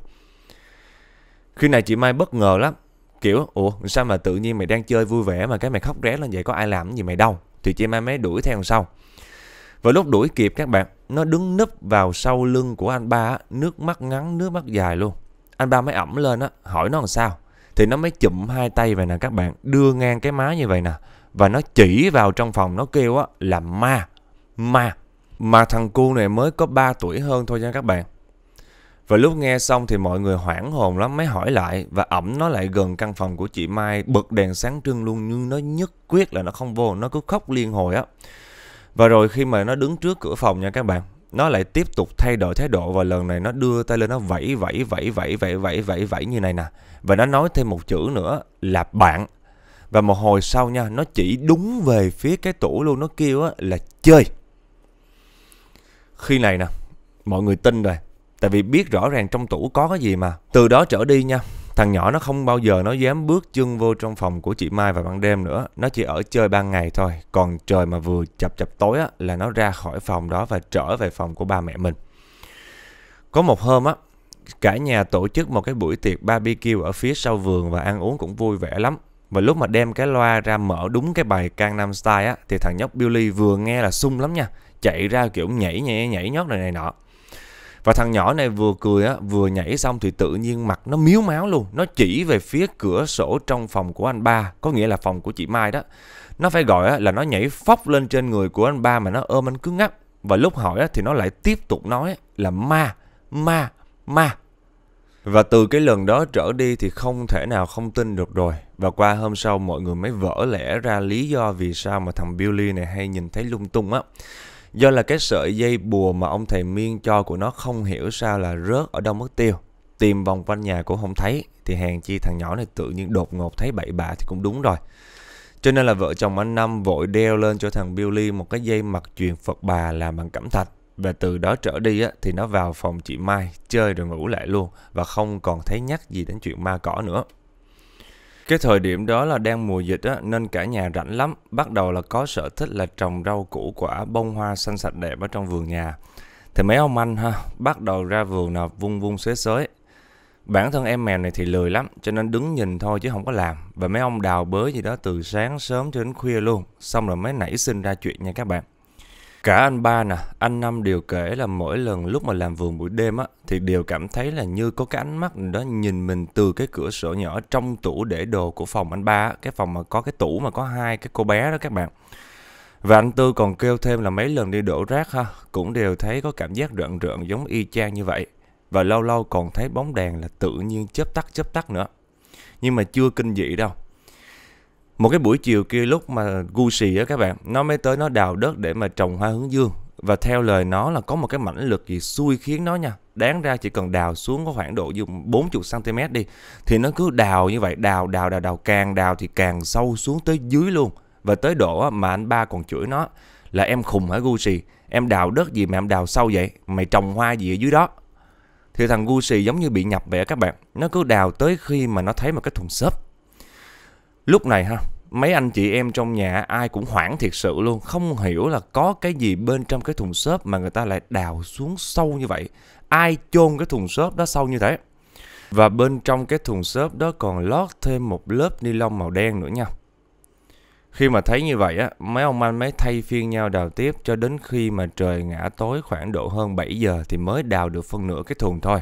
S1: Khi này chị Mai bất ngờ lắm. Kiểu, ủa sao mà tự nhiên mày đang chơi vui vẻ mà cái mày khóc ré lên vậy có ai làm gì mày đâu. Thì chị Mai mới đuổi theo sau. Và lúc đuổi kịp các bạn, nó đứng nấp vào sau lưng của anh ba, á, nước mắt ngắn, nước mắt dài luôn. Anh ba mới ẩm lên á, hỏi nó làm sao. Thì nó mới chụm hai tay vậy nè các bạn, đưa ngang cái má như vậy nè và nó chỉ vào trong phòng nó kêu á là ma ma mà thằng cu này mới có 3 tuổi hơn thôi nha các bạn và lúc nghe xong thì mọi người hoảng hồn lắm mới hỏi lại và ẩm nó lại gần căn phòng của chị Mai bật đèn sáng trưng luôn nhưng nó nhất quyết là nó không vô, nó cứ khóc liên hồi á. Và rồi khi mà nó đứng trước cửa phòng nha các bạn, nó lại tiếp tục thay đổi thái độ và lần này nó đưa tay lên nó vẫy vẫy vẫy vẫy vẫy vẫy vẫy vẫy như này nè. Và nó nói thêm một chữ nữa là bạn. Và một hồi sau nha, nó chỉ đúng về phía cái tủ luôn, nó kêu á, là chơi. Khi này nè, mọi người tin rồi. Tại vì biết rõ ràng trong tủ có cái gì mà. Từ đó trở đi nha, thằng nhỏ nó không bao giờ nó dám bước chân vô trong phòng của chị Mai vào ban đêm nữa. Nó chỉ ở chơi ban ngày thôi. Còn trời mà vừa chập chập tối á, là nó ra khỏi phòng đó và trở về phòng của ba mẹ mình. Có một hôm á, cả nhà tổ chức một cái buổi tiệc barbecue ở phía sau vườn và ăn uống cũng vui vẻ lắm. Và lúc mà đem cái loa ra mở đúng cái bài Gangnam Style á Thì thằng nhóc Billy vừa nghe là sung lắm nha Chạy ra kiểu nhảy nhảy nhảy nhót này này nọ và thằng nhỏ này vừa cười á, vừa nhảy xong thì tự nhiên mặt nó miếu máu luôn. Nó chỉ về phía cửa sổ trong phòng của anh ba, có nghĩa là phòng của chị Mai đó. Nó phải gọi á, là nó nhảy phóc lên trên người của anh ba mà nó ôm anh cứ ngắp. Và lúc hỏi á, thì nó lại tiếp tục nói là ma, ma, ma. Và từ cái lần đó trở đi thì không thể nào không tin được rồi. Và qua hôm sau mọi người mới vỡ lẽ ra lý do vì sao mà thằng Billy này hay nhìn thấy lung tung á. Do là cái sợi dây bùa mà ông thầy Miên cho của nó không hiểu sao là rớt ở đâu mất tiêu. Tìm vòng quanh nhà cũng không thấy thì hàng chi thằng nhỏ này tự nhiên đột ngột thấy bậy bạ thì cũng đúng rồi. Cho nên là vợ chồng anh Năm vội đeo lên cho thằng Billy một cái dây mặt truyền Phật bà làm bằng cẩm thạch. Và từ đó trở đi á, thì nó vào phòng chị Mai chơi rồi ngủ lại luôn và không còn thấy nhắc gì đến chuyện ma cỏ nữa. Cái thời điểm đó là đang mùa dịch á, nên cả nhà rảnh lắm. Bắt đầu là có sở thích là trồng rau củ quả bông hoa xanh sạch đẹp ở trong vườn nhà. Thì mấy ông anh ha, bắt đầu ra vườn nào vung vung xế xới. Bản thân em mèo này thì lười lắm, cho nên đứng nhìn thôi chứ không có làm. Và mấy ông đào bới gì đó từ sáng sớm cho đến khuya luôn. Xong rồi mới nảy sinh ra chuyện nha các bạn. Cả anh ba nè, anh năm đều kể là mỗi lần lúc mà làm vườn buổi đêm á thì đều cảm thấy là như có cái ánh mắt đó nhìn mình từ cái cửa sổ nhỏ trong tủ để đồ của phòng anh ba, cái phòng mà có cái tủ mà có hai cái cô bé đó các bạn. Và anh Tư còn kêu thêm là mấy lần đi đổ rác ha, cũng đều thấy có cảm giác rợn rợn giống y chang như vậy. Và lâu lâu còn thấy bóng đèn là tự nhiên chớp tắt chớp tắt nữa. Nhưng mà chưa kinh dị đâu, một cái buổi chiều kia lúc mà Gucci á các bạn nó mới tới nó đào đất để mà trồng hoa hướng dương và theo lời nó là có một cái mãnh lực gì xui khiến nó nha đáng ra chỉ cần đào xuống có khoảng độ như 40 cm đi thì nó cứ đào như vậy đào đào đào đào càng đào thì càng sâu xuống tới dưới luôn và tới độ mà anh ba còn chửi nó là em khùng hả Gucci em đào đất gì mà em đào sâu vậy mày trồng hoa gì ở dưới đó thì thằng Gucci giống như bị nhập vậy các bạn nó cứ đào tới khi mà nó thấy một cái thùng xốp lúc này ha mấy anh chị em trong nhà ai cũng hoảng thiệt sự luôn không hiểu là có cái gì bên trong cái thùng xốp mà người ta lại đào xuống sâu như vậy ai chôn cái thùng xốp đó sâu như thế và bên trong cái thùng xốp đó còn lót thêm một lớp ni lông màu đen nữa nha khi mà thấy như vậy á mấy ông anh mới thay phiên nhau đào tiếp cho đến khi mà trời ngã tối khoảng độ hơn 7 giờ thì mới đào được phân nửa cái thùng thôi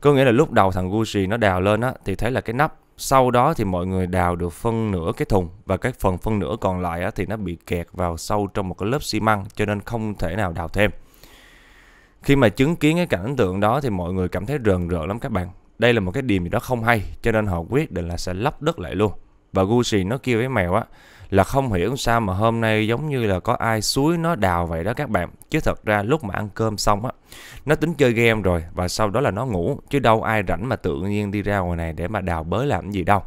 S1: có nghĩa là lúc đầu thằng Gucci nó đào lên á thì thấy là cái nắp sau đó thì mọi người đào được phân nửa cái thùng và cái phần phân nửa còn lại thì nó bị kẹt vào sâu trong một cái lớp xi măng cho nên không thể nào đào thêm. Khi mà chứng kiến cái cảnh tượng đó thì mọi người cảm thấy rờn rợn lắm các bạn. Đây là một cái điểm gì đó không hay cho nên họ quyết định là sẽ lấp đất lại luôn. Và Gucci nó kêu với mèo á là không hiểu sao mà hôm nay giống như là có ai suối nó đào vậy đó các bạn chứ thật ra lúc mà ăn cơm xong á nó tính chơi game rồi và sau đó là nó ngủ chứ đâu ai rảnh mà tự nhiên đi ra ngoài này để mà đào bới làm gì đâu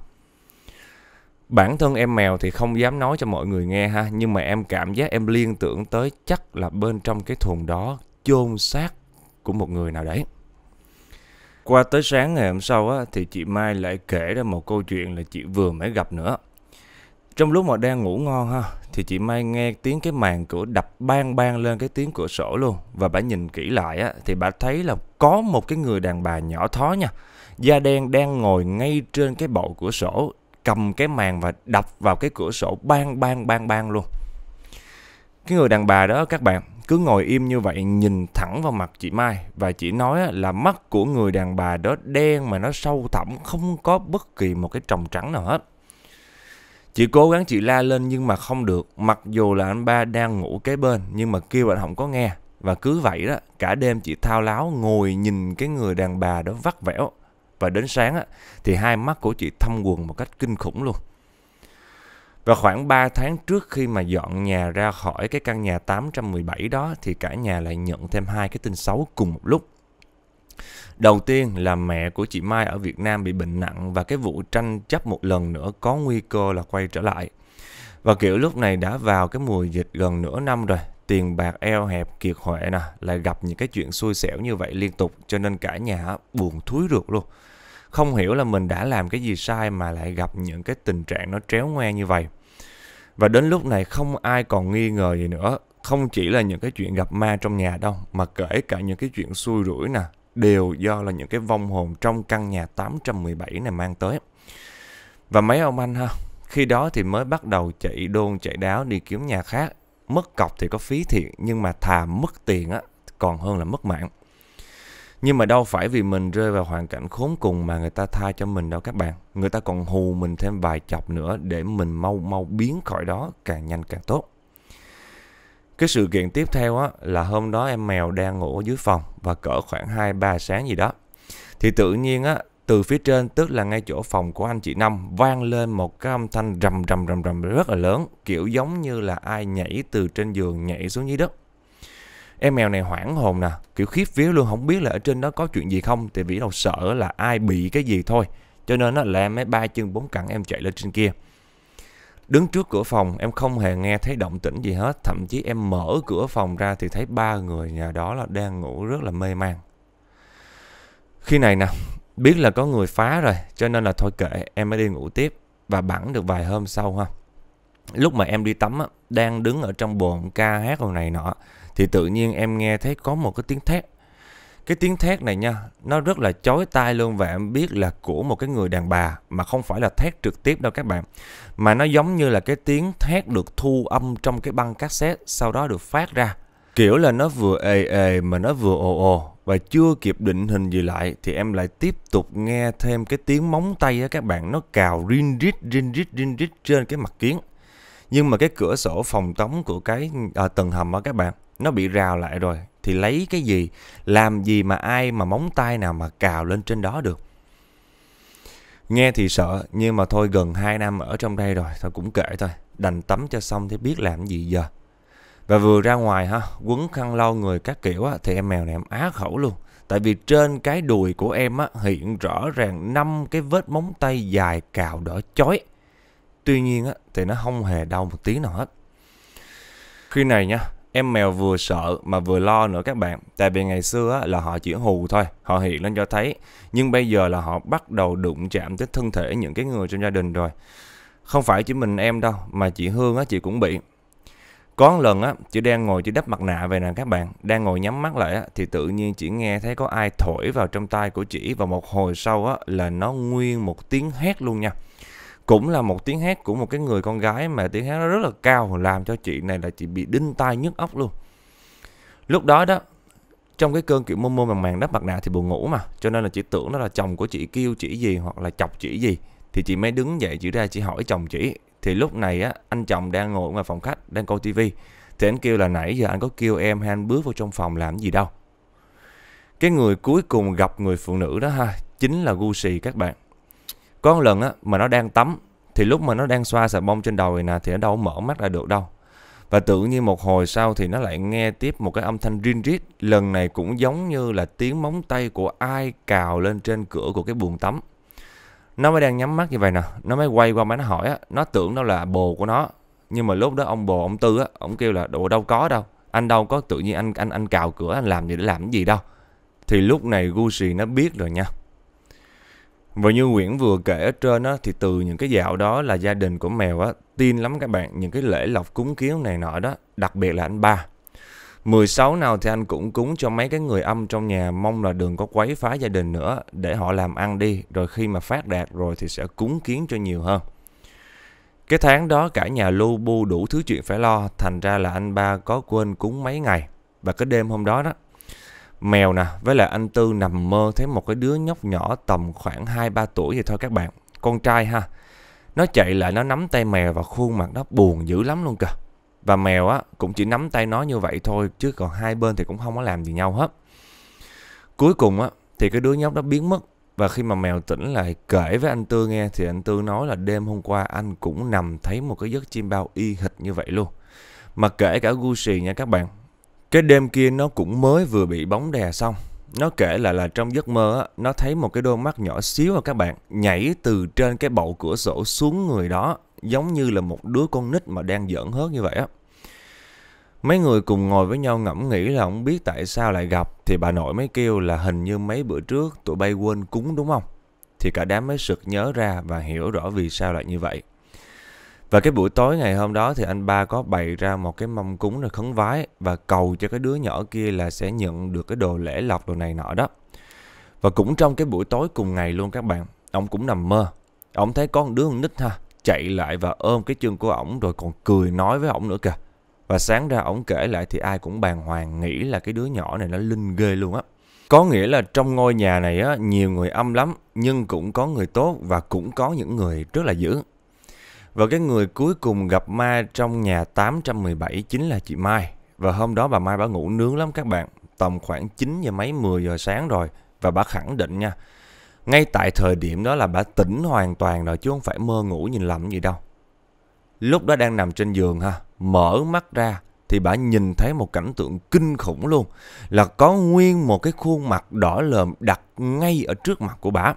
S1: bản thân em mèo thì không dám nói cho mọi người nghe ha nhưng mà em cảm giác em liên tưởng tới chắc là bên trong cái thùng đó chôn xác của một người nào đấy qua tới sáng ngày hôm sau á, thì chị Mai lại kể ra một câu chuyện là chị vừa mới gặp nữa. Trong lúc mà đang ngủ ngon ha, thì chị Mai nghe tiếng cái màn cửa đập bang bang lên cái tiếng cửa sổ luôn. Và bà nhìn kỹ lại á, thì bà thấy là có một cái người đàn bà nhỏ thó nha. Da đen đang ngồi ngay trên cái bộ cửa sổ, cầm cái màn và đập vào cái cửa sổ bang bang bang bang luôn. Cái người đàn bà đó các bạn cứ ngồi im như vậy nhìn thẳng vào mặt chị Mai và chị nói là mắt của người đàn bà đó đen mà nó sâu thẳm không có bất kỳ một cái tròng trắng nào hết. Chị cố gắng chị la lên nhưng mà không được Mặc dù là anh ba đang ngủ kế bên Nhưng mà kêu bạn không có nghe Và cứ vậy đó Cả đêm chị thao láo ngồi nhìn cái người đàn bà đó vắt vẻo Và đến sáng á, thì hai mắt của chị thâm quần một cách kinh khủng luôn và khoảng 3 tháng trước khi mà dọn nhà ra khỏi cái căn nhà 817 đó thì cả nhà lại nhận thêm hai cái tin xấu cùng một lúc. Đầu tiên là mẹ của chị Mai ở Việt Nam bị bệnh nặng và cái vụ tranh chấp một lần nữa có nguy cơ là quay trở lại. Và kiểu lúc này đã vào cái mùa dịch gần nửa năm rồi, tiền bạc eo hẹp kiệt huệ nè, lại gặp những cái chuyện xui xẻo như vậy liên tục cho nên cả nhà buồn thúi ruột luôn. Không hiểu là mình đã làm cái gì sai mà lại gặp những cái tình trạng nó tréo ngoe như vậy. Và đến lúc này không ai còn nghi ngờ gì nữa, không chỉ là những cái chuyện gặp ma trong nhà đâu mà kể cả những cái chuyện xui rủi nè đều do là những cái vong hồn trong căn nhà 817 này mang tới. Và mấy ông anh ha, khi đó thì mới bắt đầu chạy đôn chạy đáo đi kiếm nhà khác. Mất cọc thì có phí thiệt nhưng mà thà mất tiền á còn hơn là mất mạng. Nhưng mà đâu phải vì mình rơi vào hoàn cảnh khốn cùng mà người ta tha cho mình đâu các bạn. Người ta còn hù mình thêm vài chọc nữa để mình mau mau biến khỏi đó càng nhanh càng tốt cái sự kiện tiếp theo á, là hôm đó em mèo đang ngủ ở dưới phòng và cỡ khoảng 2-3 sáng gì đó. Thì tự nhiên á, từ phía trên tức là ngay chỗ phòng của anh chị Năm vang lên một cái âm thanh rầm rầm rầm rầm rất là lớn kiểu giống như là ai nhảy từ trên giường nhảy xuống dưới đất. Em mèo này hoảng hồn nè, kiểu khiếp vía luôn không biết là ở trên đó có chuyện gì không thì vì đầu sợ là ai bị cái gì thôi. Cho nên là em mới ba chân bốn cẳng em chạy lên trên kia. Đứng trước cửa phòng em không hề nghe thấy động tĩnh gì hết Thậm chí em mở cửa phòng ra thì thấy ba người nhà đó là đang ngủ rất là mê man Khi này nè Biết là có người phá rồi Cho nên là thôi kệ em mới đi ngủ tiếp Và bẵng được vài hôm sau ha Lúc mà em đi tắm á Đang đứng ở trong bồn ca hát hồi này nọ Thì tự nhiên em nghe thấy có một cái tiếng thét cái tiếng thét này nha nó rất là chói tai luôn và em biết là của một cái người đàn bà mà không phải là thét trực tiếp đâu các bạn mà nó giống như là cái tiếng thét được thu âm trong cái băng cassette sau đó được phát ra kiểu là nó vừa ê ê mà nó vừa ồ ồ và chưa kịp định hình gì lại thì em lại tiếp tục nghe thêm cái tiếng móng tay á các bạn nó cào rin rít rin rít rin rít trên cái mặt kiến nhưng mà cái cửa sổ phòng tống của cái à, tầng hầm á các bạn nó bị rào lại rồi thì lấy cái gì làm gì mà ai mà móng tay nào mà cào lên trên đó được nghe thì sợ nhưng mà thôi gần 2 năm ở trong đây rồi thôi cũng kệ thôi đành tắm cho xong thì biết làm gì giờ và vừa ra ngoài ha quấn khăn lau người các kiểu á, thì em mèo này em á khẩu luôn tại vì trên cái đùi của em á, hiện rõ ràng năm cái vết móng tay dài cào đỏ chói tuy nhiên á, thì nó không hề đau một tí nào hết khi này nha Em mèo vừa sợ mà vừa lo nữa các bạn, tại vì ngày xưa là họ chỉ hù thôi, họ hiện lên cho thấy, nhưng bây giờ là họ bắt đầu đụng chạm tới thân thể những cái người trong gia đình rồi. Không phải chỉ mình em đâu, mà chị Hương á chị cũng bị. Có một lần á, chị đang ngồi chị đắp mặt nạ về nè các bạn, đang ngồi nhắm mắt lại á, thì tự nhiên chị nghe thấy có ai thổi vào trong tay của chị và một hồi sau á là nó nguyên một tiếng hét luôn nha cũng là một tiếng hát của một cái người con gái mà tiếng hát nó rất là cao làm cho chị này là chị bị đinh tai nhức óc luôn lúc đó đó trong cái cơn kiểu mơ mơ màng màng đắp mặt nạ thì buồn ngủ mà cho nên là chị tưởng đó là chồng của chị kêu chị gì hoặc là chọc chị gì thì chị mới đứng dậy chị ra chị hỏi chồng chị thì lúc này á anh chồng đang ngồi ngoài phòng khách đang coi tivi thì anh kêu là nãy giờ anh có kêu em hay anh bước vào trong phòng làm gì đâu cái người cuối cùng gặp người phụ nữ đó ha chính là Gucci các bạn có một lần á mà nó đang tắm thì lúc mà nó đang xoa xà bông trên đầu này nè thì nó đâu mở mắt ra được đâu và tự nhiên một hồi sau thì nó lại nghe tiếp một cái âm thanh rin rít lần này cũng giống như là tiếng móng tay của ai cào lên trên cửa của cái buồng tắm nó mới đang nhắm mắt như vậy nè nó mới quay qua mà nó hỏi á nó tưởng đó là bồ của nó nhưng mà lúc đó ông bồ ông tư á ông kêu là đồ đâu có đâu anh đâu có tự nhiên anh anh anh cào cửa anh làm gì để làm cái gì đâu thì lúc này Gucci nó biết rồi nha và như Nguyễn vừa kể ở trên á, thì từ những cái dạo đó là gia đình của mèo á, tin lắm các bạn, những cái lễ lọc cúng kiến này nọ đó, đặc biệt là anh ba. 16 nào thì anh cũng cúng cho mấy cái người âm trong nhà mong là đừng có quấy phá gia đình nữa để họ làm ăn đi rồi khi mà phát đạt rồi thì sẽ cúng kiến cho nhiều hơn. Cái tháng đó cả nhà lu bu đủ thứ chuyện phải lo thành ra là anh ba có quên cúng mấy ngày và cái đêm hôm đó đó Mèo nè, với lại anh Tư nằm mơ thấy một cái đứa nhóc nhỏ tầm khoảng 2-3 tuổi vậy thôi các bạn. Con trai ha. Nó chạy lại nó nắm tay mèo và khuôn mặt nó buồn dữ lắm luôn kìa. Và mèo á cũng chỉ nắm tay nó như vậy thôi chứ còn hai bên thì cũng không có làm gì nhau hết. Cuối cùng á thì cái đứa nhóc đó biến mất và khi mà mèo tỉnh lại kể với anh Tư nghe thì anh Tư nói là đêm hôm qua anh cũng nằm thấy một cái giấc chim bao y hệt như vậy luôn. Mà kể cả Gucci nha các bạn, cái đêm kia nó cũng mới vừa bị bóng đè xong. Nó kể là là trong giấc mơ á, nó thấy một cái đôi mắt nhỏ xíu mà các bạn nhảy từ trên cái bậu cửa sổ xuống người đó giống như là một đứa con nít mà đang giỡn hớt như vậy á. Mấy người cùng ngồi với nhau ngẫm nghĩ là không biết tại sao lại gặp thì bà nội mới kêu là hình như mấy bữa trước tụi bay quên cúng đúng không? Thì cả đám mới sực nhớ ra và hiểu rõ vì sao lại như vậy. Và cái buổi tối ngày hôm đó thì anh ba có bày ra một cái mâm cúng rồi khấn vái và cầu cho cái đứa nhỏ kia là sẽ nhận được cái đồ lễ lọc đồ này nọ đó. Và cũng trong cái buổi tối cùng ngày luôn các bạn, ông cũng nằm mơ. Ông thấy con đứa con nít ha, chạy lại và ôm cái chân của ổng rồi còn cười nói với ổng nữa kìa. Và sáng ra ổng kể lại thì ai cũng bàn hoàng nghĩ là cái đứa nhỏ này nó linh ghê luôn á. Có nghĩa là trong ngôi nhà này á, nhiều người âm lắm nhưng cũng có người tốt và cũng có những người rất là dữ. Và cái người cuối cùng gặp ma trong nhà 817 chính là chị Mai. Và hôm đó bà Mai bà ngủ nướng lắm các bạn, tầm khoảng 9 giờ mấy 10 giờ sáng rồi và bà khẳng định nha. Ngay tại thời điểm đó là bà tỉnh hoàn toàn rồi chứ không phải mơ ngủ nhìn lầm gì đâu. Lúc đó đang nằm trên giường ha, mở mắt ra thì bà nhìn thấy một cảnh tượng kinh khủng luôn là có nguyên một cái khuôn mặt đỏ lờm đặt ngay ở trước mặt của bà.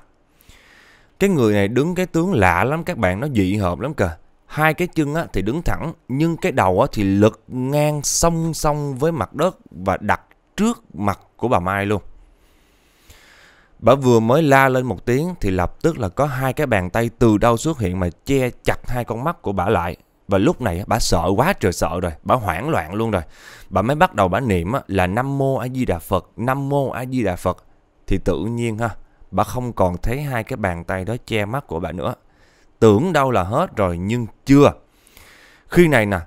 S1: Cái người này đứng cái tướng lạ lắm các bạn, nó dị hợp lắm kìa. Hai cái chân á, thì đứng thẳng, nhưng cái đầu á, thì lực ngang song song với mặt đất và đặt trước mặt của bà Mai luôn. Bà vừa mới la lên một tiếng thì lập tức là có hai cái bàn tay từ đâu xuất hiện mà che chặt hai con mắt của bà lại. Và lúc này bà sợ quá trời sợ rồi, bà hoảng loạn luôn rồi. Bà mới bắt đầu bà niệm là Nam Mô A Di Đà Phật, Nam Mô A Di Đà Phật. Thì tự nhiên ha, Bà không còn thấy hai cái bàn tay đó che mắt của bà nữa. Tưởng đâu là hết rồi nhưng chưa. Khi này nè,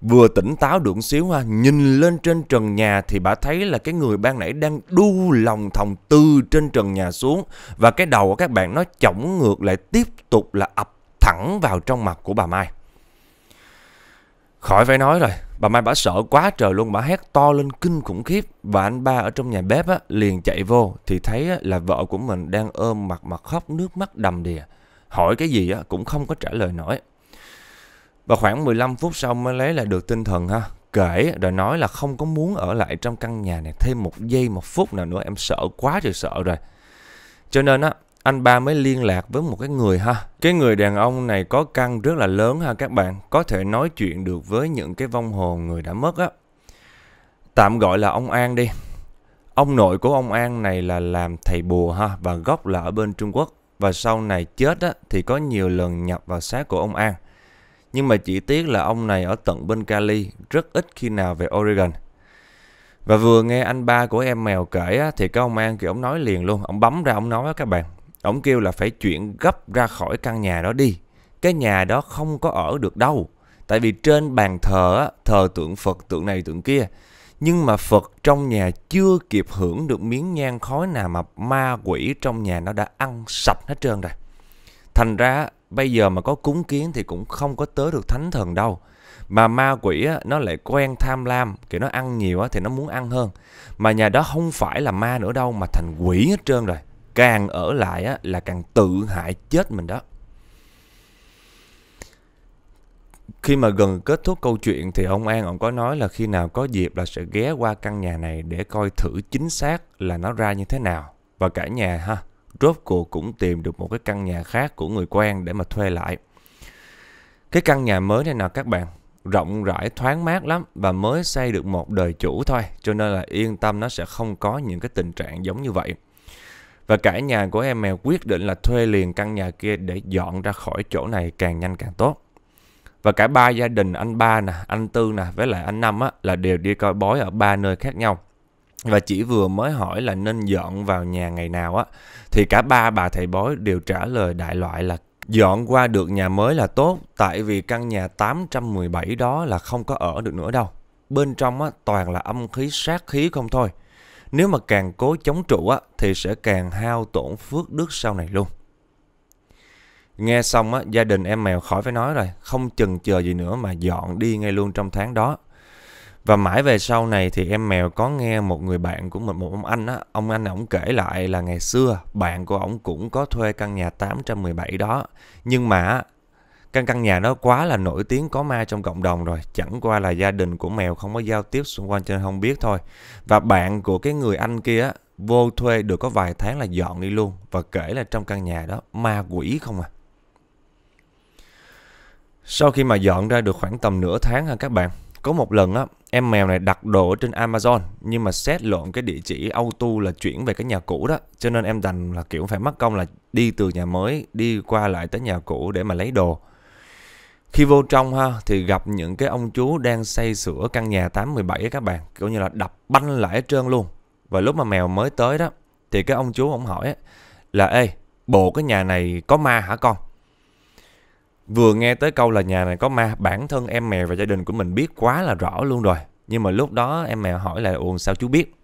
S1: vừa tỉnh táo được xíu ha, nhìn lên trên trần nhà thì bà thấy là cái người ban nãy đang đu lòng thòng tư trên trần nhà xuống và cái đầu của các bạn nó chổng ngược lại tiếp tục là ập thẳng vào trong mặt của bà Mai. Khỏi phải nói rồi, bà Mai bà sợ quá trời luôn, bà hét to lên kinh khủng khiếp. Và anh ba ở trong nhà bếp á, liền chạy vô thì thấy á, là vợ của mình đang ôm mặt mặt khóc nước mắt đầm đìa. Hỏi cái gì á, cũng không có trả lời nổi. Và khoảng 15 phút sau mới lấy lại được tinh thần ha. Kể rồi nói là không có muốn ở lại trong căn nhà này thêm một giây một phút nào nữa em sợ quá trời sợ rồi. Cho nên á, anh ba mới liên lạc với một cái người ha. Cái người đàn ông này có căn rất là lớn ha các bạn, có thể nói chuyện được với những cái vong hồn người đã mất á. Tạm gọi là ông An đi. Ông nội của ông An này là làm thầy bùa ha và gốc là ở bên Trung Quốc và sau này chết á, thì có nhiều lần nhập vào xác của ông An. Nhưng mà chỉ tiếc là ông này ở tận bên Cali, rất ít khi nào về Oregon. Và vừa nghe anh ba của em mèo kể á, thì cái ông An kia ông nói liền luôn, ông bấm ra ông nói á các bạn ổng kêu là phải chuyển gấp ra khỏi căn nhà đó đi. Cái nhà đó không có ở được đâu. Tại vì trên bàn thờ thờ tượng Phật, tượng này tượng kia. Nhưng mà Phật trong nhà chưa kịp hưởng được miếng nhang khói nào mà ma quỷ trong nhà nó đã ăn sạch hết trơn rồi. Thành ra bây giờ mà có cúng kiến thì cũng không có tới được thánh thần đâu. Mà ma quỷ á, nó lại quen tham lam, kiểu nó ăn nhiều á, thì nó muốn ăn hơn. Mà nhà đó không phải là ma nữa đâu mà thành quỷ hết trơn rồi càng ở lại á, là càng tự hại chết mình đó khi mà gần kết thúc câu chuyện thì ông An ông có nói là khi nào có dịp là sẽ ghé qua căn nhà này để coi thử chính xác là nó ra như thế nào. Và cả nhà ha, rốt cuộc cũng tìm được một cái căn nhà khác của người quen để mà thuê lại. Cái căn nhà mới này nào các bạn, rộng rãi thoáng mát lắm và mới xây được một đời chủ thôi, cho nên là yên tâm nó sẽ không có những cái tình trạng giống như vậy. Và cả nhà của em mèo quyết định là thuê liền căn nhà kia để dọn ra khỏi chỗ này càng nhanh càng tốt. Và cả ba gia đình anh ba nè, anh tư nè với lại anh năm á là đều đi coi bói ở ba nơi khác nhau. Và chỉ vừa mới hỏi là nên dọn vào nhà ngày nào á thì cả ba bà thầy bói đều trả lời đại loại là dọn qua được nhà mới là tốt tại vì căn nhà 817 đó là không có ở được nữa đâu. Bên trong á toàn là âm khí sát khí không thôi nếu mà càng cố chống trụ á, thì sẽ càng hao tổn phước đức sau này luôn. Nghe xong á, gia đình em mèo khỏi phải nói rồi, không chần chờ gì nữa mà dọn đi ngay luôn trong tháng đó. Và mãi về sau này thì em mèo có nghe một người bạn của mình, một ông anh á, ông anh ổng kể lại là ngày xưa bạn của ổng cũng có thuê căn nhà 817 đó. Nhưng mà căn căn nhà nó quá là nổi tiếng có ma trong cộng đồng rồi chẳng qua là gia đình của mèo không có giao tiếp xung quanh cho nên không biết thôi và bạn của cái người anh kia vô thuê được có vài tháng là dọn đi luôn và kể là trong căn nhà đó ma quỷ không à sau khi mà dọn ra được khoảng tầm nửa tháng ha các bạn có một lần á em mèo này đặt đồ ở trên Amazon nhưng mà xét lộn cái địa chỉ auto là chuyển về cái nhà cũ đó cho nên em đành là kiểu phải mất công là đi từ nhà mới đi qua lại tới nhà cũ để mà lấy đồ khi vô trong ha thì gặp những cái ông chú đang xây sửa căn nhà 817 các bạn, kiểu như là đập banh lại trơn luôn. Và lúc mà mèo mới tới đó thì cái ông chú ông hỏi ấy, là ê, bộ cái nhà này có ma hả con? Vừa nghe tới câu là nhà này có ma, bản thân em mèo và gia đình của mình biết quá là rõ luôn rồi. Nhưng mà lúc đó em mèo hỏi là uồn sao chú biết?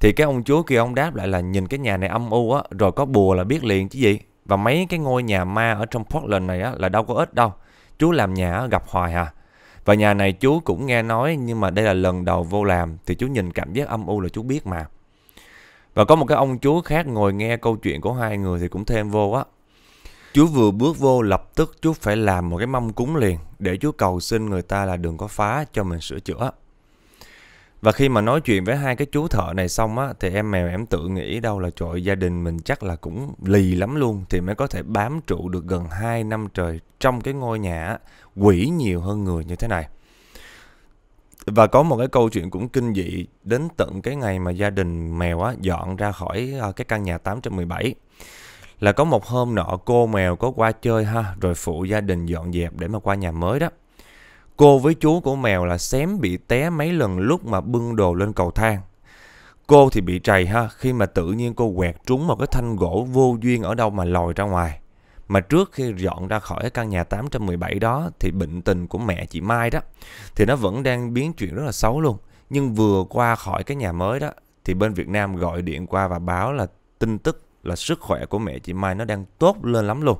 S1: Thì cái ông chú kia ông đáp lại là nhìn cái nhà này âm u á, rồi có bùa là biết liền chứ gì. Và mấy cái ngôi nhà ma ở trong Portland này á, là đâu có ít đâu chú làm nhà gặp hoài à. Và nhà này chú cũng nghe nói nhưng mà đây là lần đầu vô làm thì chú nhìn cảm giác âm u là chú biết mà. Và có một cái ông chú khác ngồi nghe câu chuyện của hai người thì cũng thêm vô á. Chú vừa bước vô lập tức chú phải làm một cái mâm cúng liền để chú cầu xin người ta là đừng có phá cho mình sửa chữa. Và khi mà nói chuyện với hai cái chú thợ này xong á thì em mèo em tự nghĩ đâu là trội gia đình mình chắc là cũng lì lắm luôn thì mới có thể bám trụ được gần 2 năm trời trong cái ngôi nhà quỷ nhiều hơn người như thế này. Và có một cái câu chuyện cũng kinh dị đến tận cái ngày mà gia đình mèo á dọn ra khỏi ờ, cái căn nhà 817 là có một hôm nọ cô mèo có qua chơi ha rồi phụ gia đình dọn dẹp để mà qua nhà mới đó Cô với chú của mèo là xém bị té mấy lần lúc mà bưng đồ lên cầu thang. Cô thì bị trầy ha, khi mà tự nhiên cô quẹt trúng một cái thanh gỗ vô duyên ở đâu mà lòi ra ngoài. Mà trước khi dọn ra khỏi căn nhà 817 đó thì bệnh tình của mẹ chị Mai đó thì nó vẫn đang biến chuyển rất là xấu luôn. Nhưng vừa qua khỏi cái nhà mới đó thì bên Việt Nam gọi điện qua và báo là tin tức là sức khỏe của mẹ chị Mai nó đang tốt lên lắm luôn.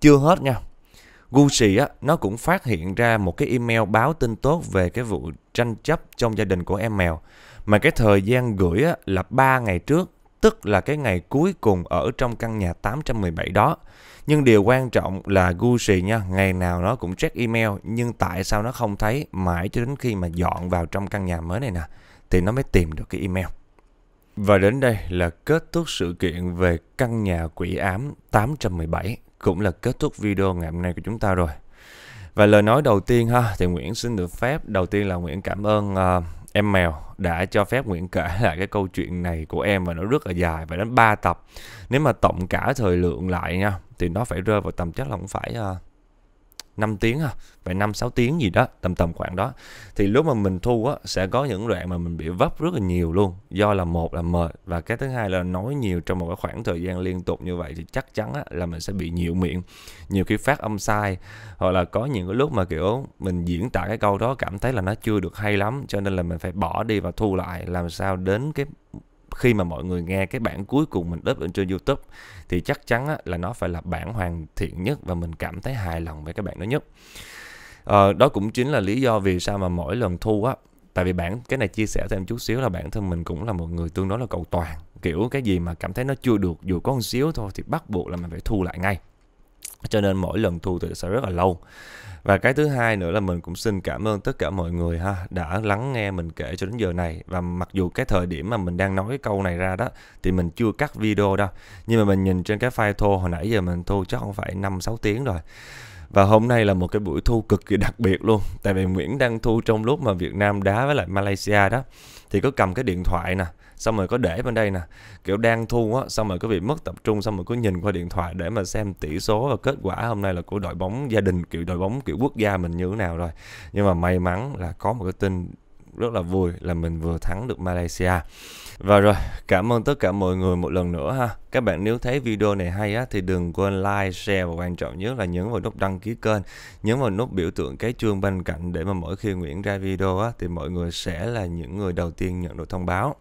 S1: Chưa hết nha, Gucci á, nó cũng phát hiện ra một cái email báo tin tốt về cái vụ tranh chấp trong gia đình của em mèo. Mà cái thời gian gửi á, là 3 ngày trước, tức là cái ngày cuối cùng ở trong căn nhà 817 đó. Nhưng điều quan trọng là Gucci nha, ngày nào nó cũng check email nhưng tại sao nó không thấy mãi cho đến khi mà dọn vào trong căn nhà mới này nè thì nó mới tìm được cái email. Và đến đây là kết thúc sự kiện về căn nhà quỷ ám 817 cũng là kết thúc video ngày hôm nay của chúng ta rồi. Và lời nói đầu tiên ha, thì Nguyễn xin được phép đầu tiên là Nguyễn cảm ơn uh, em mèo đã cho phép Nguyễn kể lại cái câu chuyện này của em và nó rất là dài và đến 3 tập. Nếu mà tổng cả thời lượng lại nha thì nó phải rơi vào tầm chắc là cũng phải uh, 5 tiếng ha phải 5 6 tiếng gì đó tầm tầm khoảng đó thì lúc mà mình thu á sẽ có những đoạn mà mình bị vấp rất là nhiều luôn do là một là mệt và cái thứ hai là nói nhiều trong một cái khoảng thời gian liên tục như vậy thì chắc chắn á, là mình sẽ bị nhiều miệng nhiều khi phát âm sai hoặc là có những cái lúc mà kiểu mình diễn tả cái câu đó cảm thấy là nó chưa được hay lắm cho nên là mình phải bỏ đi và thu lại làm sao đến cái khi mà mọi người nghe cái bản cuối cùng mình up lên trên YouTube thì chắc chắn á, là nó phải là bản hoàn thiện nhất và mình cảm thấy hài lòng với cái bản đó nhất. Ờ, đó cũng chính là lý do vì sao mà mỗi lần thu á tại vì bản cái này chia sẻ thêm chút xíu là bản thân mình cũng là một người tương đối là cầu toàn kiểu cái gì mà cảm thấy nó chưa được dù có một xíu thôi thì bắt buộc là mình phải thu lại ngay cho nên mỗi lần thu thì sẽ rất là lâu và cái thứ hai nữa là mình cũng xin cảm ơn tất cả mọi người ha đã lắng nghe mình kể cho đến giờ này và mặc dù cái thời điểm mà mình đang nói cái câu này ra đó thì mình chưa cắt video đâu nhưng mà mình nhìn trên cái file thô hồi nãy giờ mình thu chắc không phải năm sáu tiếng rồi và hôm nay là một cái buổi thu cực kỳ đặc biệt luôn tại vì Nguyễn đang thu trong lúc mà Việt Nam đá với lại Malaysia đó thì có cầm cái điện thoại nè xong rồi có để bên đây nè kiểu đang thu á xong rồi có bị mất tập trung xong rồi cứ nhìn qua điện thoại để mà xem tỷ số và kết quả hôm nay là của đội bóng gia đình kiểu đội bóng kiểu quốc gia mình như thế nào rồi nhưng mà may mắn là có một cái tin rất là vui là mình vừa thắng được Malaysia. Và rồi, cảm ơn tất cả mọi người một lần nữa ha. Các bạn nếu thấy video này hay á thì đừng quên like, share và quan trọng nhất là nhấn vào nút đăng ký kênh, nhấn vào nút biểu tượng cái chuông bên cạnh để mà mỗi khi Nguyễn ra video á thì mọi người sẽ là những người đầu tiên nhận được thông báo.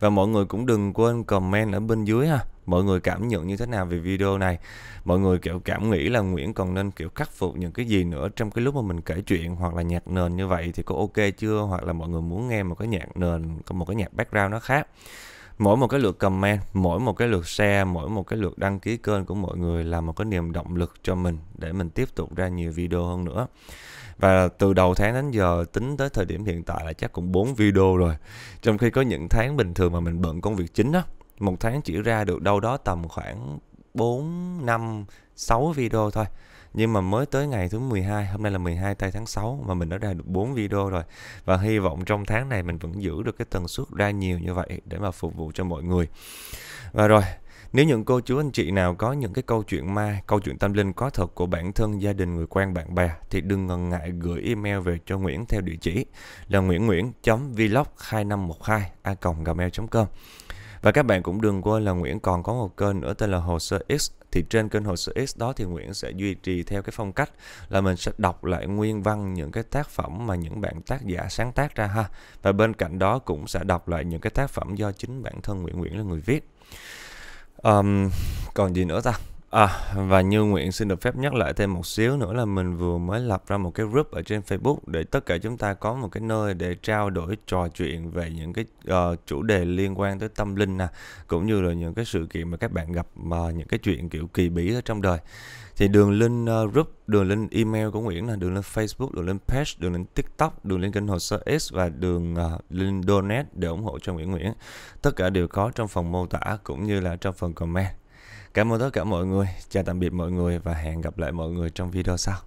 S1: Và mọi người cũng đừng quên comment ở bên dưới ha mọi người cảm nhận như thế nào về video này mọi người kiểu cảm nghĩ là Nguyễn còn nên kiểu khắc phục những cái gì nữa trong cái lúc mà mình kể chuyện hoặc là nhạc nền như vậy thì có ok chưa hoặc là mọi người muốn nghe một cái nhạc nền có một cái nhạc background nó khác mỗi một cái lượt comment mỗi một cái lượt share mỗi một cái lượt đăng ký kênh của mọi người là một cái niềm động lực cho mình để mình tiếp tục ra nhiều video hơn nữa và từ đầu tháng đến giờ tính tới thời điểm hiện tại là chắc cũng 4 video rồi. Trong khi có những tháng bình thường mà mình bận công việc chính á, một tháng chỉ ra được đâu đó tầm khoảng 4, 5, 6 video thôi. Nhưng mà mới tới ngày thứ 12, hôm nay là 12 tây tháng 6 mà mình đã ra được 4 video rồi. Và hy vọng trong tháng này mình vẫn giữ được cái tần suất ra nhiều như vậy để mà phục vụ cho mọi người. Và rồi, nếu những cô chú anh chị nào có những cái câu chuyện ma, câu chuyện tâm linh có thật của bản thân, gia đình, người quen, bạn bè thì đừng ngần ngại gửi email về cho Nguyễn theo địa chỉ là nguyễnnguyễn.vlog2512 a gmail.com và các bạn cũng đừng quên là Nguyễn còn có một kênh nữa tên là Hồ sơ X thì trên kênh Hồ sơ X đó thì Nguyễn sẽ duy trì theo cái phong cách là mình sẽ đọc lại nguyên văn những cái tác phẩm mà những bạn tác giả sáng tác ra ha. Và bên cạnh đó cũng sẽ đọc lại những cái tác phẩm do chính bản thân Nguyễn Nguyễn là người viết um, còn gì nữa ta À, và như Nguyện xin được phép nhắc lại thêm một xíu nữa là mình vừa mới lập ra một cái group ở trên Facebook để tất cả chúng ta có một cái nơi để trao đổi trò chuyện về những cái uh, chủ đề liên quan tới tâm linh nè, cũng như là những cái sự kiện mà các bạn gặp mà uh, những cái chuyện kiểu kỳ bí ở trong đời thì đường lên uh, group, đường lên email của Nguyễn là đường lên Facebook, đường lên page, đường lên TikTok, đường lên kênh hồ sơ S và đường uh, ờ, link donate để ủng hộ cho Nguyễn Nguyễn. Tất cả đều có trong phần mô tả cũng như là trong phần comment. Cảm ơn tất cả mọi người, chào tạm biệt mọi người và hẹn gặp lại mọi người trong video sau.